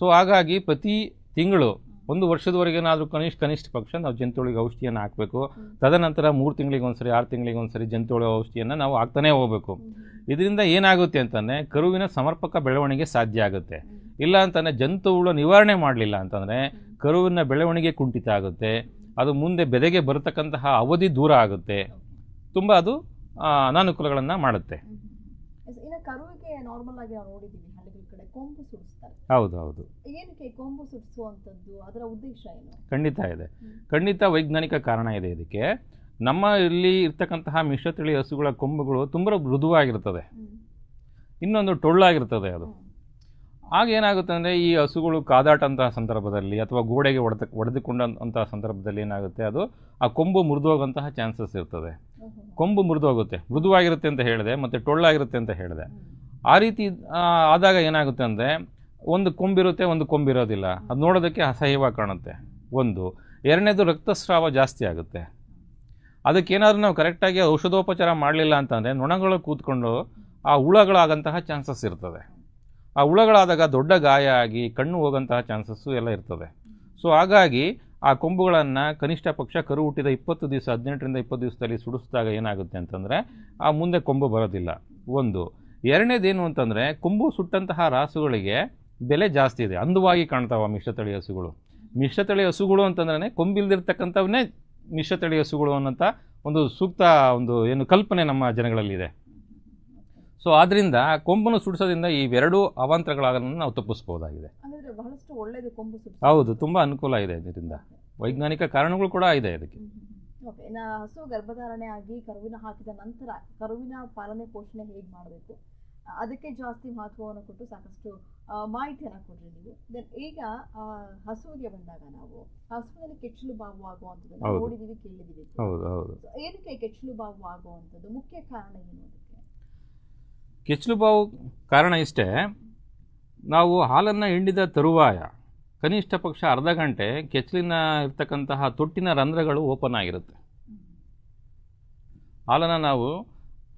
ಸೊ ಹಾಗಾಗಿ ಪ್ರತಿ ತಿಂಗಳು ಒಂದು ವರ್ಷದವರೆಗೇನಾದರೂ ಕನಿಷ್ಠ ಕನಿಷ್ಠ ಪಕ್ಷ ನಾವು ಜಂತುಳಿಗೆ ಔಷಧಿಯನ್ನು ಹಾಕಬೇಕು ತದನಂತರ ಮೂರು ತಿಂಗಳಿಗೆ ಒಂದ್ಸರಿ ಆರು ತಿಂಗಳಿಗೆ ಒಂದ್ಸರಿ ಜಂತುಳಿ ಔಷಧಿಯನ್ನು ನಾವು ಹಾಕ್ತಾನೇ ಹೋಗಬೇಕು ಇದರಿಂದ ಏನಾಗುತ್ತೆ ಅಂತಂದರೆ ಕರುವಿನ ಸಮರ್ಪಕ ಬೆಳವಣಿಗೆ ಸಾಧ್ಯ ಆಗುತ್ತೆ ಇಲ್ಲ ಅಂತಂದರೆ ಜಂತು ಹುಳು ನಿವಾರಣೆ ಮಾಡಲಿಲ್ಲ ಅಂತಂದರೆ ಕರುವಿನ ಬೆಳವಣಿಗೆ ಕುಂಠಿತ ಆಗುತ್ತೆ ಅದು ಮುಂದೆ ಬೆದೆಗೆ ಬರತಕ್ಕಂತಹ ಅವಧಿ ದೂರ ಆಗುತ್ತೆ ತುಂಬ ಅದು ಅನಾನುಕೂಲಗಳನ್ನು ಮಾಡುತ್ತೆ ಕರುವಿಗೆ ನಾರ್ಮಲ್ ಆಗಿ ಕಡೆ ಕೊಂಬು ಹೌದು ಹೌದು ಕೊಂಬು ಅದರ ಉದ್ದೇಶ ಏನು ಖಂಡಿತ ಇದೆ ಖಂಡಿತ ವೈಜ್ಞಾನಿಕ ಕಾರಣ ಇದೆ ಇದಕ್ಕೆ ನಮ್ಮ ಇಲ್ಲಿ ಇರ್ತಕ್ಕಂತಹ ಮಿಶ್ರತಳಿ ಹಸುಗಳ ಕೊಂಬುಗಳು ತುಂಬ ಮೃದುವಾಗಿರ್ತದೆ ಇನ್ನೊಂದು ಟೊಳ್ಳಾಗಿರ್ತದೆ ಅದು ಆಗ ಏನಾಗುತ್ತೆ ಅಂದರೆ ಈ ಹಸುಗಳು ಕಾದಾಟಂತಹ ಸಂದರ್ಭದಲ್ಲಿ ಅಥವಾ ಗೋಡೆಗೆ ಒಡೆದ ಒಡೆದುಕೊಂಡಂತಹ ಸಂದರ್ಭದಲ್ಲಿ ಏನಾಗುತ್ತೆ ಅದು ಆ ಕೊಂಬು ಹೋಗುವಂತಹ ಚಾನ್ಸಸ್ ಇರ್ತದೆ ಕೊಂಬು ಹೋಗುತ್ತೆ ಮೃದುವಾಗಿರುತ್ತೆ ಅಂತ ಹೇಳಿದೆ ಮತ್ತು ಟೊಳ್ಳಾಗಿರುತ್ತೆ ಅಂತ ಹೇಳಿದೆ ಆ ರೀತಿ ಆದಾಗ ಏನಾಗುತ್ತೆ ಅಂದರೆ ಒಂದು ಕೊಂಬಿರುತ್ತೆ ಒಂದು ಕೊಂಬಿರೋದಿಲ್ಲ ಅದು ನೋಡೋದಕ್ಕೆ ಅಸಹ್ಯವಾಗಿ ಕಾಣುತ್ತೆ ಒಂದು ಎರಡನೇದು ರಕ್ತಸ್ರಾವ ಜಾಸ್ತಿ ಆಗುತ್ತೆ ಅದಕ್ಕೇನಾದರೂ ನಾವು ಕರೆಕ್ಟಾಗಿ ಔಷಧೋಪಚಾರ ಮಾಡಲಿಲ್ಲ ಅಂತಂದರೆ ನೊಣಗಳು ಕೂತ್ಕೊಂಡು ಆ ಹುಳಗಳಾಗಂತಹ ಚಾನ್ಸಸ್ ಇರ್ತದೆ ಆ ಹುಳಗಳಾದಾಗ ದೊಡ್ಡ ಗಾಯ ಆಗಿ ಕಣ್ಣು ಹೋಗಂತಹ ಚಾನ್ಸಸ್ಸು ಎಲ್ಲ ಇರ್ತದೆ ಸೊ ಹಾಗಾಗಿ ಆ ಕೊಂಬುಗಳನ್ನು ಕನಿಷ್ಠ ಪಕ್ಷ ಕರು ಹುಟ್ಟಿದ ಇಪ್ಪತ್ತು ದಿವಸ ಹದಿನೆಂಟರಿಂದ ಇಪ್ಪತ್ತು ದಿವಸದಲ್ಲಿ ಸುಡಿಸಿದಾಗ ಏನಾಗುತ್ತೆ ಅಂತಂದರೆ ಆ ಮುಂದೆ ಕೊಂಬು ಬರೋದಿಲ್ಲ ಒಂದು ಎರಡನೇದೇನು ಅಂತಂದರೆ ಕೊಂಬು ಸುಟ್ಟಂತಹ ರಾಸುಗಳಿಗೆ ಬೆಲೆ ಜಾಸ್ತಿ ಇದೆ ಅಂದವಾಗಿ ಕಾಣ್ತಾವ ಮಿಶ್ರತಳಿ ಹಸುಗಳು ಮಿಶ್ರತಳಿ ಹಸುಗಳು ಅಂತಂದ್ರೆ ಕೊಂಬಿಲ್ದಿರ್ತಕ್ಕಂಥವನ್ನೇ ಮಿಶ್ರತಳಿ ಹಸುಗಳು ಅನ್ನೋಂಥ ಒಂದು ಸೂಕ್ತ ಒಂದು ಏನು ಕಲ್ಪನೆ ನಮ್ಮ ಜನಗಳಲ್ಲಿದೆ ಸೊ ಆದ್ರಿಂದ ಕೊಂಬನ್ನು ಸುಡಿಸೋದ್ರಿಂದ ಇವೆರಡೂ ಅವಾಂತರಗಳಾಗೋದನ್ನು ನಾವು ತಪ್ಪಿಸ್ಬೋದಾಗಿದೆ ಹೌದು ತುಂಬ ಅನುಕೂಲ ಇದೆ ಇದರಿಂದ ವೈಜ್ಞಾನಿಕ ಕಾರಣಗಳು ಕೂಡ ಇದೆ ಇದಕ್ಕೆ ಹಸು ಗರ್ಭಧಾರಣೆ ಆಗಿ ಕರುವಿನ ಹಾಕಿದ ನಂತರ ಕರುವಿನ ಪಾಲನೆ ಪೋಷಣೆ ಹೇಗೆ ಮಾಡಬೇಕು ಅದಕ್ಕೆ ಜಾಸ್ತಿ ಮಹತ್ವವನ್ನು ಕೊಟ್ಟು ಸಾಕಷ್ಟು ಮಾಹಿತಿಯನ್ನು ಕೊಡ್ರಿ ನೀವು ದೆನ್ ಈಗ ಹಸುವಿಗೆ ಬಂದಾಗ ನಾವು ಹಸುವಿನಲ್ಲಿ ಕೆಚ್ಚಲು ಬಾವು ಆಗುವಂಥದ್ದು ನೋಡಿದೀವಿ ಕೇಳಿದೀವಿ ಏನಕ್ಕೆ ಕೆಚ್ಚಲು ಬಾವು ಆಗುವಂಥದ್ದು ಮುಖ್ಯ ಕಾರಣ ಏನು ಅದಕ್ಕೆ ಕೆಚ್ಚಲು ಬಾವು ಕಾರಣ ಇಷ್ಟೇ ನಾವು ಹಾಲನ್ನು ಹಿಂಡಿದ ತರುವಾಯ ಕನಿಷ್ಠ ಪಕ್ಷ ಅರ್ಧ ಗಂಟೆ ಕೆಚ್ಚಲಿನ ಇರ್ತಕ್ಕಂತಹ ತೊಟ್ಟಿನ ರಂಧ್ರಗಳು ಓಪನ್ ಆಗಿರುತ್ತೆ ಹಾಲನ್ನು ನಾವು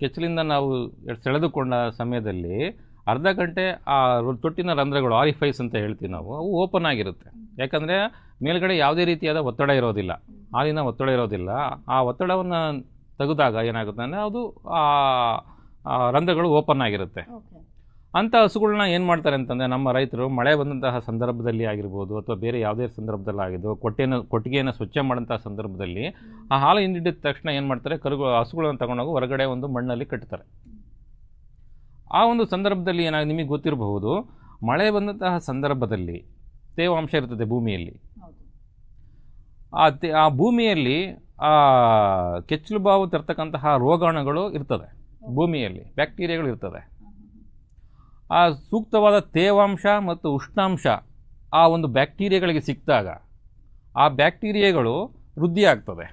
ಕೆಚ್ಚಲಿಂದ ನಾವು ಸೆಳೆದುಕೊಂಡ ಸಮಯದಲ್ಲಿ ಅರ್ಧ ಗಂಟೆ ಆ ತೊಟ್ಟಿನ ರಂಧ್ರಗಳು ಆರಿಫೈಸ್ ಅಂತ ಹೇಳ್ತೀವಿ ನಾವು ಅವು ಓಪನ್ ಆಗಿರುತ್ತೆ ಯಾಕಂದರೆ ಮೇಲ್ಗಡೆ ಯಾವುದೇ ರೀತಿಯಾದ ಒತ್ತಡ ಇರೋದಿಲ್ಲ ಹಾಲಿನ ಒತ್ತಡ ಇರೋದಿಲ್ಲ ಆ ಒತ್ತಡವನ್ನು ತೆಗೆದಾಗ ಏನಾಗುತ್ತೆ ಅಂದರೆ ಅದು ಆ ರಂಧ್ರಗಳು ಓಪನ್ ಆಗಿರುತ್ತೆ ಅಂಥ ಹಸುಗಳನ್ನ ಏನು ಮಾಡ್ತಾರೆ ಅಂತಂದರೆ ನಮ್ಮ ರೈತರು ಮಳೆ ಬಂದಂತಹ ಸಂದರ್ಭದಲ್ಲಿ ಆಗಿರ್ಬೋದು ಅಥವಾ ಬೇರೆ ಯಾವುದೇ ಸಂದರ್ಭದಲ್ಲಿ ಆಗಿದ್ದು ಕೊಟ್ಟೆಯನ್ನು ಕೊಟ್ಟಿಗೆಯನ್ನು ಸ್ವಚ್ಛ ಮಾಡುವಂತಹ ಸಂದರ್ಭದಲ್ಲಿ ಆ ಹಾಲು ಹಿಂದಿಡಿದ ತಕ್ಷಣ ಏನು ಮಾಡ್ತಾರೆ ಕರುಗು ಹಸುಗಳನ್ನು ತಗೊಂಡೋಗಿ ಹೊರಗಡೆ ಒಂದು ಮಣ್ಣಲ್ಲಿ ಕಟ್ತಾರೆ ಆ ಒಂದು ಸಂದರ್ಭದಲ್ಲಿ ಏನಾಗ ನಿಮಗೆ ಗೊತ್ತಿರಬಹುದು ಮಳೆ ಬಂದಂತಹ ಸಂದರ್ಭದಲ್ಲಿ ತೇವಾಂಶ ಇರ್ತದೆ ಭೂಮಿಯಲ್ಲಿ ಆ ತೇ ಆ ಭೂಮಿಯಲ್ಲಿ ಆ ಬಾವು ತರ್ತಕ್ಕಂತಹ ರೋಗಾಣುಗಳು ಇರ್ತದೆ ಭೂಮಿಯಲ್ಲಿ ಬ್ಯಾಕ್ಟೀರಿಯಾಗಳು ಇರ್ತದೆ ಆ ಸೂಕ್ತವಾದ ತೇವಾಂಶ ಮತ್ತು ಉಷ್ಣಾಂಶ ಆ ಒಂದು ಬ್ಯಾಕ್ಟೀರಿಯಾಗಳಿಗೆ ಸಿಕ್ಕಿದಾಗ ಆ ಬ್ಯಾಕ್ಟೀರಿಯಾಗಳು ವೃದ್ಧಿಯಾಗ್ತದೆ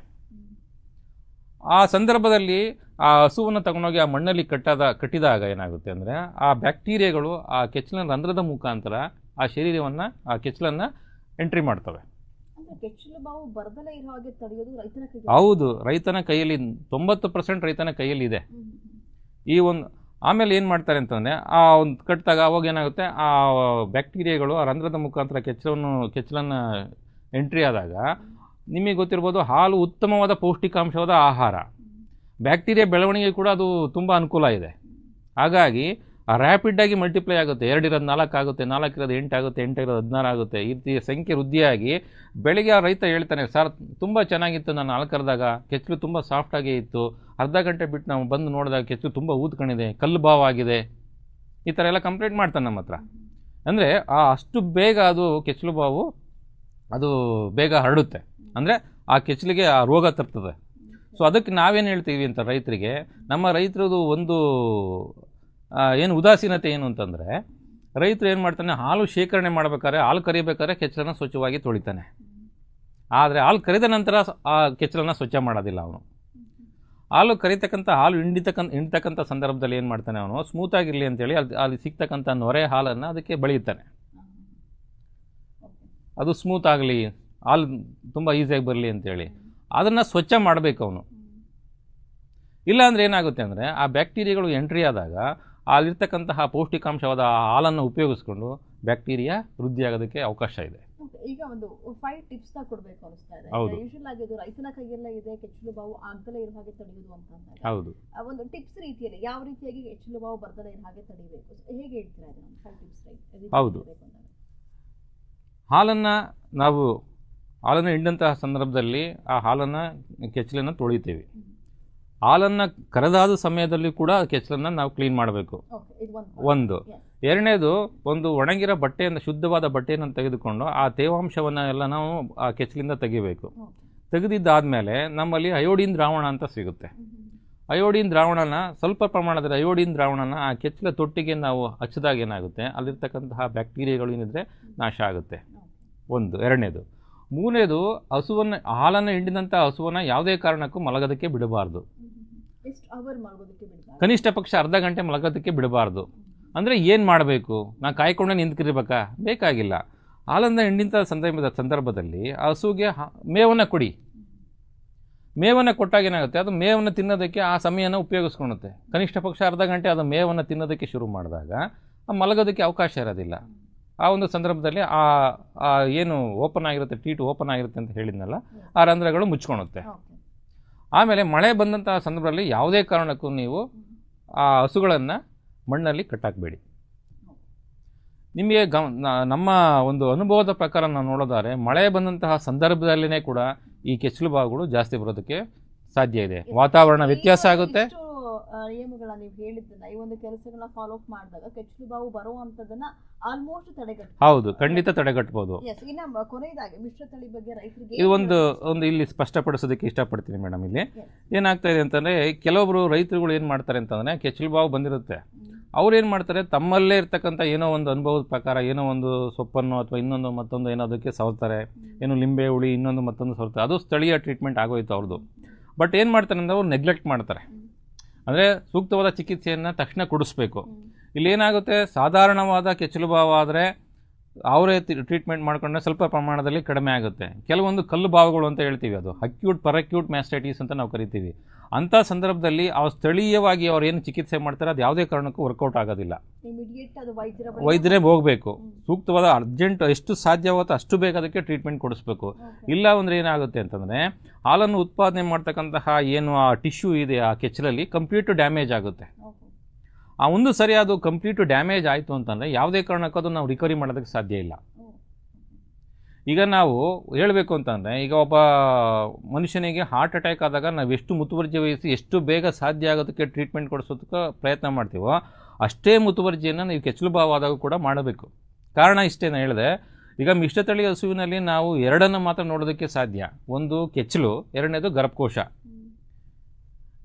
ಆ ಸಂದರ್ಭದಲ್ಲಿ ಆ ಹಸುವನ್ನು ತಗೊಂಡೋಗಿ ಆ ಮಣ್ಣಲ್ಲಿ ಕಟ್ಟದ ಕಟ್ಟಿದಾಗ ಏನಾಗುತ್ತೆ ಅಂದರೆ ಆ ಬ್ಯಾಕ್ಟೀರಿಯಾಗಳು ಆ ಕೆಚ್ಚಲನ ರಂಧ್ರದ ಮುಖಾಂತರ ಆ ಶರೀರವನ್ನು ಆ ಕೆಚ್ಚಲನ್ನು ಎಂಟ್ರಿ ಮಾಡ್ತವೆ ಹೌದು ರೈತನ ಕೈಯಲ್ಲಿ ತೊಂಬತ್ತು ಪರ್ಸೆಂಟ್ ರೈತನ ಕೈಯಲ್ಲಿ ಇದೆ ಈ ಒಂದು ಆಮೇಲೆ ಏನು ಮಾಡ್ತಾರೆ ಅಂತಂದರೆ ಆ ಒಂದು ಕಟ್ಟಿದಾಗ ಅವಾಗ ಏನಾಗುತ್ತೆ ಆ ಬ್ಯಾಕ್ಟೀರಿಯಾಗಳು ಆ ರಂಧ್ರದ ಮುಖಾಂತರ ಕೆಚ್ಚಲನ್ನು ಕೆಚ್ಚಲನ್ನು ಎಂಟ್ರಿ ಆದಾಗ ನಿಮಗೆ ಗೊತ್ತಿರ್ಬೋದು ಹಾಲು ಉತ್ತಮವಾದ ಪೌಷ್ಟಿಕಾಂಶವಾದ ಆಹಾರ ಬ್ಯಾಕ್ಟೀರಿಯಾ ಬೆಳವಣಿಗೆ ಕೂಡ ಅದು ತುಂಬ ಅನುಕೂಲ ಇದೆ ಹಾಗಾಗಿ ರ್ಯಾಪಿಡ್ ಆಗಿ ಮಲ್ಟಿಪ್ಲೈ ಆಗುತ್ತೆ ಇರೋದು ನಾಲ್ಕು ಆಗುತ್ತೆ ನಾಲ್ಕು ಇರೋದು ಎಂಟು ಆಗುತ್ತೆ ಎಂಟು ಇರೋದು ಹದಿನಾರು ಆಗುತ್ತೆ ಈ ರೀತಿ ಸಂಖ್ಯೆ ವೃದ್ಧಿಯಾಗಿ ಬೆಳಗ್ಗೆ ಆ ರೈತ ಹೇಳ್ತಾನೆ ಸರ್ ತುಂಬ ಚೆನ್ನಾಗಿತ್ತು ನಾನು ನಾಲ್ಕರದಾಗ ಕೆಚ್ಚಲು ತುಂಬ ಸಾಫ್ಟಾಗಿ ಇತ್ತು ಅರ್ಧ ಗಂಟೆ ಬಿಟ್ಟು ನಾವು ಬಂದು ನೋಡಿದಾಗ ಕೆಚ್ಚಲು ತುಂಬ ಊದ್ಕೊಂಡಿದೆ ಕಲ್ಲು ಭಾವ ಆಗಿದೆ ಈ ಥರ ಎಲ್ಲ ಕಂಪ್ಲೇಂಟ್ ಮಾಡ್ತಾನೆ ನಮ್ಮ ಹತ್ರ ಅಂದರೆ ಆ ಅಷ್ಟು ಬೇಗ ಅದು ಕೆಚ್ಚಲು ಬಾವು ಅದು ಬೇಗ ಹರಡುತ್ತೆ ಅಂದರೆ ಆ ಕೆಚ್ಚಲಿಗೆ ಆ ರೋಗ ತರ್ತದೆ ಸೊ ಅದಕ್ಕೆ ನಾವೇನು ಹೇಳ್ತೀವಿ ಅಂತ ರೈತರಿಗೆ ನಮ್ಮ ರೈತರದು ಒಂದು ಏನು ಉದಾಸೀನತೆ ಏನು ಅಂತಂದರೆ ರೈತರು ಏನು ಮಾಡ್ತಾನೆ ಹಾಲು ಶೇಖರಣೆ ಮಾಡಬೇಕಾದ್ರೆ ಹಾಲು ಕರಿಬೇಕಾದ್ರೆ ಕೆಚ್ಚಲನ್ನು ಸ್ವಚ್ಛವಾಗಿ ತೊಳಿತಾನೆ ಆದರೆ ಹಾಲು ಕರೆದ ನಂತರ ಆ ಕೆಚ್ಚಲನ್ನು ಸ್ವಚ್ಛ ಮಾಡೋದಿಲ್ಲ ಅವನು ಹಾಲು ಕರಿತಕ್ಕಂಥ ಹಾಲು ಹಿಂಡಿತಕ್ಕ ಹಿಂಡ್ತಕ್ಕಂಥ ಸಂದರ್ಭದಲ್ಲಿ ಏನು ಮಾಡ್ತಾನೆ ಅವನು ಸ್ಮೂತಾಗಿರಲಿ ಅಂತೇಳಿ ಅಲ್ಲಿ ಅಲ್ಲಿ ಸಿಗ್ತಕ್ಕಂಥ ನೊರೆ ಹಾಲನ್ನು ಅದಕ್ಕೆ ಬಳಿಯುತ್ತಾನೆ ಅದು ಸ್ಮೂತ್ ಆಗಲಿ ಹಾಲು ತುಂಬ ಈಸಿಯಾಗಿ ಬರಲಿ ಅಂತೇಳಿ ಅದನ್ನು ಸ್ವಚ್ಛ ಮಾಡಬೇಕು ಅವನು ಇಲ್ಲಾಂದರೆ ಏನಾಗುತ್ತೆ ಅಂದರೆ ಆ ಬ್ಯಾಕ್ಟೀರಿಯಾಗಳು ಎಂಟ್ರಿ ಆದಾಗ ಅಲ್ಲಿರ್ತಕ್ಕಂತಹ ಪೌಷ್ಟಿಕಾಂಶವಾದ ಹಾಲನ್ನು ಉಪಯೋಗಿಸ್ಕೊಂಡು ಬ್ಯಾಕ್ಟೀರಿಯಾ ವೃದ್ಧಿಯಾಗೋದಕ್ಕೆ ಅವಕಾಶ ಇದೆ ಈಗ ಒಂದು ಫೈವ್ ಟಿಪ್ಸ್ ನ ಕೊಡಬೇಕು ಅನಿಸ್ತಾ ಇದೆ ಯೂಶುವಲ್ ಆಗಿ ಇದು ರೈತನ ಕೈಯೆಲ್ಲ ಇದೆ ಕೆಚ್ಚಲು ಬಾವು ಆಗದಲೇ ಹಾಗೆ ತಡೆಯೋದು ಅಂತ ಹೌದು ಒಂದು ಟಿಪ್ಸ್ ರೀತಿಯಲ್ಲಿ ಯಾವ ರೀತಿಯಾಗಿ ಕೆಚ್ಚಲು ಬಾವು ಬರ್ದಲೇ ಇರೋ ಹಾಗೆ ತಡಿಬೇಕು ಹೇಗೆ ಹೇಳ್ತೀರಾ ಇದನ್ನ ಫೈವ್ ಟಿಪ್ಸ್ ರೈಟ್ ಹೌದು ಹಾಲನ್ನು ನಾವು ಹಾಲನ್ನು ಹಿಂಡಂತಹ ಸಂದರ್ಭದಲ್ಲಿ ಆ ಹಾಲನ್ನು ಕೆಚ್ಚಲನ್ನು ತೊಳೆಯುತ್ತೇವೆ ಹಾಲನ್ನು ಕರೆದಾದ ಸಮಯದಲ್ಲಿ ಕೂಡ ಕೆಚ್ಚಲನ್ನು ನಾವು ಕ್ಲೀನ್ ಮಾಡಬೇಕು ಒಂದು ಎರಡನೇದು ಒಂದು ಒಣಗಿರೋ ಬಟ್ಟೆಯನ್ನು ಶುದ್ಧವಾದ ಬಟ್ಟೆಯನ್ನು ತೆಗೆದುಕೊಂಡು ಆ ತೇವಾಂಶವನ್ನು ಎಲ್ಲ ನಾವು ಆ ಕೆಚ್ಚಲಿಂದ ತೆಗಿಬೇಕು ತೆಗೆದಿದ್ದಾದಮೇಲೆ ನಮ್ಮಲ್ಲಿ ಅಯೋಡಿನ್ ದ್ರಾವಣ ಅಂತ ಸಿಗುತ್ತೆ mm-hmm. ಅಯೋಡಿನ್ ದ್ರಾವಣನ ಸ್ವಲ್ಪ ಪ್ರಮಾಣದಲ್ಲಿ ಅಯೋಡಿನ್ ದ್ರಾವಣನ ಆ ಕೆಚ್ಚಲ ತೊಟ್ಟಿಗೆ ನಾವು ಹಚ್ಚಿದಾಗ ಏನಾಗುತ್ತೆ ಅಲ್ಲಿರ್ತಕ್ಕಂತಹ ಬ್ಯಾಕ್ಟೀರಿಯಾಗಳು ಏನಿದ್ರೆ ನಾಶ ಆಗುತ್ತೆ ಒಂದು ಎರಡನೇದು ಮೂರನೇದು ಹಸುವನ್ನು ಹಾಲನ್ನು ಹಿಂಡಿದಂಥ ಹಸುವನ್ನು ಯಾವುದೇ ಕಾರಣಕ್ಕೂ ಮಲಗೋದಕ್ಕೆ ಬಿಡಬಾರ್ದು mm-hmm. ಕನಿಷ್ಠ ಪಕ್ಷ ಅರ್ಧ ಗಂಟೆ ಮಲಗೋದಕ್ಕೆ ಬಿಡಬಾರ್ದು ಅಂದರೆ ಏನು ಮಾಡಬೇಕು ನಾ ಕಾಯ್ಕೊಂಡೆ ನಿಂತ್ಕಿರ್ಬೇಕಾ ಬೇಕಾಗಿಲ್ಲ ಹಾಲಂದ ಹಿಂಡಿಂಥ ಸಂದರ್ಭದ ಸಂದರ್ಭದಲ್ಲಿ ಹಸುಗೆ ಮೇವನ್ನು ಕೊಡಿ ಮೇವನ್ನು ಕೊಟ್ಟಾಗ ಏನಾಗುತ್ತೆ ಅದು ಮೇವನ್ನು ತಿನ್ನೋದಕ್ಕೆ ಆ ಸಮಯನ ಉಪಯೋಗಿಸ್ಕೊಳುತ್ತೆ ಕನಿಷ್ಠ ಪಕ್ಷ ಅರ್ಧ ಗಂಟೆ ಅದು ಮೇವನ್ನು ತಿನ್ನೋದಕ್ಕೆ ಶುರು ಮಾಡಿದಾಗ ಆ ಮಲಗೋದಕ್ಕೆ ಅವಕಾಶ ಇರೋದಿಲ್ಲ ಆ ಒಂದು ಸಂದರ್ಭದಲ್ಲಿ ಆ ಏನು ಓಪನ್ ಆಗಿರುತ್ತೆ ಟೀಟು ಓಪನ್ ಆಗಿರುತ್ತೆ ಅಂತ ಹೇಳಿದ್ನಲ್ಲ ಆ ರಂಧ್ರಗಳು ಮುಚ್ಕೊಳುತ್ತೆ ಆಮೇಲೆ ಮಳೆ ಬಂದಂತಹ ಸಂದರ್ಭದಲ್ಲಿ ಯಾವುದೇ ಕಾರಣಕ್ಕೂ ನೀವು ಆ ಹಸುಗಳನ್ನು ಮಣ್ಣಲ್ಲಿ ಕಟ್ಟಾಕಬೇಡಿ ನಿಮಗೆ ಗಮ್ ನಮ್ಮ ಒಂದು ಅನುಭವದ ಪ್ರಕಾರ ನಾವು ನೋಡೋದಾದ್ರೆ ಮಳೆ ಬಂದಂತಹ ಸಂದರ್ಭದಲ್ಲಿಯೇ ಕೂಡ ಈ ಕೆಚ್ಚಲು ಭಾಗಗಳು ಜಾಸ್ತಿ ಬರೋದಕ್ಕೆ ಸಾಧ್ಯ ಇದೆ ವಾತಾವರಣ ವ್ಯತ್ಯಾಸ ಆಗುತ್ತೆ ನಿಯಮಗಳನ್ನ ನೀವು ಹೇಳಿದ್ದನ್ನ ಈ ಒಂದು ಕೆಲಸಗಳನ್ನ ಫಾಲೋ ಅಪ್ ಮಾಡಿದಾಗ ಕೆಚ್ಚಲು ಬಾವು ಬರುವಂತದನ್ನ ಆಲ್ಮೋಸ್ಟ್ ತಡೆಗಟ್ಟ ಹೌದು ಖಂಡಿತ ತಡೆಗಟ್ಟಬಹುದು ಎಸ್ ಇನ್ನ ತಳಿ ಮಿಶ್ರತಳಿ ಬಗ್ಗೆ ರೈತರಿಗೆ ಇದು ಒಂದು ಒಂದು ಇಲ್ಲಿ ಸ್ಪಷ್ಟಪಡಿಸೋದಕ್ಕೆ ಇಷ್ಟಪಡ್ತೀನಿ ಮೇಡಮ್ ಇಲ್ಲಿ ಏನಾಗ್ತಾ ಇದೆ ಅಂತಂದ್ರೆ ಕೆಲವೊಬ್ರು ರೈತರುಗಳು ಏನು ಮಾಡ್ತಾರೆ ಅಂತಂದ್ರೆ ಕೆಚ್ಚಲು ಬಾವು ಬಂದಿರುತ್ತೆ ಅವ್ರು ಏನು ಮಾಡ್ತಾರೆ ತಮ್ಮಲ್ಲೇ ಇರ್ತಕ್ಕಂತ ಏನೋ ಒಂದು ಅನುಭವದ ಪ್ರಕಾರ ಏನೋ ಒಂದು ಸೊಪ್ಪನ್ನು ಅಥವಾ ಇನ್ನೊಂದು ಮತ್ತೊಂದು ಏನೋ ಅದಕ್ಕೆ ಸವರ್ತಾರೆ ಏನು ಲಿಂಬೆ ಹುಳಿ ಇನ್ನೊಂದು ಮತ್ತೊಂದು ಸವರ್ತಾರೆ ಅದು ಸ್ಥಳೀಯ ಟ್ರೀಟ್ಮೆಂಟ್ ಆಗೋಯ್ತು ಅವ್ರದ್ದು ಬಟ್ ಏನು ಮಾಡ್ತಾರೆ ಅಂದ್ರೆ ಅವ್ರು ನೆಗ್ಲೆಕ್ಟ್ ಮಾಡ್ತಾರೆ ಅಂದರೆ ಸೂಕ್ತವಾದ ಚಿಕಿತ್ಸೆಯನ್ನು ತಕ್ಷಣ ಕೊಡಿಸ್ಬೇಕು ಇಲ್ಲೇನಾಗುತ್ತೆ ಸಾಧಾರಣವಾದ ಭಾವ ಆದರೆ ಅವರೇ ಟ್ರೀಟ್ಮೆಂಟ್ ಮಾಡಿಕೊಂಡ್ರೆ ಸ್ವಲ್ಪ ಪ್ರಮಾಣದಲ್ಲಿ ಕಡಿಮೆ ಆಗುತ್ತೆ ಕೆಲವೊಂದು ಕಲ್ಲು ಭಾವಗಳು ಅಂತ ಹೇಳ್ತೀವಿ ಅದು ಅಕ್ಯೂಟ್ ಪರಕ್ಯೂಟ್ ಮ್ಯಾಸ್ಟೈಟಿಸ್ ಅಂತ ನಾವು ಕರಿತೀವಿ ಅಂಥ ಸಂದರ್ಭದಲ್ಲಿ ಅವ್ರು ಸ್ಥಳೀಯವಾಗಿ ಅವ್ರು ಏನು ಚಿಕಿತ್ಸೆ ಮಾಡ್ತಾರೆ ಅದು ಯಾವುದೇ ಕಾರಣಕ್ಕೂ ವರ್ಕೌಟ್ ಆಗೋದಿಲ್ಲ ವೈದ್ಯರೇ ಹೋಗಬೇಕು ಸೂಕ್ತವಾದ ಅರ್ಜೆಂಟ್ ಎಷ್ಟು ಸಾಧ್ಯವಾಗುತ್ತೋ ಅಷ್ಟು ಬೇಗ ಅದಕ್ಕೆ ಟ್ರೀಟ್ಮೆಂಟ್ ಕೊಡಿಸ್ಬೇಕು ಇಲ್ಲ ಅಂದರೆ ಏನಾಗುತ್ತೆ ಅಂತಂದರೆ ಹಾಲನ್ನು ಉತ್ಪಾದನೆ ಮಾಡ್ತಕ್ಕಂತಹ ಏನು ಆ ಟಿಶ್ಯೂ ಇದೆ ಆ ಕೆಚ್ಚಲಲ್ಲಿ ಕಂಪ್ಲೀಟ್ ಡ್ಯಾಮೇಜ್ ಆಗುತ್ತೆ ಆ ಒಂದು ಸರಿ ಅದು ಕಂಪ್ಲೀಟ್ ಡ್ಯಾಮೇಜ್ ಆಯಿತು ಅಂತಂದರೆ ಯಾವುದೇ ಕಾರಣಕ್ಕೂ ಅದು ನಾವು ರಿಕವರಿ ಮಾಡೋದಕ್ಕೆ ಸಾಧ್ಯ ಇಲ್ಲ ಈಗ ನಾವು ಹೇಳಬೇಕು ಅಂತಂದರೆ ಈಗ ಒಬ್ಬ ಮನುಷ್ಯನಿಗೆ ಹಾರ್ಟ್ ಅಟ್ಯಾಕ್ ಆದಾಗ ನಾವು ಎಷ್ಟು ಮುತುವರ್ಜಿ ವಹಿಸಿ ಎಷ್ಟು ಬೇಗ ಸಾಧ್ಯ ಆಗೋದಕ್ಕೆ ಟ್ರೀಟ್ಮೆಂಟ್ ಕೊಡಿಸೋದಕ್ಕೆ ಪ್ರಯತ್ನ ಮಾಡ್ತೀವೋ ಅಷ್ಟೇ ಮುತುವರ್ಜಿಯನ್ನು ನೀವು ಆದಾಗ ಕೂಡ ಮಾಡಬೇಕು ಕಾರಣ ಇಷ್ಟೇ ನಾನು ಹೇಳಿದೆ ಈಗ ಮಿಶ್ರತಳಿ ಹಸುವಿನಲ್ಲಿ ನಾವು ಎರಡನ್ನು ಮಾತ್ರ ನೋಡೋದಕ್ಕೆ ಸಾಧ್ಯ ಒಂದು ಕೆಚ್ಚಲು ಎರಡನೇದು ಗರ್ಭಕೋಶ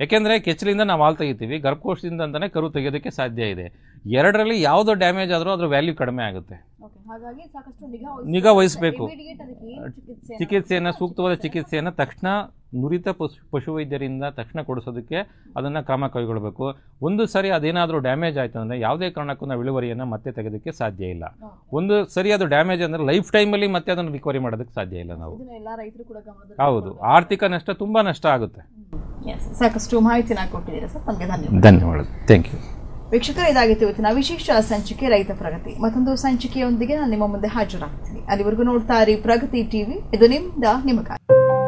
ಯಾಕೆಂದರೆ ಕೆಚ್ಚಲಿಂದ ನಾವು ಹಾಲು ತೆಗಿತೀವಿ ಗರ್ಭಕೋಶದಿಂದ ಅಂತಲೇ ಕರು ತೆಗೆಯೋದಕ್ಕೆ ಸಾಧ್ಯ ಇದೆ ಎರಡರಲ್ಲಿ ಯಾವುದು ಡ್ಯಾಮೇಜ್ ಆದರೂ ಅದರ ವ್ಯಾಲ್ಯೂ ಕಡಿಮೆ ಆಗುತ್ತೆ ನಿಗಾ ವಹಿಸಬೇಕು ಚಿಕಿತ್ಸೆಯನ್ನು ಸೂಕ್ತವಾದ ಚಿಕಿತ್ಸೆಯನ್ನು ತಕ್ಷಣ ನುರಿತ ಪಶು ಪಶುವೈದ್ಯರಿಂದ ತಕ್ಷಣ ಕೊಡಿಸೋದಕ್ಕೆ ಅದನ್ನು ಕ್ರಮ ಕೈಗೊಳ್ಳಬೇಕು ಒಂದು ಸರಿ ಅದೇನಾದರೂ ಡ್ಯಾಮೇಜ್ ಆಯಿತು ಅಂದರೆ ಯಾವುದೇ ಕಾರಣಕ್ಕೂ ನಾವು ಇಳುವರಿಯನ್ನು ಮತ್ತೆ ತೆಗೆದಕ್ಕೆ ಸಾಧ್ಯ ಇಲ್ಲ ಒಂದು ಸರಿ ಅದು ಡ್ಯಾಮೇಜ್ ಅಂದರೆ ಲೈಫ್ ಟೈಮಲ್ಲಿ ಮತ್ತೆ ಅದನ್ನು ರಿಕವರಿ ಮಾಡೋದಕ್ಕೆ ಸಾಧ್ಯ ಇಲ್ಲ ನಾವು ಹೌದು ಆರ್ಥಿಕ ನಷ್ಟ ತುಂಬ ನಷ್ಟ ಆಗುತ್ತೆ ಸಾಕಷ್ಟು ಮಾಹಿತಿನ ಕೊಟ್ಟಿದ್ದೀರಾ ಸರ್ ನಮಗೆ ಧನ್ಯವಾದ ಧನ್ಯವಾದ ಥ್ಯಾಂಕ್ ಯು ವೀಕ್ಷಕರು ಇದಾಗಿತ್ತು ಇವತ್ತಿನ ವಿಶೇಷ ಸಂಚಿಕೆ ರೈತ ಪ್ರಗತಿ ಮತ್ತೊಂದು ಸಂಚಿಕೆಯೊಂದಿಗೆ ನಾನು ನಿಮ್ಮ ಮುಂದೆ ಹಾಜರಾಗ್ತೀನಿ ಅಲ್ಲಿವರೆಗೂ ನೋಡ್ತಾ ಇರಿ ಪ್ರಗತಿ ಟಿವಿ ಇದು ನಿಮ್ದ ನಿಮಗಾಗಿ